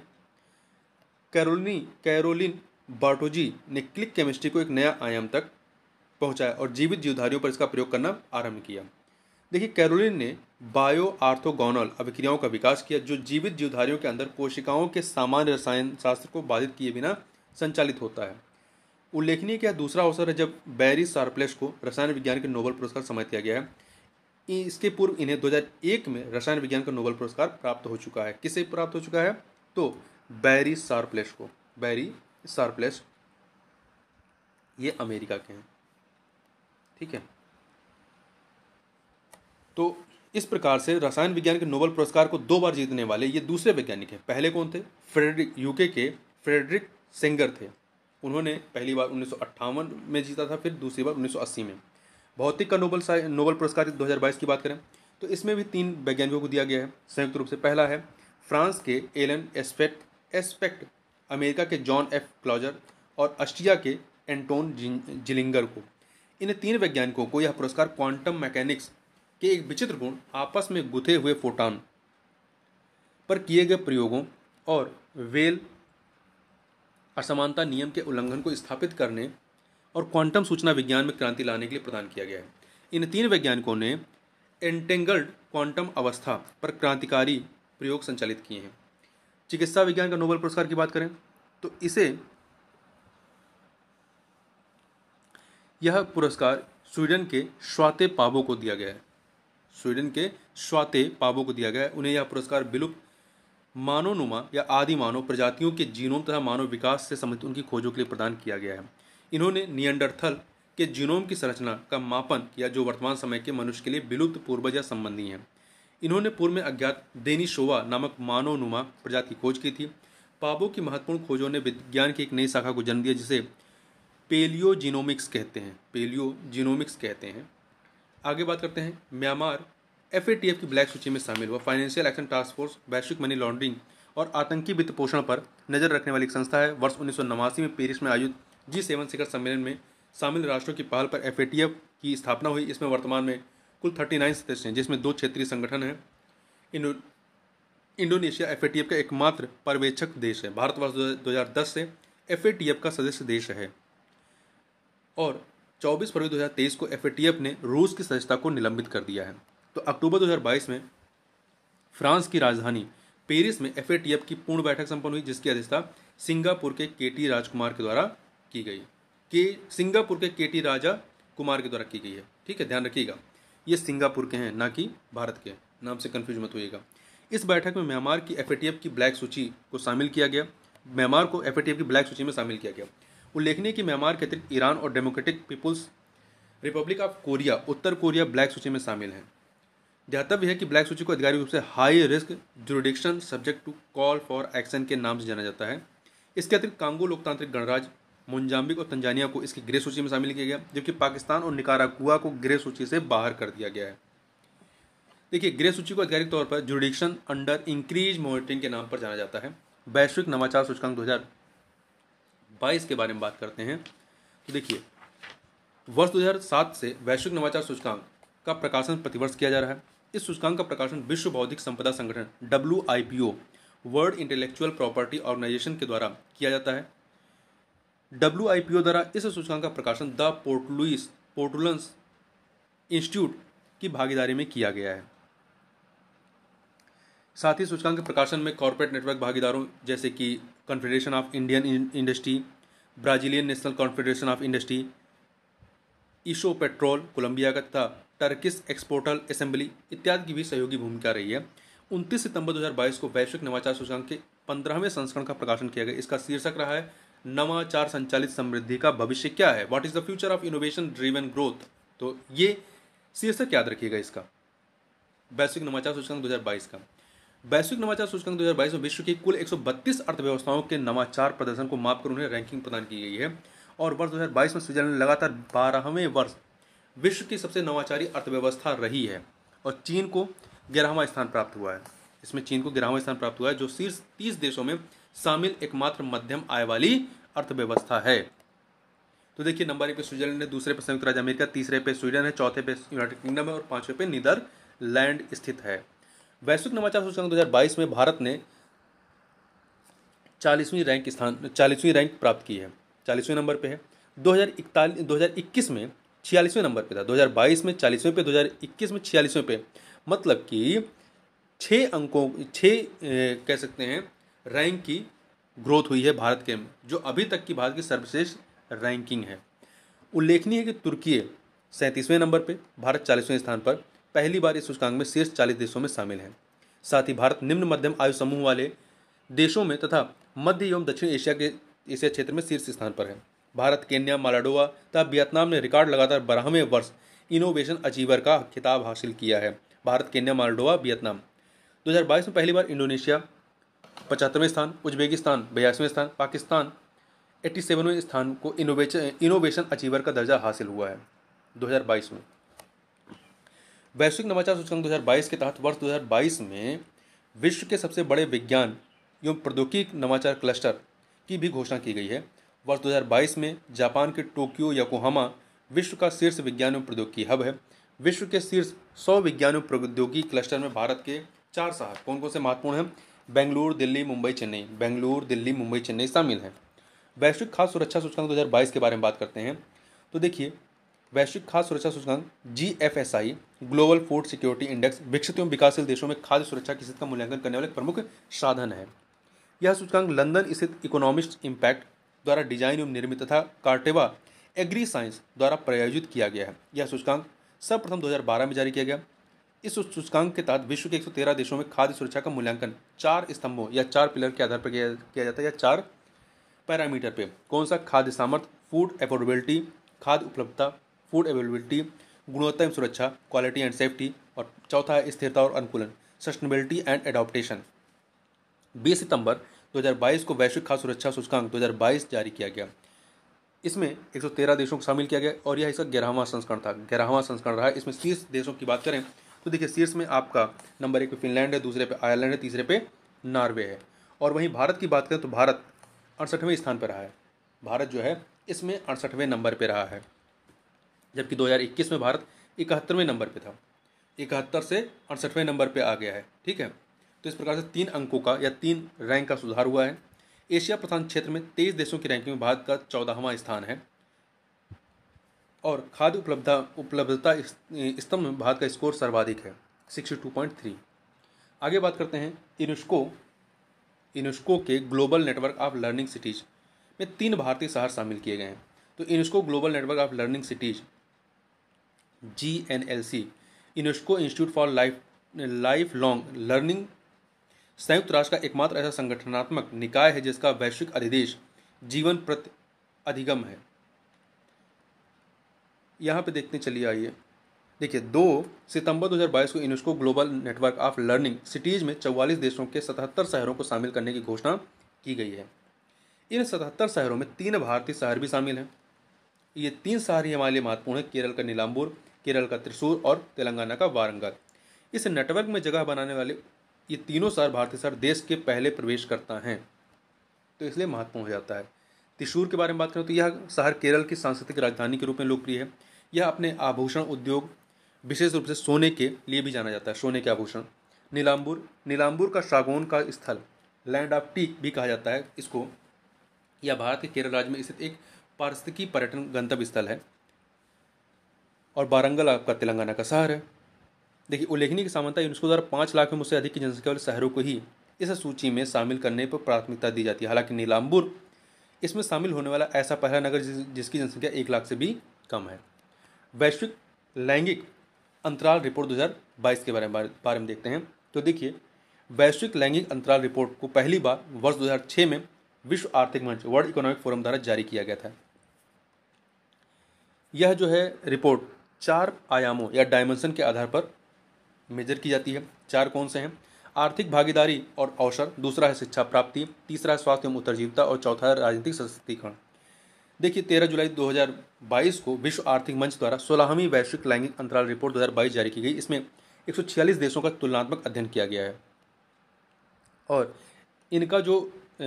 कैरोलिनी कैरोलिन बार्टोजी ने क्लिक केमिस्ट्री को एक नया आयाम तक पहुंचाया और जीवित जीवधारियों पर इसका प्रयोग करना आरंभ किया देखिए कैरोलिन ने बायो आर्थोगोनल अभिक्रियाओं का विकास किया जो जीवित जीवधारियों के अंदर कोशिकाओं के सामान्य रसायन शास्त्र को बाधित किए बिना संचालित होता है उल्लेखनीय क्या दूसरा अवसर है जब बैरी सार्प्लेस को रसायन विज्ञान के नोबल पुरस्कार समय दिया गया है इसके पूर्व इन्हें 2001 में रसायन विज्ञान का नोबल पुरस्कार प्राप्त हो चुका है किसे प्राप्त हो चुका है तो बैरी सार्पलेश को बैरी सार्प्लेस ये अमेरिका के हैं ठीक है तो इस प्रकार से रसायन विज्ञान के नोबल पुरस्कार को दो बार जीतने वाले ये दूसरे वैज्ञानिक हैं पहले कौन थे फ्रेडरिक यूके के फ्रेडरिक सेंगर थे उन्होंने पहली बार उन्नीस में जीता था फिर दूसरी बार उन्नीस में भौतिक का नोबल नोबल पुरस्कार 2022 की बात करें तो इसमें भी तीन वैज्ञानिकों को दिया गया है संयुक्त रूप से पहला है फ्रांस के एलन एस्पेक्ट एस्पेक्ट अमेरिका के जॉन एफ क्लॉजर और ऑस्ट्रिया के एंटोन जिलिंगर को इन तीन वैज्ञानिकों को यह पुरस्कार क्वांटम मैकेनिक्स के एक विचित्र गुण आपस में गुथे हुए फोटान पर किए गए प्रयोगों और वेल असमानता नियम के उल्लंघन को स्थापित करने और क्वांटम सूचना विज्ञान में क्रांति लाने के लिए प्रदान किया गया है इन तीन वैज्ञानिकों ने एंटेंगल्ड क्वांटम अवस्था पर क्रांतिकारी प्रयोग संचालित किए हैं चिकित्सा विज्ञान का नोबेल पुरस्कार की बात करें तो इसे यह पुरस्कार स्वीडन के श्वाते पाबो को दिया गया है स्वीडन के श्वाते पाबो को दिया गया है उन्हें यह पुरस्कार विलुप्त मानोनुमा या आदि मानव प्रजातियों के जीनों तथा मानव विकास से संबंधित उनकी खोजों के लिए प्रदान किया गया है इन्होंने नियंडरथल के जीनोम की संरचना का मापन किया जो वर्तमान समय के मनुष्य के लिए विलुप्त पूर्वज या संबंधी हैं इन्होंने पूर्व में अज्ञात शोवा नामक मानवनुमा प्रजाति की खोज की थी पाबो की महत्वपूर्ण खोजों ने विज्ञान की एक नई शाखा को जन्म दिया जिसे पेलियो जीनोमिक्स कहते हैं पेलियो जीनोमिक्स कहते हैं आगे बात करते हैं म्यांमार एफ की ब्लैक सूची में शामिल हुआ फाइनेंशियल एक्शन टास्क फोर्स वैश्विक मनी लॉन्ड्रिंग और आतंकी वित्त पोषण पर नजर रखने वाली एक संस्था है वर्ष उन्नीस में पेरिस में आयोजित जी सेवन शिखर सम्मेलन में शामिल राष्ट्रों की पहल पर एफ की स्थापना हुई इसमें वर्तमान में कुल थर्टी नाइन सदस्य हैं जिसमें दो क्षेत्रीय संगठन हैं इंडो इंडोनेशिया एफ का एकमात्र पर्यवेक्षक देश है भारतवर्ष दो से एफ का सदस्य देश है और 24 फरवरी 2023 को एफ ने रूस की सदस्यता को निलंबित कर दिया है तो अक्टूबर 2022 में फ्रांस की राजधानी पेरिस में एफ की पूर्ण बैठक संपन्न हुई जिसकी अध्यक्षता सिंगापुर के के टी राजकुमार के द्वारा की गई कि सिंगापुर के केटी राजा कुमार के द्वारा की गई है ठीक है ध्यान रखिएगा ये सिंगापुर के हैं ना कि भारत के नाम से कन्फ्यूज मत होइएगा इस बैठक में म्यांमार की एफ की ब्लैक सूची को शामिल किया गया म्यांमार को एफ की ब्लैक सूची में शामिल किया गया उल्लेखनीय कि म्यांमार के अतिरिक्त ईरान और Democratic People's Republic of Korea उत्तर कोरिया ब्लैक सूची में शामिल हैं ध्यातव्य है कि ब्लैक सूची को आधिकारिक रूप से high risk jurisdiction subject to call for action के नाम से जाना जाता है इसके अतिरिक्त कांगो लोकतांत्रिक गणराज्य मोजाम्बिक और तंजानिया को इसकी ग्रे सूची में शामिल किया गया जबकि पाकिस्तान और निकाराकुआ को ग्रे सूची से बाहर कर दिया गया है देखिए ग्रे सूची को आधिकारिक तौर पर जुडिक्शन अंडर इंक्रीज मॉनिटरिंग के नाम पर जाना जाता है वैश्विक नवाचार सूचकांक दो के बारे में बात करते हैं तो देखिए वर्ष 2007 से वैश्विक नवाचार सूचकांक का प्रकाशन प्रतिवर्ष किया जा रहा है इस सूचकांक का प्रकाशन विश्व बौद्धिक संपदा संगठन W world intellectual property organization के द्वारा किया जाता है डब्ल्यू आई पी ओ द्वारा इस सूचकांक का प्रकाशन द लुइस पोर्टुलंस इंस्टीट्यूट की भागीदारी में किया गया है साथ ही सूचकांक प्रकाशन में कॉरपोरेट नेटवर्क भागीदारों जैसे कि Confederation of Indian Industry Brazilian National Confederation of Industry ईशो पेट्रोल कोलंबिया का तथा टर्किस एक्सपोर्टल असेंबली इत्यादि की भी सहयोगी भूमिका रही है उनतीस सितंबर 2022 को वैश्विक नवाचार सूचकांक के पंद्रहवें संस्करण का प्रकाशन किया गया इसका शीर्षक रहा है नवाचार संचालित समृद्धि का भविष्य क्या है what is the future of innovation driven growth तो ये शीर्षक याद रखिएगा इसका वैश्विक नवाचार सूचकांक 2022 का वैश्विक नवाचार सूचकांक 2022 में विश्व की कुल 132 अर्थव्यवस्थाओं के नवाचार प्रदर्शन को माप कर उन्हें रैंकिंग प्रदान की गई है और वर्ष 2022 में स्विट्जरलैंड लगातार बारहवें वर्ष विश्व की सबसे नवाचारी अर्थव्यवस्था रही है और चीन को ग्यारहवा स्थान प्राप्त हुआ है इसमें चीन को ग्यारहवा स्थान प्राप्त हुआ है जो शीर्ष तीस देशों में शामिल एकमात्र मध्यम आय वाली अर्थव्यवस्था है तो देखिए नंबर एक पे स्विट्जरलैंड है दूसरे पे संयुक्त राज्य अमेरिका तीसरे पे स्वीडन है चौथे पे यूनाइटेड किंगडम है और पांचवें पे नीदरलैंड स्थित है वैश्विक नवाचार सूचकांक 2022 में भारत ने चालीसवीं रैंक स्थान चालीसवीं रैंक प्राप्त की है चालीसवें नंबर पे है दो हज़ार इक्कीस में छियालीसवें नंबर पे था 2022 में चालीसवें पे 2021 में छियालीसवें पे मतलब कि छः अंकों छः कह सकते हैं रैंक की ग्रोथ हुई है भारत के में जो अभी तक की भारत की सर्वश्रेष्ठ रैंकिंग है उल्लेखनीय है कि तुर्की सैंतीसवें नंबर पर भारत चालीसवें स्थान पर पहली बार इस सूचकांक में शीर्ष चालीस देशों में शामिल है साथ ही भारत निम्न मध्यम आयु समूह वाले देशों में तथा मध्य एवं दक्षिण एशिया के एशिया क्षेत्र में शीर्ष स्थान पर है भारत केन्या मालाडोवा तथा वियतनाम ने रिकॉर्ड लगातार बारहवें वर्ष इनोवेशन अचीवर का खिताब हासिल किया है भारत केन्या मालाडोवा वियतनाम 2022 में पहली बार इंडोनेशिया पचहत्तरवें स्थान उज्बेकिस्तान बयासवें स्थान पाकिस्तान एट्टी सेवनवें स्थान को इनोवेशन इनोवेशन अचीवर का दर्जा हासिल हुआ है 2022 में वैश्विक नवाचार सूचकांक 2022 के तहत वर्ष 2022 में विश्व के सबसे बड़े विज्ञान एवं प्रौद्योगिक नवाचार क्लस्टर की भी घोषणा की गई है वर्ष 2022 में जापान के टोक्यो याकोहामा विश्व का शीर्ष विज्ञान एवं प्रौद्योगिकी हब है विश्व के शीर्ष सौ विज्ञान एवं प्रौद्योगिकी क्लस्टर में भारत के चार शहर कौन कौन से महत्वपूर्ण हैं बेंगलुरु दिल्ली मुंबई चेन्नई बेंगलुरु दिल्ली मुंबई चेन्नई शामिल हैं वैश्विक खास सुरक्षा सूचकांक 2022 के बारे में बात करते हैं तो देखिए वैश्विक खाद्य सुरक्षा सूचकांक G F S I global food security index विकसित एवं विकासशील देशों में खाद्य सुरक्षा की स्थिति का मूल्यांकन करने वाला एक प्रमुख साधन है यह सूचकांक लंदन स्थित इकोनॉमिस्ट इम्पैक्ट द्वारा डिजाइन एवं निर्मित तथा कार्टेवा एग्री साइंस द्वारा प्रायोजित किया गया है यह सूचकांक सर्वप्रथम 2012 में जारी किया गया इस सूचकांक के तहत विश्व के 113 देशों में खाद्य सुरक्षा का मूल्यांकन चार स्तंभों या चार पिलर के आधार पर किया जाता है या चार पैरामीटर पे कौन सा खाद्य सामर्थ्य फूड अफोर्डेबिलिटी खाद्य उपलब्धता फूड अवेलेबिलिटी गुणवत्ता एवं सुरक्षा क्वालिटी एंड सेफ्टी और चौथा है स्थिरता और अनुकूलन सस्टेनेबिलिटी एंड एडोप्टेशन बीस सितंबर 2022 को वैश्विक खाद्य सुरक्षा सूचकांक 2022 जारी किया गया इसमें 113 देशों को शामिल किया गया और यह इसका ग्यारहवां संस्करण था ग्यारहवां संस्करण रहा इसमें तीस देशों की बात करें तो देखिए शीर्ष में आपका नंबर एक पे फिनलैंड है दूसरे पे आयरलैंड है तीसरे पे नॉर्वे है और वहीं भारत की बात करें तो भारत अड़सठवें स्थान पर रहा है भारत जो है इसमें अड़सठवें नंबर पर रहा है जबकि 2021 में भारत इकहत्तरवें नंबर पर था इकहत्तर से अड़सठवें नंबर पर आ गया है ठीक है तो इस प्रकार से तीन अंकों का या तीन रैंक का सुधार हुआ है एशिया प्रशांत क्षेत्र में तेईस देशों की रैंकिंग में भारत का चौदहवां स्थान है और खाद्य उपलब्धता उपलब्धता स्तंभ में भारत का स्कोर सर्वाधिक है सिक्सटी टू पॉइंट थ्री आगे बात करते हैं यूनेस्को यूनेस्को के global network of learning cities में तीन भारतीय शहर शामिल किए गए हैं तो UNESCO global network of learning cities G N L C UNESCO institute for life life long learning संयुक्त राष्ट्र का एकमात्र ऐसा संगठनात्मक निकाय है जिसका वैश्विक अधिदेश जीवन प्रति अधिगम है यहाँ पे देखने चलिए आइए देखिए दो सितंबर 2022 को UNESCO global network of learning cities में 44 देशों के 77 शहरों को शामिल करने की घोषणा की गई है इन 77 शहरों में तीन भारतीय शहर भी शामिल हैं ये तीन शहर ही हमारे लिए महत्वपूर्ण है केरल का नीलाम्बूर केरल का त्रिशूर और तेलंगाना का वारंगल इस नेटवर्क में जगह बनाने वाले ये तीनों शहर भारतीय शहर देश के पहले प्रवेश करता हैं तो इसलिए महत्वपूर्ण हो जाता है त्रिशूर के बारे में बात करें तो यह शहर केरल की सांस्कृतिक राजधानी के रूप में लोकप्रिय है यह अपने आभूषण उद्योग विशेष रूप से सोने के लिए भी जाना जाता है सोने के आभूषण नीलाम्बूर नीलाम्बूर का सागौन का स्थल लैंड ऑफ टीक भी कहा जाता है इसको यह भारत के केरल राज्य में स्थित एक पारिस्थिकी पर्यटन गंतव्य स्थल है और वारंगल आपका तेलंगाना का शहर है देखिए उल्लेखनीय की सामानता यूनेस्को द्वारा पाँच लाख में मुझसे अधिक की जनसंख्या वाले शहरों को ही इस सूची में शामिल करने पर प्राथमिकता दी जाती है हालांकि नीलाम्बूर इसमें शामिल होने वाला ऐसा पहला नगर जिस, जिसकी जनसंख्या एक लाख से भी कम है वैश्विक लैंगिक अंतराल रिपोर्ट 2022 के बारे में बारे में देखते हैं तो देखिए वैश्विक लैंगिक अंतराल रिपोर्ट को पहली बार वर्ष 2006 में विश्व आर्थिक मंच वर्ल्ड इकोनॉमिक फोरम द्वारा जारी किया गया था यह जो है रिपोर्ट चार आयामों या डायमेंशन के आधार पर मेजर की जाती है चार कौन से हैं आर्थिक भागीदारी और अवसर दूसरा है शिक्षा प्राप्ति तीसरा है स्वास्थ्य एवं उत्तरजीवता और चौथा है राजनीतिक सशक्तिकरण देखिए तेरह जुलाई 2022 को विश्व आर्थिक मंच द्वारा सोलहवीं वैश्विक लैंगिक अंतराल रिपोर्ट 2022 जारी की गई इसमें 146 देशों का तुलनात्मक अध्ययन किया गया है और इनका जो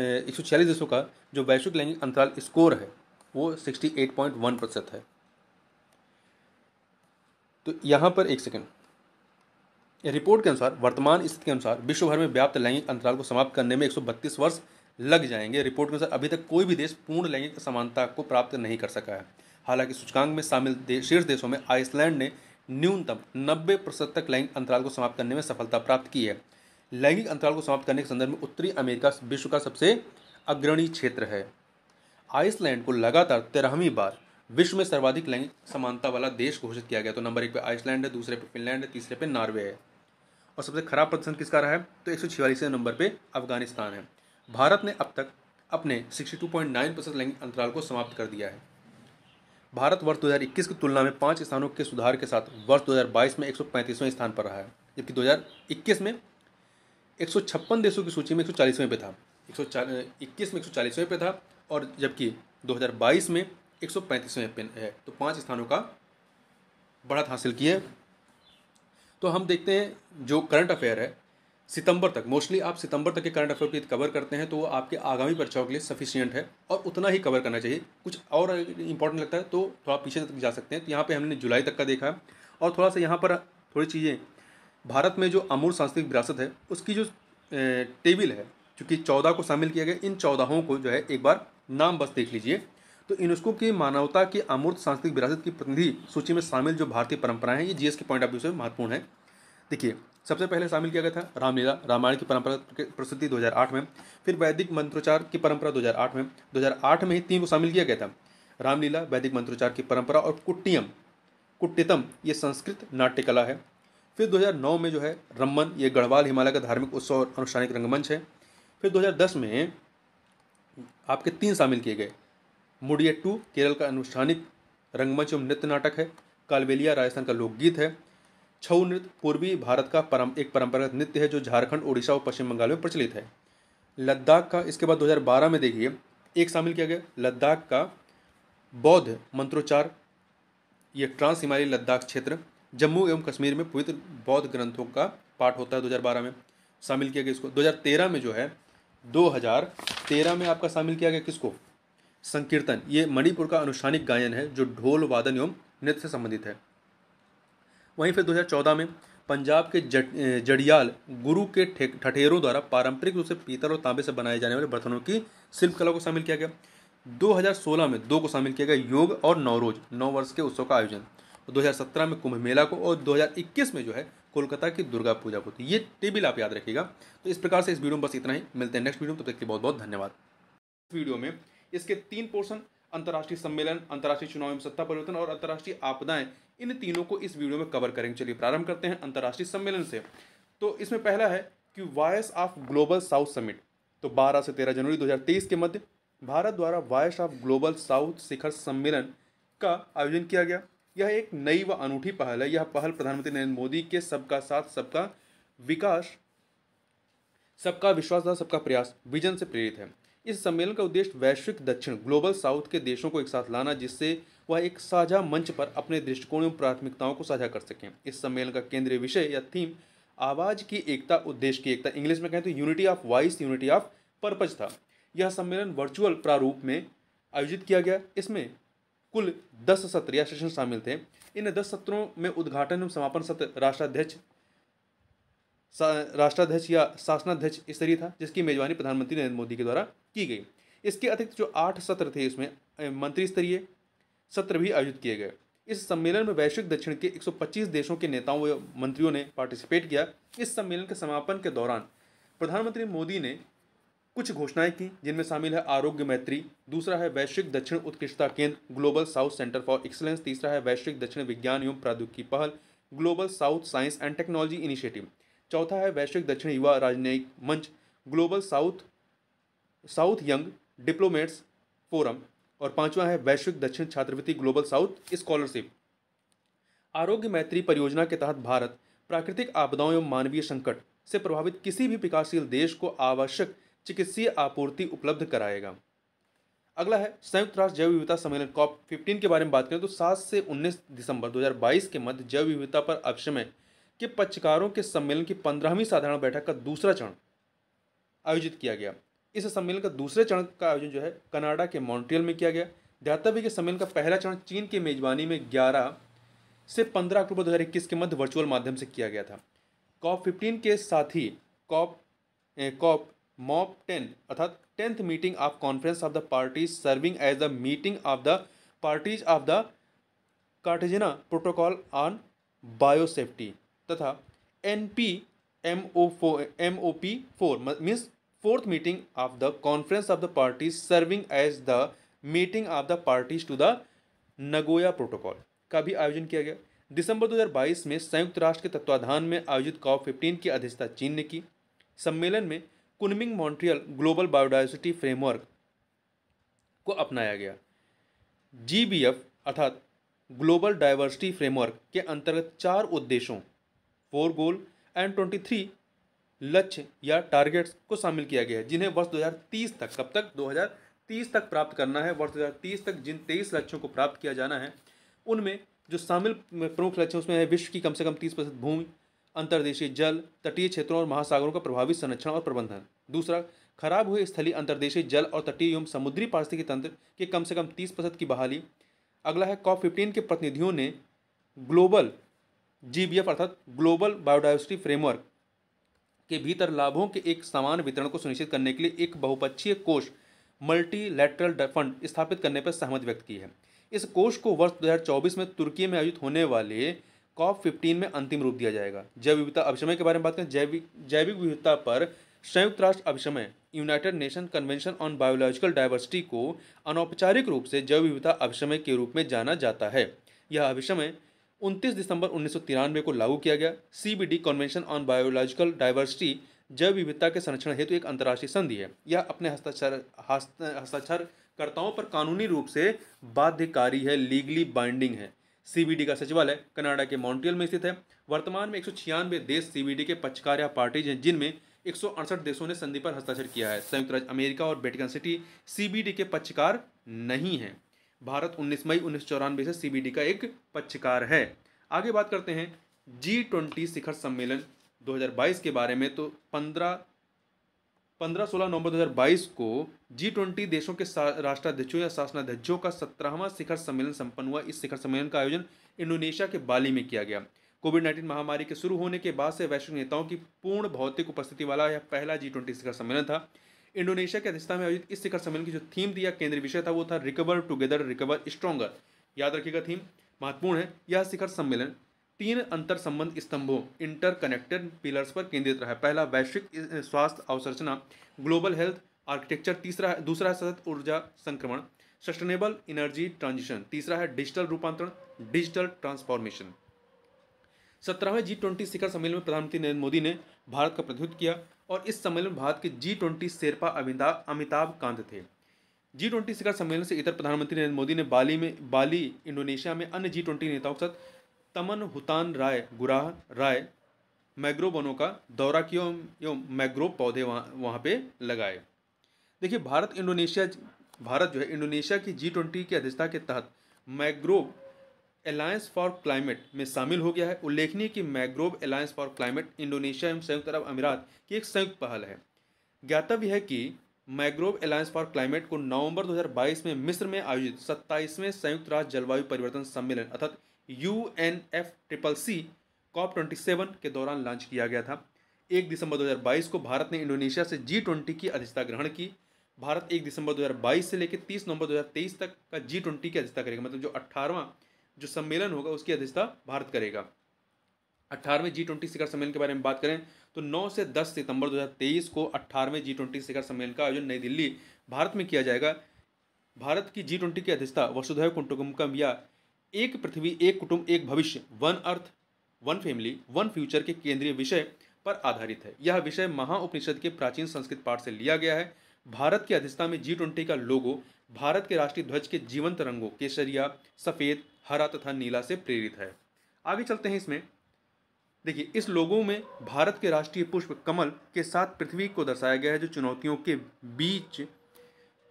एक सौ छियालीस देशों का जो वैश्विक लैंगिक अंतराल स्कोर है वो 68.1 प्रतिशत है तो यहाँ पर एक सेकेंड रिपोर्ट के अनुसार वर्तमान स्थिति के अनुसार विश्व भर में व्याप्त लैंगिक अंतराल को समाप्त करने में एक वर्ष लग जाएंगे रिपोर्ट के अनुसार अभी तक कोई भी देश पूर्ण लैंगिक समानता को प्राप्त नहीं कर सका है हालांकि सूचकांक में शामिल शीर्ष देशों में आइसलैंड ने न्यूनतम नब्बे प्रतिशत तक लैंगिक अंतराल को समाप्त करने में सफलता प्राप्त की है लैंगिक अंतराल को समाप्त करने के संदर्भ में उत्तरी अमेरिका विश्व का सबसे अग्रणी क्षेत्र है आइसलैंड को लगातार तेरहवीं बार विश्व में सर्वाधिक लैंगिक समानता वाला देश घोषित किया गया तो नंबर एक पे आइसलैंड है दूसरे पे फिनलैंड है तीसरे पे नॉर्वे है और सबसे खराब प्रदर्शन किसका रहा है तो एक नंबर पर अफगानिस्तान है भारत ने अब तक अपने सिक्सटी लैंगिक अंतराल को समाप्त कर दिया है भारत वर्ष 2021 की तुलना में पाँच स्थानों के सुधार के साथ वर्ष 2022 में 135वें स्थान पर रहा है जबकि 2021 में एक देशों की सूची में 140वें पे था एक इक्कीस में 140वें पे था और जबकि 2022 में 135वें पे है तो पाँच स्थानों का बढ़त हासिल किए तो हम देखते हैं जो करंट अफेयर है सितंबर तक मोस्टली आप सितंबर तक के करंट अफेयर की कवर करते हैं तो वो आपके आगामी परीक्षाओं के लिए सफिशियंट है और उतना ही कवर करना चाहिए कुछ और इंपॉर्टेंट लगता है तो थोड़ा पीछे तक जा सकते हैं तो यहाँ पर हमने जुलाई तक का देखा और थोड़ा सा यहाँ पर थोड़ी चीज़ें भारत में जो अमूर सांस्कृतिक विरासत है उसकी जो टेबल है चूँकि चौदह को शामिल किया गया इन चौदहों को जो है एक बार नाम बस देख लीजिए तो यूनेस्को की मानवता की अमूर्त सांस्कृतिक विरासत की प्रतिनिधि सूची में शामिल जो भारतीय परंपराएं हैं ये जीएस के पॉइंट ऑफ व्यू से महत्वपूर्ण है देखिए सबसे पहले शामिल किया गया था रामलीला रामायण की परंपरा प्रसिद्धि 2008 में फिर वैदिक मंत्रोच्चार की परंपरा 2008 में 2008 में ही तीन को शामिल किया गया था रामलीला वैदिक मंत्रोच्चार की परंपरा और कुट्टियम कुट्टितम ये संस्कृत नाट्य कला है फिर 2009 में जो है रमन ये गढ़वाल हिमालय का धार्मिक उत्सव और अनुष्ठानिक रंगमंच है फिर 2010 में आपके तीन शामिल किए गए मुडियट्टू केरल का अनुष्ठानिक रंगमंच एवं नृत्य नाटक है कालबेलिया राजस्थान का लोकगीत है छऊ नृत्य पूर्वी भारत का परम एक परंपरागत नृत्य है जो झारखंड उड़ीसा और पश्चिम बंगाल में प्रचलित है लद्दाख का इसके बाद 2012 में देखिए एक शामिल किया गया लद्दाख का बौद्ध मंत्रोच्चार ये ट्रांस हिमालय लद्दाख क्षेत्र जम्मू एवं कश्मीर में पवित्र बौद्ध ग्रंथों का पाठ होता है 2012 में शामिल किया गया इसको 2013 में जो है 2013 में आपका शामिल किया गया किसको संकीर्तन ये मणिपुर का अनुष्ठानिक गायन है जो ढोल वादन एवं नृत्य से संबंधित है वहीं फिर 2014 में पंजाब के जट जड़ियाल गुरु के ठठेरों द्वारा पारंपरिक रूप से पीतल और तांबे से बनाए जाने वाले बर्तनों की शिल्पकला को शामिल किया गया 2016 में दो को शामिल किया गया योग और नवरोज नौ वर्ष के उत्सव का आयोजन 2017 में कुंभ मेला को और 2021 में जो है कोलकाता की दुर्गा पूजा को तो ये टेबल आप याद रखिएगा तो इस प्रकार से इस वीडियो में बस इतना ही मिलते हैं नेक्स्ट वीडियो में तब तो तक के बहुत बहुत धन्यवाद इस वीडियो में इसके तीन पोर्शन अंतर्राष्ट्रीय सम्मेलन अंतर्राष्ट्रीय चुनाव एवं सत्ता परिवर्तन और अंतर्राष्ट्रीय आपदाएं इन तीनों को इस वीडियो में कवर करेंगे चलिए प्रारंभ करते हैं अंतर्राष्ट्रीय सम्मेलन से तो इसमें पहला है कि voice of global south summit तो 12 से 13 जनवरी 2023 के मध्य भारत द्वारा वॉयस ऑफ ग्लोबल साउथ शिखर सम्मेलन का आयोजन किया गया यह एक नई व अनूठी पहल है यह पहल प्रधानमंत्री नरेंद्र मोदी के सबका साथ सबका विकास सबका विश्वास तथा सबका प्रयास विजन से प्रेरित है इस सम्मेलन का उद्देश्य वैश्विक दक्षिण ग्लोबल साउथ के देशों को एक साथ लाना जिससे वह एक साझा मंच पर अपने दृष्टिकोण एवं प्राथमिकताओं को साझा कर सकें इस सम्मेलन का केंद्रीय विषय या थीम आवाज़ की एकता उद्देश्य की एकता इंग्लिश में कहें तो unity of voice unity of purpose था यह सम्मेलन वर्चुअल प्रारूप में आयोजित किया गया इसमें कुल दस सत्र या सेशन शामिल थे इन दस सत्रों में उद्घाटन एवं समापन सत्र राष्ट्राध्यक्ष राष्ट्राध्यक्ष या शासनाध्यक्ष स्तरीय था जिसकी मेजबानी प्रधानमंत्री नरेंद्र मोदी के द्वारा की गई इसके अतिरिक्त जो आठ सत्र थे इसमें मंत्री स्तरीय सत्र भी आयोजित किए गए इस सम्मेलन में वैश्विक दक्षिण के 125 देशों के नेताओं व मंत्रियों ने पार्टिसिपेट किया इस सम्मेलन के समापन के दौरान प्रधानमंत्री मोदी ने कुछ घोषणाएं की जिनमें शामिल है आरोग्य मैत्री दूसरा है वैश्विक दक्षिण उत्कृष्टता केंद्र global south centre for excellence तीसरा है वैश्विक दक्षिण विज्ञान एवं प्रौद्योगिकी पहल global south science and technology initiative चौथा है वैश्विक दक्षिण युवा राजनयिक मंच global south south young diplomats forum और पांचवा है वैश्विक दक्षिण छात्रवृत्ति ग्लोबल साउथ स्कॉलरशिप आरोग्य मैत्री परियोजना के तहत भारत प्राकृतिक आपदाओं एवं मानवीय संकट से प्रभावित किसी भी विकासशील देश को आवश्यक चिकित्सीय आपूर्ति उपलब्ध कराएगा अगला है संयुक्त राष्ट्र जैव विविधता सम्मेलन कॉप फिफ्टीन के बारे में बात करें तो सात से उन्नीस दिसंबर 2022 के मध्य जैव विविधता पर अक्षमय के पक्षकारों के सम्मेलन की पंद्रहवीं साधारण बैठक का दूसरा चरण आयोजित किया गया इस सम्मेलन का दूसरे चरण का आयोजन जो है कनाडा के मॉन्ट्रियल में किया गया ध्यातव्य के सम्मेलन का पहला चरण चीन की मेजबानी में ग्यारह से पंद्रह अक्टूबर दो के मध्य वर्चुअल माध्यम से किया गया था कॉप फिफ्टीन के साथ ही कॉप कॉप मॉप टेन अर्थात tenth meeting of conference of the parties serving as the meeting of the parties of the Cartagena protocol on biosafety तथा N P M O four M O P four means fourth meeting of the conference of the parties serving as the meeting of the parties to the Nagoya protocol का भी आयोजन किया गया दिसंबर 2022 में संयुक्त राष्ट्र के तत्वाधान में आयोजित कॉप फिफ्टीन की अध्यक्षता चीन ने की सम्मेलन में Kunming Montreal global biodiversity framework को अपनाया गया जी अर्थात ग्लोबल डाइवर्सिटी फ्रेमवर्क के अंतर्गत चार उद्देश्यों four goal and twenty three लक्ष्य या टारगेट्स को शामिल किया गया है जिन्हें वर्ष 2030 तक कब तक 2030 तक प्राप्त करना है वर्ष 2030 तक जिन तेईस लक्ष्यों को प्राप्त किया जाना है उनमें जो शामिल प्रमुख लक्ष्य उसमें है विश्व की कम से कम तीस प्रतिशत भूमि अंतर्देशीय जल तटीय क्षेत्रों और महासागरों का प्रभावी संरक्षण और प्रबंधन दूसरा खराब हुए स्थलीय अंतर्देशीय जल और तटीय एवं समुद्री पारिस्थितिकी तंत्र के कम से कम तीस प्रतिशत की बहाली अगला है कॉप फिफ्टीन के प्रतिनिधियों ने ग्लोबल जी बी एफ अर्थात ग्लोबल बायोडाइवर्सिटी फ्रेमवर्क के भीतर लाभों के एक समान वितरण को सुनिश्चित करने के लिए एक बहुपक्षीय कोष मल्टीलैटरल फंड स्थापित करने पर सहमति व्यक्त की है इस कोष को वर्ष 2024 में तुर्की में आयोजित होने वाले कॉप 15 में अंतिम रूप दिया जाएगा जैव विविधता अभिषमय के बारे में बात करें जैविक जैविक विविधता पर संयुक्त राष्ट्र अभिषमय United Nation Convention on biological Diversity को अनौपचारिक रूप से जैव विविधता अभिषमय के रूप में जाना जाता है यह अभिषमय उनतीस दिसंबर उन्नीस को लागू किया गया CBD convention on biological diversity जैव विविधता के संरक्षण हेतु तो एक अंतर्राष्ट्रीय संधि है यह अपने हस्ताक्षर हस्ताक्षरकर्ताओं पर कानूनी रूप से बाध्यकारी है लीगली बाइंडिंग है सीबीडी का सचिवालय कनाडा के मॉन्ट्रियल में स्थित है वर्तमान में एक देश सीबीडी के पक्षकार या पार्टीज हैं जिनमें एक देशों ने संधि पर हस्ताक्षर किया है संयुक्त राज्य अमेरिका और बेटिकन सिटी सीबीडी के पक्षकार नहीं हैं भारत 19 मई उन्नीस से सीबीडी का एक पक्षकार है आगे बात करते हैं जी ट्वेंटी शिखर सम्मेलन 2022 के बारे में तो 15 पंद्रह सोलह नवंबर 2022 को जी ट्वेंटी देशों के राष्ट्राध्यक्षों या शासनाध्यक्षों का सत्रहवां शिखर सम्मेलन संपन्न हुआ इस शिखर सम्मेलन का आयोजन इंडोनेशिया के बाली में किया गया कोविड नाइन्टीन महामारी के शुरू होने के बाद से वैश्विक नेताओं की पूर्ण भौतिक उपस्थिति वाला यह पहला जी ट्वेंटी शिखर सम्मेलन था इंडोनेशिया की अध्यक्षता में आयोजित इस शिखर सम्मेलन की जो थीम दिया केंद्रीय विषय था वो था रिकवर टुगेदर रिकवर स्ट्रॉगर याद रखिएगा थीम महत्वपूर्ण है यह शिखर सम्मेलन तीन अंतर संबंध स्तंभों इंटरकनेक्टेड पिलर्स पर केंद्रित रहा है पहला वैश्विक स्वास्थ्य अवसंरचना ग्लोबल हेल्थ आर्किटेक्चर तीसरा है दूसरा है सतत ऊर्जा संक्रमण सस्टेनेबल एनर्जी ट्रांजिशन तीसरा है डिजिटल रूपांतरण डिजिटल ट्रांसफॉर्मेशन सत्रहवें जी ट्वेंटी शिखर सम्मेलन में प्रधानमंत्री नरेंद्र मोदी ने भारत का प्रतिनिधित्व किया और इस सम्मेलन में भारत के जी ट्वेंटी शेरपा अमिताभ कांत थे जी ट्वेंटी शिखर सम्मेलन से इतर प्रधानमंत्री नरेंद्र मोदी ने बाली में बाली इंडोनेशिया में अन्य जी ट्वेंटी नेताओं के साथ तमन हुतान राय गुराह राय मैग्रो वनों का दौरा किया एवं मैग्रो पौधे वहाँ वहाँ पर लगाए देखिए भारत इंडोनेशिया भारत जो है इंडोनेशिया की जी ट्वेंटी की अध्यक्षता के तहत मैग्रोव अलायंस फॉर क्लाइमेट में शामिल हो गया है उल्लेखनीय कि mangrove alliance for climate Indonesia एवं संयुक्त अरब अमीरात की एक संयुक्त पहल है ज्ञातव्य है कि मैग्रोव अलायंस फॉर क्लाइमेट को नवंबर 2022 में मिस्र में आयोजित 27वें संयुक्त राष्ट्र जलवायु परिवर्तन सम्मेलन अर्थात U N F triple C COP twenty seven के दौरान लॉन्च किया गया था एक दिसंबर 2022 को भारत ने इंडोनेशिया से जी ट्वेंटी की अध्यक्षता ग्रहण की भारत एक दिसंबर 2022 से लेकर 30 नवंबर 2023 तक का जी ट्वेंटी की अध्यक्षता करेगा मतलब जो अट्ठारहवां जो सम्मेलन होगा उसकी अध्यक्षता भारत करेगा अट्ठारहवें जी ट्वेंटी शिखर सम्मेलन के बारे में बात करें तो 9 से 10 सितंबर 2023 को अट्ठारहवें जी ट्वेंटी शिखर सम्मेलन का आयोजन नई दिल्ली भारत में किया जाएगा भारत की जी ट्वेंटी की अध्यक्षता वसुधैव कम या एक पृथ्वी एक कुटुंब एक भविष्य one earth one family one future के केंद्रीय विषय पर आधारित है यह विषय महाउपनिषद के प्राचीन संस्कृत पाठ से लिया गया है भारत की अध्यक्षता में जी ट्वेंटी का लोगो भारत के राष्ट्रीय ध्वज के जीवंत रंगों केसरिया सफ़ेद हरा तथा नीला से प्रेरित है आगे चलते हैं इसमें देखिए इस लोगों में भारत के राष्ट्रीय पुष्प कमल के साथ पृथ्वी को दर्शाया गया है जो चुनौतियों के बीच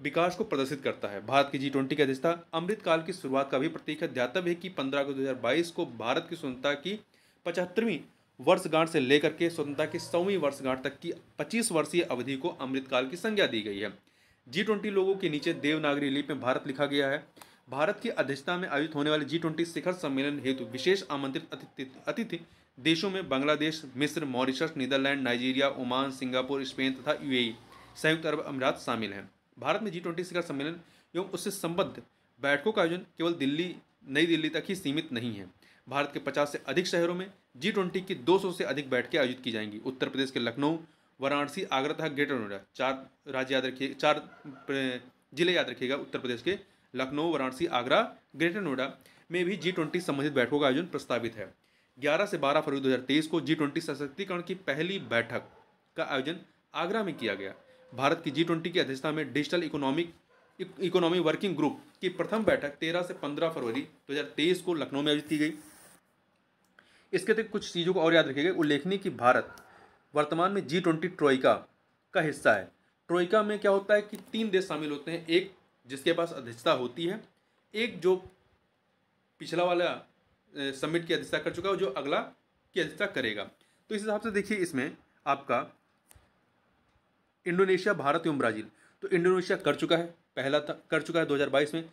विकास को प्रदर्शित करता है भारत की जी ट्वेंटी की अध्यक्षता अमृतकाल की शुरुआत का भी प्रतीक है ध्यातव्य है कि पंद्रह अगस्त बाईस को भारत की स्वतंत्रता की पचहत्तरवीं वर्षगांठ से लेकर के स्वतंत्रता की सौवीं वर्षगांठ तक की पच्चीस वर्षीय अवधि को अमृतकाल की संज्ञा दी गई है जी ट्वेंटी लोगों के नीचे देवनागरी लिपि में भारत लिखा गया है भारत की अध्यक्षता में आयोजित होने वाले जी ट्वेंटी शिखर सम्मेलन हेतु विशेष आमंत्रित अतिथि देशों में बांग्लादेश मिस्र Mauritius Netherland Nigeria Oman Singapore Spain तथा यूएई संयुक्त अरब अमीरात शामिल हैं भारत में जी ट्वेंटी शिखर सम्मेलन एवं उससे संबद्ध बैठकों का आयोजन केवल दिल्ली नई दिल्ली तक ही सीमित नहीं है भारत के पचास से अधिक शहरों में जी ट्वेंटी की दो सौ से अधिक बैठकें आयोजित की जाएंगी उत्तर प्रदेश के लखनऊ वाराणसी आगरा तथा ग्रेटर नोएडा चार राज्य याद रखिए चार जिले याद रखिएगा उत्तर प्रदेश के लखनऊ वाराणसी आगरा ग्रेटर नोएडा में भी जी ट्वेंटी संबंधित बैठकों का आयोजन प्रस्तावित है 11 से 12 फरवरी 2023 को जी ट्वेंटी सशक्तिकरण की पहली बैठक का आयोजन आगरा में किया गया भारत की जी ट्वेंटी की अध्यक्षता में digital economic economy working group की प्रथम बैठक 13 से 15 फरवरी 2023 को लखनऊ में आयोजित की गई इसके अतिरिक्त कुछ चीज़ों को और याद रखेगा उल्लेखनीय कि भारत वर्तमान में जी ट्वेंटी ट्रोइका का हिस्सा है ट्रोइका में क्या होता है कि तीन देश शामिल होते हैं एक जिसके पास अध्यक्षता होती है एक जो पिछला वाला समिट की अध्यक्षता कर चुका है जो अगला की अध्यक्षता करेगा तो इस हिसाब से देखिए इसमें आपका इंडोनेशिया भारत एवं ब्राज़ील तो इंडोनेशिया कर चुका है पहला था कर चुका है 2022 में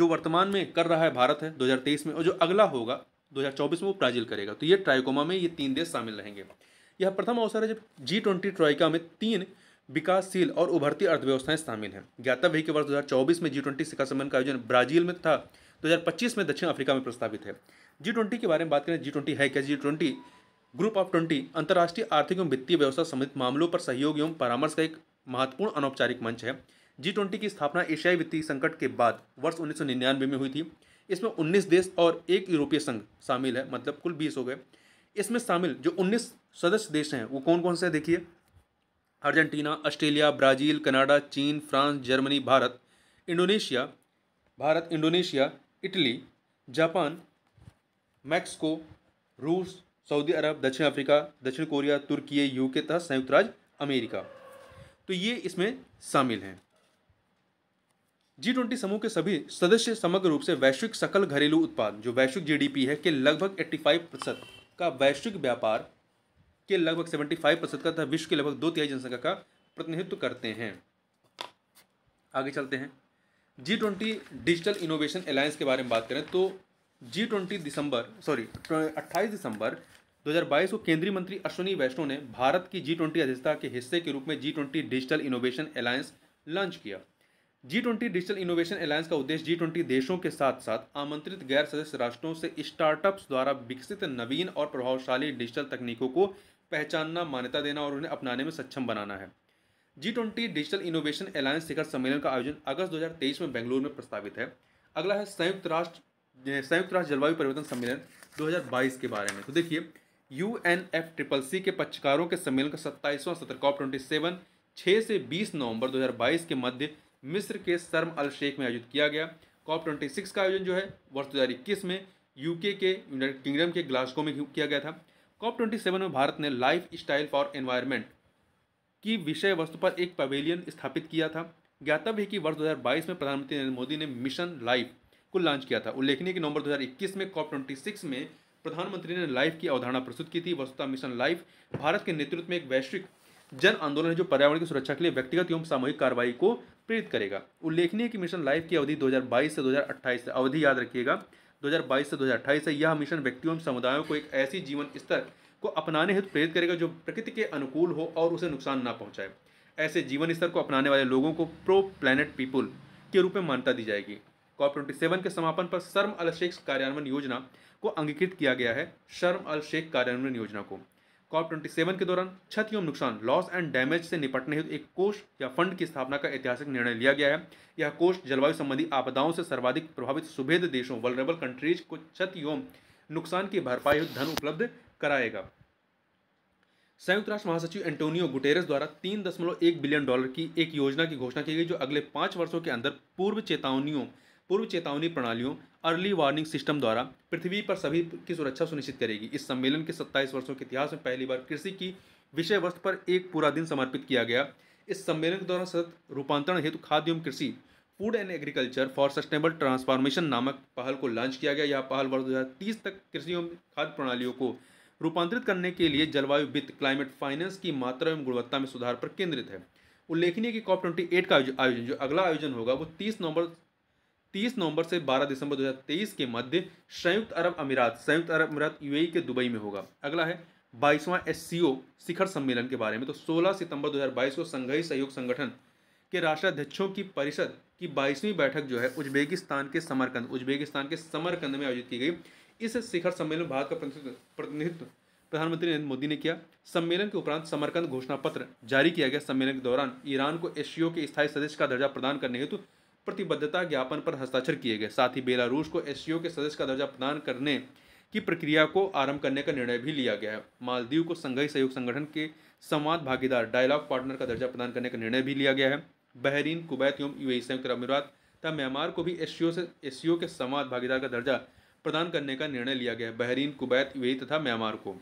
जो वर्तमान में कर रहा है भारत है 2023 में और जो अगला होगा 2024 में वो ब्राज़ील करेगा तो ये ट्राइकोमा में ये तीन देश शामिल रहेंगे यह प्रथम अवसर है जब जी ट्वेंटी ट्राइका में तीन विकासशील और उभरती अर्थव्यवस्थाएं शामिल हैं ज्ञातव्य है कि वर्ष चौबीस में जी ट्वेंटी शिखर सम्मेलन का आयोजन ब्राजील में था पच्चीस में दक्षिण अफ्रीका में प्रस्तावित है जी ट्वेंटी के बारे में बात करें जी ट्वेंटी है क्या G twenty group of twenty अंतर्राष्ट्रीय आर्थिक एवं वित्तीय व्यवस्था संबंधित मामलों पर सहयोग एवं परामर्श का एक महत्वपूर्ण अनौपचारिक मंच है जी ट्वेंटी की स्थापना एशियाई वित्तीय संकट के बाद वर्ष उन्नीस में हुई थी इसमें 19 देश और एक यूरोपीय संघ शामिल है मतलब कुल 20 हो गए इसमें शामिल जो 19 सदस्य देश हैं वो कौन कौन से देखिए अर्जेंटीना ऑस्ट्रेलिया ब्राज़ील कनाडा चीन France Germany Bharat Indonesia Bharat Indonesia Italy Japan Mexico रूस सऊदी अरब दक्षिण अफ्रीका दक्षिण कोरिया तुर्की यूके तथा संयुक्त राज्य अमेरिका तो ये इसमें शामिल हैं जी ट्वेंटी समूह के सभी सदस्य समग्र रूप से वैश्विक सकल घरेलू उत्पाद जो वैश्विक जीडीपी है के लगभग 85 प्रतिशत का वैश्विक व्यापार के लगभग 75 प्रतिशत का तथा विश्व के लगभग दो तिहाई जनसंख्या का प्रतिनिधित्व करते हैं आगे चलते हैं G twenty digital innovation alliance के बारे में बात करें तो जी ट्वेंटी दिसंबर सॉरी अट्ठाईस दिसंबर 2022 को केंद्रीय मंत्री अश्विनी वैष्णव ने भारत की जी ट्वेंटी अध्यक्षता के हिस्से के रूप में G twenty digital innovation alliance launch किया G twenty digital innovation alliance का उद्देश्य जी ट्वेंटी देशों के साथ साथ आमंत्रित गैर सदस्य राष्ट्रों से स्टार्टअप्स द्वारा विकसित नवीन और प्रभावशाली डिजिटल तकनीकों को पहचानना मान्यता देना और उन्हें अपनाने में सक्षम बनाना है G twenty digital innovation alliance शिखर सम्मेलन का आयोजन अगस्त 2023 में बेंगलुरु में प्रस्तावित है अगला है संयुक्त राष्ट्र संयुक्त राष्ट्र जलवायु परिवर्तन सम्मेलन 2022 के बारे में तो देखिए U N F triple C के पक्षकारों के सम्मेलन का सत्ताईसवां सत्र कॉप ट्वेंटी सेवन छः से बीस नवंबर 2022 के मध्य मिस्र के शर्म अल शेख में आयोजित किया गया कॉप ट्वेंटी सिक्स का आयोजन जो है वर्ष दो हज़ार इक्कीस में यूके के यूनाइटेड किंगडम के ग्लास्को में किया गया था कॉप ट्वेंटी सेवन में भारत ने लाइफ स्टाइल फॉर एनवायरनमेंट की विषय वस्तु पर एक पवेलियन स्थापित किया था ज्ञातव्य है कि वर्ष 2022 में प्रधानमंत्री नरेंद्र मोदी ने मिशन लाइफ को लॉन्च किया था उल्लेखनीय कि नवंबर 2021 में कॉप ट्वेंटी में प्रधानमंत्री ने लाइफ की अवधारणा प्रस्तुत की थी वस्तुता मिशन लाइफ भारत के नेतृत्व में एक वैश्विक जन आंदोलन है जो पर्यावरण की सुरक्षा के लिए व्यक्तिगत एवं सामूहिक कार्रवाई को प्रेरित करेगा उल्लेखनीय कि मिशन लाइफ की अवधि 2022 से 2028 अवधि याद रखिएगा 2022 से 2028 है यह मिशन व्यक्तियों समुदायों को एक ऐसी जीवन स्तर को अपनाने हेतु प्रेरित करेगा जो प्रकृति के अनुकूल हो और उसे नुकसान ना पहुंचाए ऐसे जीवन स्तर को अपनाने वाले लोगों को प्रो प्लानट पीपुल के रूप में मान्यता दी जाएगी कॉप ट्वेंटी सेवन के समापन पर शर्म अल शेख कार्यान्वयन योजना को अंगीकृत किया गया है शर्म अल शेख कार्यान्वयन योजना को कॉप ट्वेंटी सेवन के दौरान क्षति एवं नुकसान लॉस एंड डैमेज से निपटने हेतु एक कोष या फंड की स्थापना का ऐतिहासिक निर्णय लिया गया है यह कोष जलवायु संबंधी आपदाओं से सर्वाधिक प्रभावित सुभेद देशों वलरेबल कंट्रीज को क्षति एवं नुकसान की भरपाई हेतु धन उपलब्ध कराएगा संयुक्त राष्ट्र महासचिव एंटोनियो गुटेरस द्वारा तीन दशमलव एक बिलियन डॉलर की एक योजना की घोषणा की गई जो अगले पाँच वर्षों के अंदर पूर्व चेतावनियों पूर्व चेतावनी प्रणालियों अर्ली वार्निंग सिस्टम द्वारा पृथ्वी पर सभी की सुरक्षा सुनिश्चित करेगी इस सम्मेलन के 27 वर्षों के इतिहास में पहली बार कृषि की विषय वस्तु पर एक पूरा दिन समर्पित किया गया इस सम्मेलन के दौरान सतत रूपांतरण हेतु खाद्य एवं कृषि food and agriculture for sustainable transformation नामक पहल को लॉन्च किया गया यह पहल वर्ष तीस तक कृषि एवं खाद्य प्रणालियों को रूपांतरित करने के लिए जलवायु वित्त क्लाइमेट फाइनेंस की मात्रा एवं गुणवत्ता में सुधार पर केंद्रित है उल्लेखनीय कि कॉप ट्वेंटी एट का आयोजन जो अगला आयोजन होगा वो तीस नवंबर 30 नवंबर से 12 दिसंबर 2023 के मध्य संयुक्त अरब अमीरात संयुक्त अरब अमीरात यूएई के दुबई में होगा अगला है बाईसवां एस शिखर सम्मेलन के बारे में तो 16 सितंबर 2022 को संघई सहयोग संगठन के राष्ट्राध्यक्षों की परिषद की बाईसवीं बैठक जो है उज्बेकिस्तान के समरकंद उज्बेकिस्तान के समरकंद में आयोजित की गई इस शिखर सम्मेलन में भारत का प्रतिनिधित्व प्रधानमंत्री नरेंद्र मोदी ने किया सम्मेलन के उपरांत समरकंद घोषणा पत्र जारी किया गया सम्मेलन के दौरान ईरान को एशियो के स्थायी सदस्य का दर्जा प्रदान करने हेतु तो प्रतिबद्धता ज्ञापन पर हस्ताक्षर किए गए साथ ही बेलारूस को एस के सदस्य का दर्जा प्रदान करने की प्रक्रिया को आरंभ करने का निर्णय भी लिया गया है मालदीव को संघई सहयोग संगठन के संवाद भागीदार डायलॉग पार्टनर का दर्जा प्रदान करने का निर्णय भी लिया गया है बहरीन कुबैत एवं यू संयुक्त अरब अमीरात तथा म्यांमार को भी एस से एस के संवाद भागीदार का दर्जा प्रदान करने का निर्णय लिया गया है बहरीन कुबैत यू तथा म्यांमार को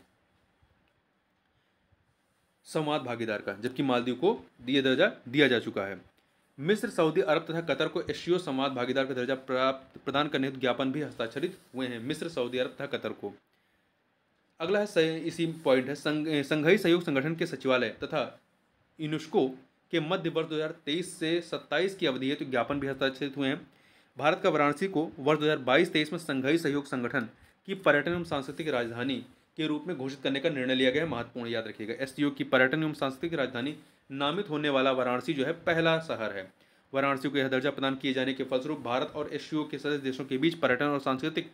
संवाद भागीदार का जबकि मालदीव को दिया दर्जा दिया जा चुका है मिस्र सऊदी अरब तथा कतर को एशियो समाज भागीदार का दर्जा प्राप्त प्रदान करने ज्ञापन भी हस्ताक्षरित हुए हैं मिस्र सऊदी अरब तथा कतर को अगला है इसी पॉइंट है संघई सहयोग संगठन के सचिवालय तथा यूनेस्को के मध्य वर्ष दो से सत्ताईस की अवधि है तो ज्ञापन भी हस्ताक्षरित हुए हैं भारत का वाराणसी को वर्ष दो हज़ार में संघई सहयोग संगठन की पर्यटन एवं सांस्कृतिक राजधानी के रूप में घोषित करने का निर्णय लिया गया है महत्वपूर्ण याद रखिएगा एस की पर्यटन एवं सांस्कृतिक राजधानी नामित होने वाला वाराणसी जो है पहला शहर है वाराणसी को यह दर्जा प्रदान किए जाने के फलस्वरूप भारत और एशियो के सदस्य देशों के बीच पर्यटन और सांस्कृतिक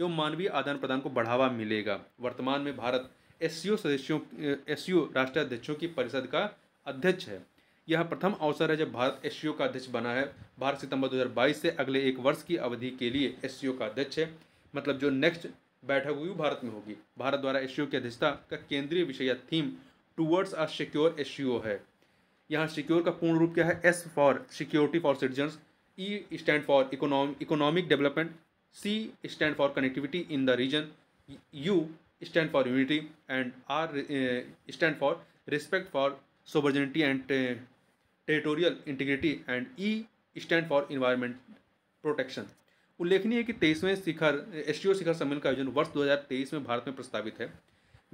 एवं मानवीय आदान प्रदान को बढ़ावा मिलेगा वर्तमान में भारत एस सदस्यों एस राष्ट्राध्यक्षों की परिषद का अध्यक्ष है यह प्रथम अवसर है जब भारत एस का अध्यक्ष बना है भारत सितंबर 2022 से अगले एक वर्ष की अवधि के लिए एस का अध्यक्ष है मतलब जो नेक्स्ट बैठक हुई भारत में होगी भारत द्वारा एस की अध्यक्षता का केंद्रीय विषय या theme towards a secure S है यहाँ सिक्योर का पूर्ण रूप क्या है S for security for citizens E stand for economic development C stand for connectivity in the region U stand for unity and R stand for respect for sovereignty and territorial integrity and E stand for environment protection उल्लेखनीय है कि तेईसवें शिखर S शिखर सम्मेलन का आयोजन वर्ष 2023 में भारत में प्रस्तावित है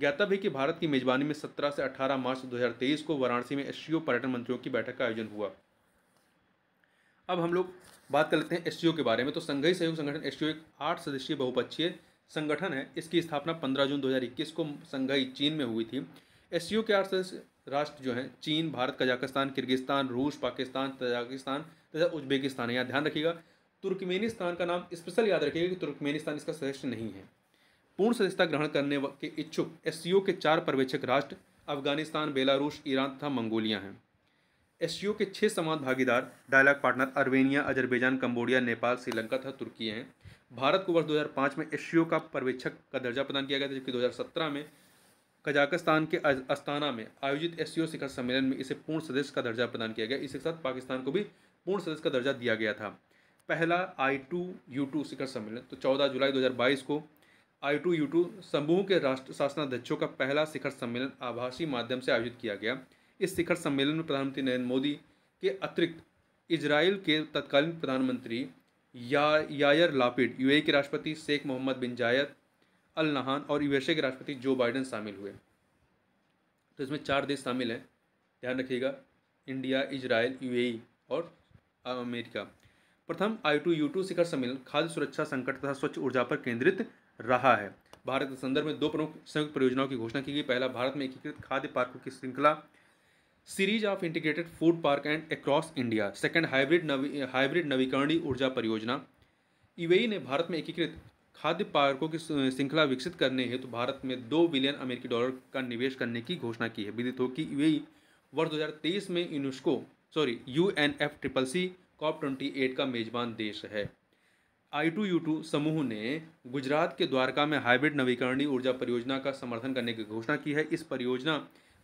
ज्ञातव्य है कि भारत की मेजबानी में 17 से 18 मार्च 2023 को वाराणसी में एस पर्यटन मंत्रियों की बैठक का आयोजन हुआ अब हम लोग बात कर लेते हैं एस के बारे में तो संघई सहयोग संगठन एस एक आठ सदस्यीय बहुपक्षीय संगठन है इसकी स्थापना 15 जून 2021 को संघाई चीन में हुई थी एस के आठ सदस्य राष्ट्र जो हैं चीन भारत कजाकिस्तान किर्गिस्तान रूस पाकिस्तान तजाकिस्तान तथा उज्बेकिस्तान है यहाँ ध्यान रखिएगा तुर्कमेनिस्तान का नाम स्पेशल याद रखिएगा कि तुर्कमेनिस्तान इसका सदस्य नहीं है पूर्ण सदस्यता ग्रहण करने के इच्छुक एस के चार पर्यवेक्षक राष्ट्र अफगानिस्तान बेलारूस ईरान तथा मंगोलिया हैं एस के छः संवाद भागीदार dialogue partner Armenia Azerbaijan Cambodia Nepal Sri Lanka तथा तुर्की हैं भारत को वर्ष 2005 में एस का पर्यवेक्षक का दर्जा प्रदान किया गया था जबकि 2017 में कजाकिस्तान के अस्ताना में आयोजित एस शिखर सम्मेलन में इसे पूर्ण सदस्य का दर्जा प्रदान किया गया इसके साथ पाकिस्तान को भी पूर्ण सदस्य का दर्जा दिया गया था पहला आई टू यू टू शिखर सम्मेलन तो चौदह जुलाई बाईस को आई टू यू टू समूह के राष्ट्र शासनाध्यक्षों का पहला शिखर सम्मेलन आभासी माध्यम से आयोजित किया गया इस शिखर सम्मेलन में प्रधानमंत्री नरेंद्र मोदी के अतिरिक्त इजराइल के तत्कालीन प्रधानमंत्री या यायर लापिड यू के राष्ट्रपति शेख मोहम्मद बिन जायद अल नहान और यू के राष्ट्रपति जो बाइडन शामिल हुए तो इसमें चार देश शामिल हैं ध्यान रखिएगा इंडिया इजराइल यू और अमेरिका प्रथम आई टू यू टू शिखर सम्मेलन खाद्य सुरक्षा संकट तथा स्वच्छ ऊर्जा पर केंद्रित रहा है भारत के संदर्भ में दो प्रमुख संयुक्त परियोजनाओं की घोषणा की गई पहला भारत में एकीकृत खाद्य पार्कों की श्रृंखला series of integrated food park and across India second hybrid नवी हाइब्रिड नवीकरणीय ऊर्जा परियोजना ईवेई ने भारत में एकीकृत खाद्य पार्कों की श्रृंखला विकसित करने हेतु तो भारत में दो बिलियन अमेरिकी डॉलर का निवेश करने की घोषणा की है विदित हो कि ईवेई वर्ष 2023 में UNESCO sorry U N F triple C COP twenty eight का मेजबान देश है आई टू यू टू समूह ने गुजरात के द्वारका में हाइब्रिड नवीकरणीय ऊर्जा परियोजना का समर्थन करने की घोषणा की है इस परियोजना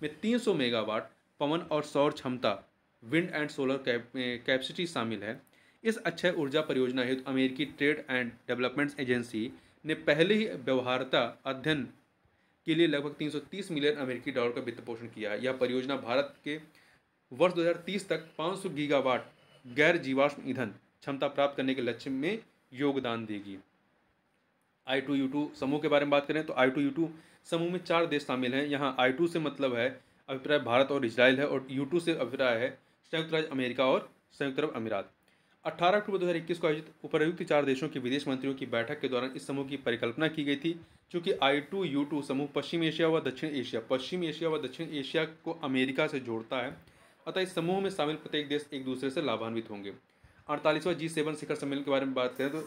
में 300 मेगावाट पवन और सौर क्षमता विंड एंड सोलर कैपेसिटी शामिल है इस अक्षय ऊर्जा परियोजना हेतु अमेरिकी ट्रेड एंड डेवलपमेंट एजेंसी ने पहले ही व्यवहारता अध्ययन के लिए लगभग 330 मिलियन अमेरिकी डॉलर का वित्त पोषण किया है यह परियोजना भारत के वर्ष 2030 तक 500 गीगावाट गैर जीवाश्म ईंधन क्षमता प्राप्त करने के लक्ष्य में योगदान देगी आई टू यू टू समूह के बारे में बात करें तो आई टू यू टू समूह में चार देश शामिल हैं यहाँ आई टू से मतलब है अभिप्राय भारत और इसराइल है और यू टू से अभिप्राय है संयुक्त राज्य अमेरिका और संयुक्त अरब अमीरात अट्ठारह अक्टूबर दो हज़ार इक्कीस को आयोजित उपरयुक्त चार देशों के विदेश मंत्रियों की बैठक के दौरान इस समूह की परिकल्पना की गई थी चूंकि आई टू यू टू समूह पश्चिम एशिया व दक्षिण एशिया पश्चिम एशिया व दक्षिण एशिया को अमेरिका से जोड़ता है अतः इस समूह में शामिल प्रत्येक देश एक दूसरे से लाभान्वित होंगे अड़तालीसवा जी सेवन शिखर सम्मेलन के बारे में बात करें तो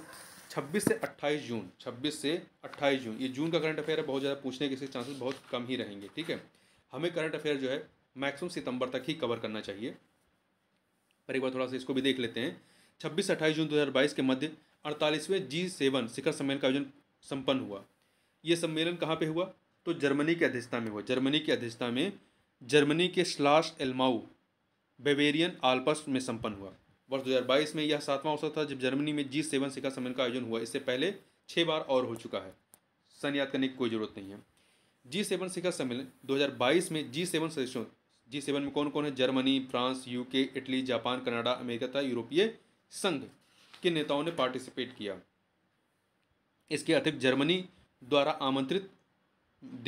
26 से 28 जून 26 से 28 जून ये जून का करंट अफेयर है बहुत ज़्यादा पूछने के इसके चांसेस बहुत कम ही रहेंगे ठीक है हमें करंट अफेयर जो है मैक्सिमम सितंबर तक ही कवर करना चाहिए पर एक बार थोड़ा सा इसको भी देख लेते हैं छब्बीस से अट्ठाईस जून 2022 के मध्य अड़तालीसवें जी सेवन शिखर सम्मेलन का आयोजन सम्पन्न हुआ ये सम्मेलन कहाँ पर हुआ तो जर्मनी की अध्यक्षता में हुआ जर्मनी की अध्यक्षता में जर्मनी के स्लाश एलमाऊ बेवेरियन आल्पस में संपन्न हुआ वर्ष 2022 में यह सातवां अवसर था जब जर्मनी में जी सेवन शिखर सम्मेलन का आयोजन हुआ इससे पहले छः बार और हो चुका है सन याद करने की कोई ज़रूरत नहीं है जी सेवन शिखर सम्मेलन 2022 में जी सेवन सदस्यों जी सेवन में कौन कौन है Germany France UK Italy Japan Canada America तथा यूरोपीय संघ के नेताओं ने पार्टिसिपेट किया इसके अतिरिक्त जर्मनी द्वारा आमंत्रित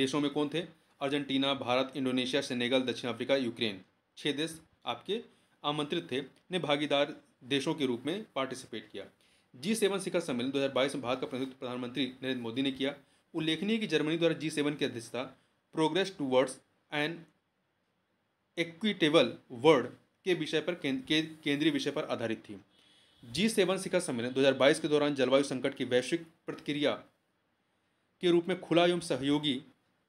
देशों में कौन थे अर्जेंटीना भारत इंडोनेशिया सेनेगल दक्षिण अफ्रीका यूक्रेन छः देश आपके आमंत्रित थे ने भागीदार देशों के रूप में पार्टिसिपेट किया जी सेवन शिखर सम्मेलन 2022 में भारत का प्रतिनिधित्व प्रधानमंत्री नरेंद्र मोदी ने किया उल्लेखनीय कि जर्मनी द्वारा जी सेवन की अध्यक्षता progress towards and equitable world के विषय पर केंद्रीय विषय पर आधारित थी जी सेवन शिखर सम्मेलन 2022 के दौरान जलवायु संकट की वैश्विक प्रतिक्रिया के रूप में खुला एवं सहयोगी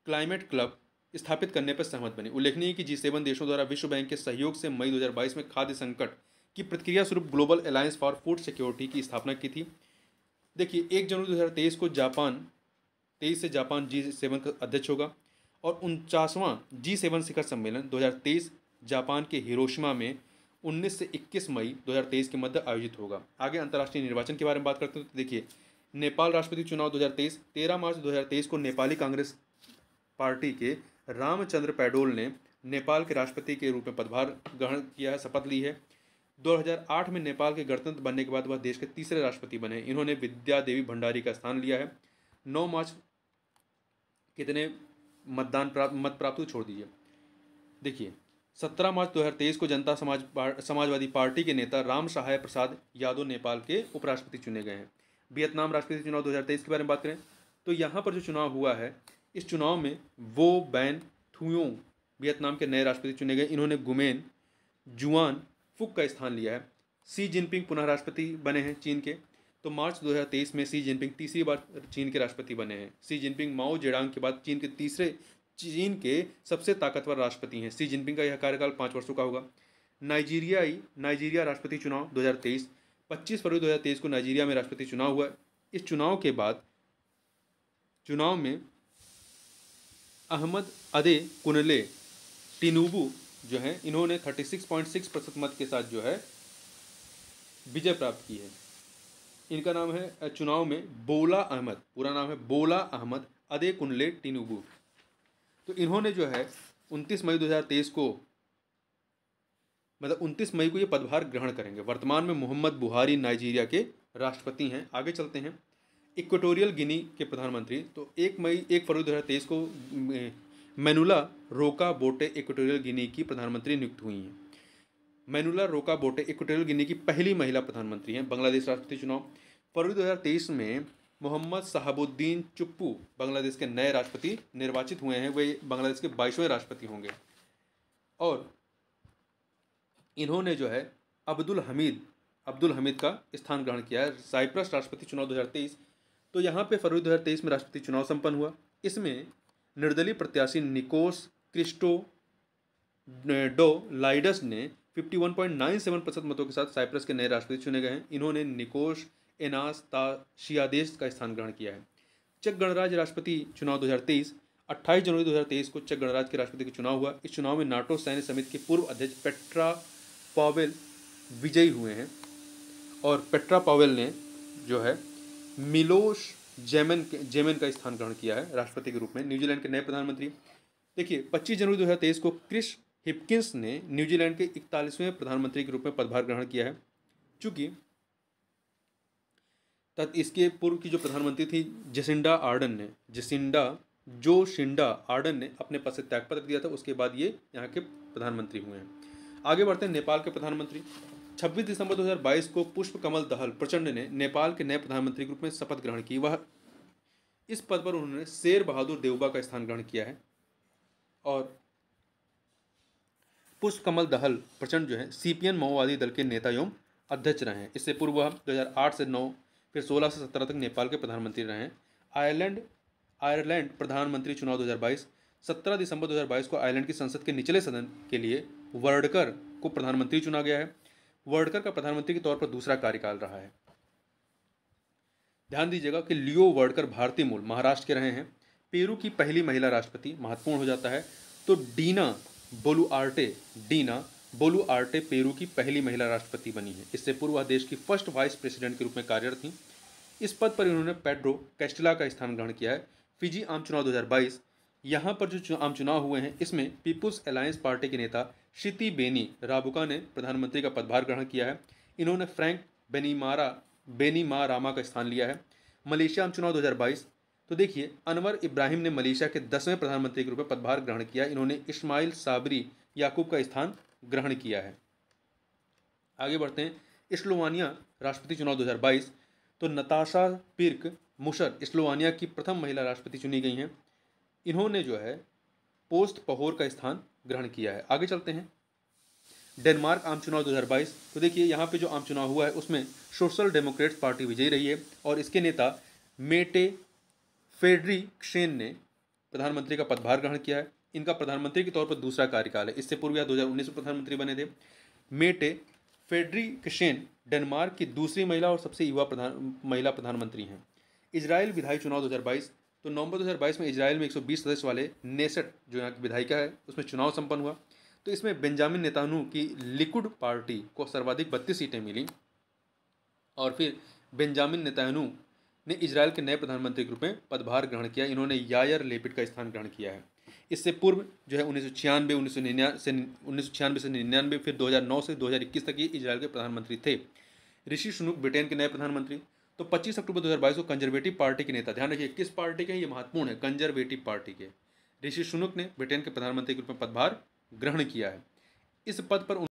क्लाइमेट क्लब स्थापित करने पर सहमत बनी उल्लेखनीय कि जी सेवन देशों द्वारा विश्व बैंक के सहयोग से मई 2022 में खाद्य संकट की प्रतिक्रिया स्वरूप global alliance for food security की स्थापना की थी देखिए एक जनवरी दो को जापान तेईस से जापान जी सेवन का अध्यक्ष होगा और उनचासवां जी सेवन शिखर सम्मेलन 2023 जापान के हिरोशिमा में 19 से 21 मई 2023 के मध्य आयोजित होगा आगे अंतर्राष्ट्रीय निर्वाचन के बारे में बात करते हैं तो देखिए नेपाल राष्ट्रपति चुनाव 2023 13 मार्च 2023 को नेपाली कांग्रेस पार्टी के रामचंद्र पैडोल ने नेपाल के राष्ट्रपति के रूप में पदभार ग्रहण किया है शपथ ली है 2008 में नेपाल के गणतंत्र बनने के बाद वह देश के तीसरे राष्ट्रपति बने इन्होंने विद्या देवी भंडारी का स्थान लिया है 9 मार्च कितने मतदान प्राप्त मत प्राप्त हुए छोड़ दीजिए देखिए 17 मार्च 2023 को जनता समाज पार, समाजवादी पार्टी के नेता राम सहाय प्रसाद यादव नेपाल के उपराष्ट्रपति चुने गए हैं वियतनाम राष्ट्रपति चुनाव दो के बारे में बात करें तो यहाँ पर जो चुनाव हुआ है इस चुनाव में वो बैन थुयोंग वियतनाम के नए राष्ट्रपति चुने गए इन्होंने गुमेन जुआन फुक का स्थान लिया है सी जिनपिंग पुनः राष्ट्रपति बने हैं चीन के तो मार्च 2023 में सी जिनपिंग तीसरी बार चीन के राष्ट्रपति बने हैं सी जिनपिंग माओ जेडांग के बाद चीन के तीसरे चीन के सबसे ताकतवर राष्ट्रपति हैं सी जिनपिंग का यह कार्यकाल पाँच वर्षों का होगा नाइजीरियाई नाइजीरिया राष्ट्रपति चुनाव 2023 25 फरवरी 2023 को नाइजीरिया में राष्ट्रपति चुनाव हुआ इस चुनाव के बाद चुनाव में अहमद अदे कुनले टिनुबू जो हैं इन्होंने 36.6 प्रतिशत मत के साथ जो है विजय प्राप्त की है इनका नाम है चुनाव में बोला अहमद पूरा नाम है बोला अहमद अदे कुनले टिनुबू तो इन्होंने जो है 29 मई 2023 को मतलब 29 मई को ये पदभार ग्रहण करेंगे वर्तमान में मोहम्मद बुहारी नाइजीरिया के राष्ट्रपति हैं आगे चलते हैं इक्वेटोरियल गिनी के प्रधानमंत्री तो एक मई एक फरवरी दो हज़ार तेईस को मैनुला रोका बोटे इक्वेटोरियल गिनी की प्रधानमंत्री नियुक्त हुई हैं मैनुला रोका बोटे इक्वेटोरियल गिनी की पहली महिला प्रधानमंत्री हैं बांग्लादेश राष्ट्रपति चुनाव फरवरी दो हज़ार तेईस में मोहम्मद साहबुद्दीन चुप्पू बांग्लादेश के नए राष्ट्रपति निर्वाचित हुए हैं वे बांग्लादेश के बाईसवें राष्ट्रपति होंगे और इन्होंने जो है अब्दुल हमीद अब्दुल हमीद का स्थान ग्रहण किया है साइप्रस राष्ट्रपति चुनाव दो हज़ार तेईस तो यहाँ पे फरवरी तेईस में राष्ट्रपति चुनाव संपन्न हुआ इसमें निर्दलीय प्रत्याशी निकोस क्रिस्टो डो लाइडस ने 51.97 प्रतिशत मतों के साथ साइप्रस के नए राष्ट्रपति चुने गए हैं इन्होंने निकोश एनास ताशियादेश का स्थान ग्रहण किया है चेक गणराज्य राष्ट्रपति चुनाव 2023 28 जनवरी 2023 को चेक गणराज्य के राष्ट्रपति का चुनाव हुआ इस चुनाव में नाटो सैन्य समिति के पूर्व अध्यक्ष पेट्रा पावेल विजयी हुए हैं और पेट्रा पावेल ने जो है मिलोश जैमन जैमन का स्थान ग्रहण किया है राष्ट्रपति के रूप में न्यूजीलैंड के नए प्रधानमंत्री देखिए 25 जनवरी 2023 को क्रिस हिपकिंस ने न्यूजीलैंड के इकतालीसवें प्रधानमंत्री के रूप में पदभार ग्रहण किया है चूंकि तथा इसके पूर्व की जो प्रधानमंत्री थी जेसिंडा आर्डन ने जेसिंडा जो शिंडा आर्डन ने अपने पद से त्यागपत्र दिया था उसके बाद ये यहाँ के प्रधानमंत्री हुए हैं आगे बढ़ते हैं नेपाल के प्रधानमंत्री 26 दिसंबर 2022 को पुष्प कमल दहल प्रचंड ने नेपाल के नए प्रधानमंत्री के रूप में शपथ ग्रहण की वह इस पद पर उन्होंने शेर बहादुर देवबा का स्थान ग्रहण किया है और पुष्प कमल दहल प्रचंड जो है सीपीएन माओवादी दल के नेता एवं अध्यक्ष रहे हैं इससे पूर्व वह दो से नौ फिर सोलह से सत्रह तक नेपाल के प्रधानमंत्री रहे हैं आयरलैंड आयरलैंड प्रधानमंत्री चुनाव 2022 17 दिसंबर 2022 को आयरलैंड की संसद के निचले सदन के लिए वर्डकर को प्रधानमंत्री चुना गया है वर्डकर का प्रधानमंत्री के तौर पर दूसरा कार्यकाल रहा है ध्यान दीजिएगा कि लियो वर्डकर भारतीय मूल महाराष्ट्र के रहे हैं पेरू की पहली महिला राष्ट्रपति महत्वपूर्ण हो जाता है तो डीना बोलू आर्टे डीना बोलू आर्टे पेरू की पहली महिला राष्ट्रपति बनी है इससे पूर्व वह देश की फर्स्ट वाइस प्रेसिडेंट के रूप में कार्यरत थी इस पद पर इन्होंने पेड्रो कैस्टिला का स्थान ग्रहण किया है फिजी आम चुनाव 2022 यहाँ पर जो आम चुनाव हुए हैं इसमें पीपुल्स अलायंस पार्टी के नेता शिति बेनी राबुका ने प्रधानमंत्री का पदभार ग्रहण किया है इन्होंने फ्रैंक बेनीमारा बेनी मा रामा का स्थान लिया है मलेशिया आम चुनाव 2022 तो देखिए अनवर इब्राहिम ने मलेशिया के दसवें प्रधानमंत्री के रूप में पदभार ग्रहण किया इन्होंने इस्माइल साबरी याकूब का स्थान ग्रहण किया है आगे बढ़ते हैं इस्लोवानिया राष्ट्रपति चुनाव 2022 तो नताशा पिर्क मुशर इस्लोवानिया की प्रथम महिला राष्ट्रपति चुनी गई हैं इन्होंने जो है पोस्ट पहोर का स्थान ग्रहण किया है आगे चलते हैं डेनमार्क आम चुनाव 2022 तो देखिए यहाँ पे जो आम चुनाव हुआ है उसमें सोशल डेमोक्रेट्स पार्टी विजयी रही है और इसके नेता मेटे फेडरी क्षेन ने प्रधानमंत्री का पदभार ग्रहण किया है इनका प्रधानमंत्री के तौर पर दूसरा कार्यकाल है इससे पूर्व यह 2019 में प्रधानमंत्री बने थे मेटे क्षेन डेनमार्क की दूसरी महिला और सबसे युवा प्रधान महिला प्रधानमंत्री हैं इसराइल विधायी चुनाव दो तो नवंबर 2022 में इसराइल में 120 सदस्य वाले नेसट जो यहाँ की विधायिका है उसमें चुनाव संपन्न हुआ तो इसमें बेंजामिन नेतानू की लिकुड पार्टी को सर्वाधिक बत्तीस सीटें मिली और फिर बेंजामिन नेतानू ने इसराइल के नए प्रधानमंत्री के रूप में पदभार ग्रहण किया इन्होंने यायर लेपिट का स्थान ग्रहण किया है इससे पूर्व जो है उन्नीस सौ छियानवे उन्नीस सौ निन्या से उन्नीस सौ छियानवे से निन्यानवे फिर 2009 से 2021 तक ये इसराइल के प्रधानमंत्री थे ऋषि सुनुक ब्रिटेन के नए प्रधानमंत्री तो 25 अक्टूबर 2022 को कंजर्वेटिव पार्टी के नेता ध्यान रखिए किस पार्टी के हैं ये महत्वपूर्ण है कंजर्वेटिव पार्टी के ऋषि सुनक ने ब्रिटेन के प्रधानमंत्री के रूप में पदभार ग्रहण किया है इस पद पर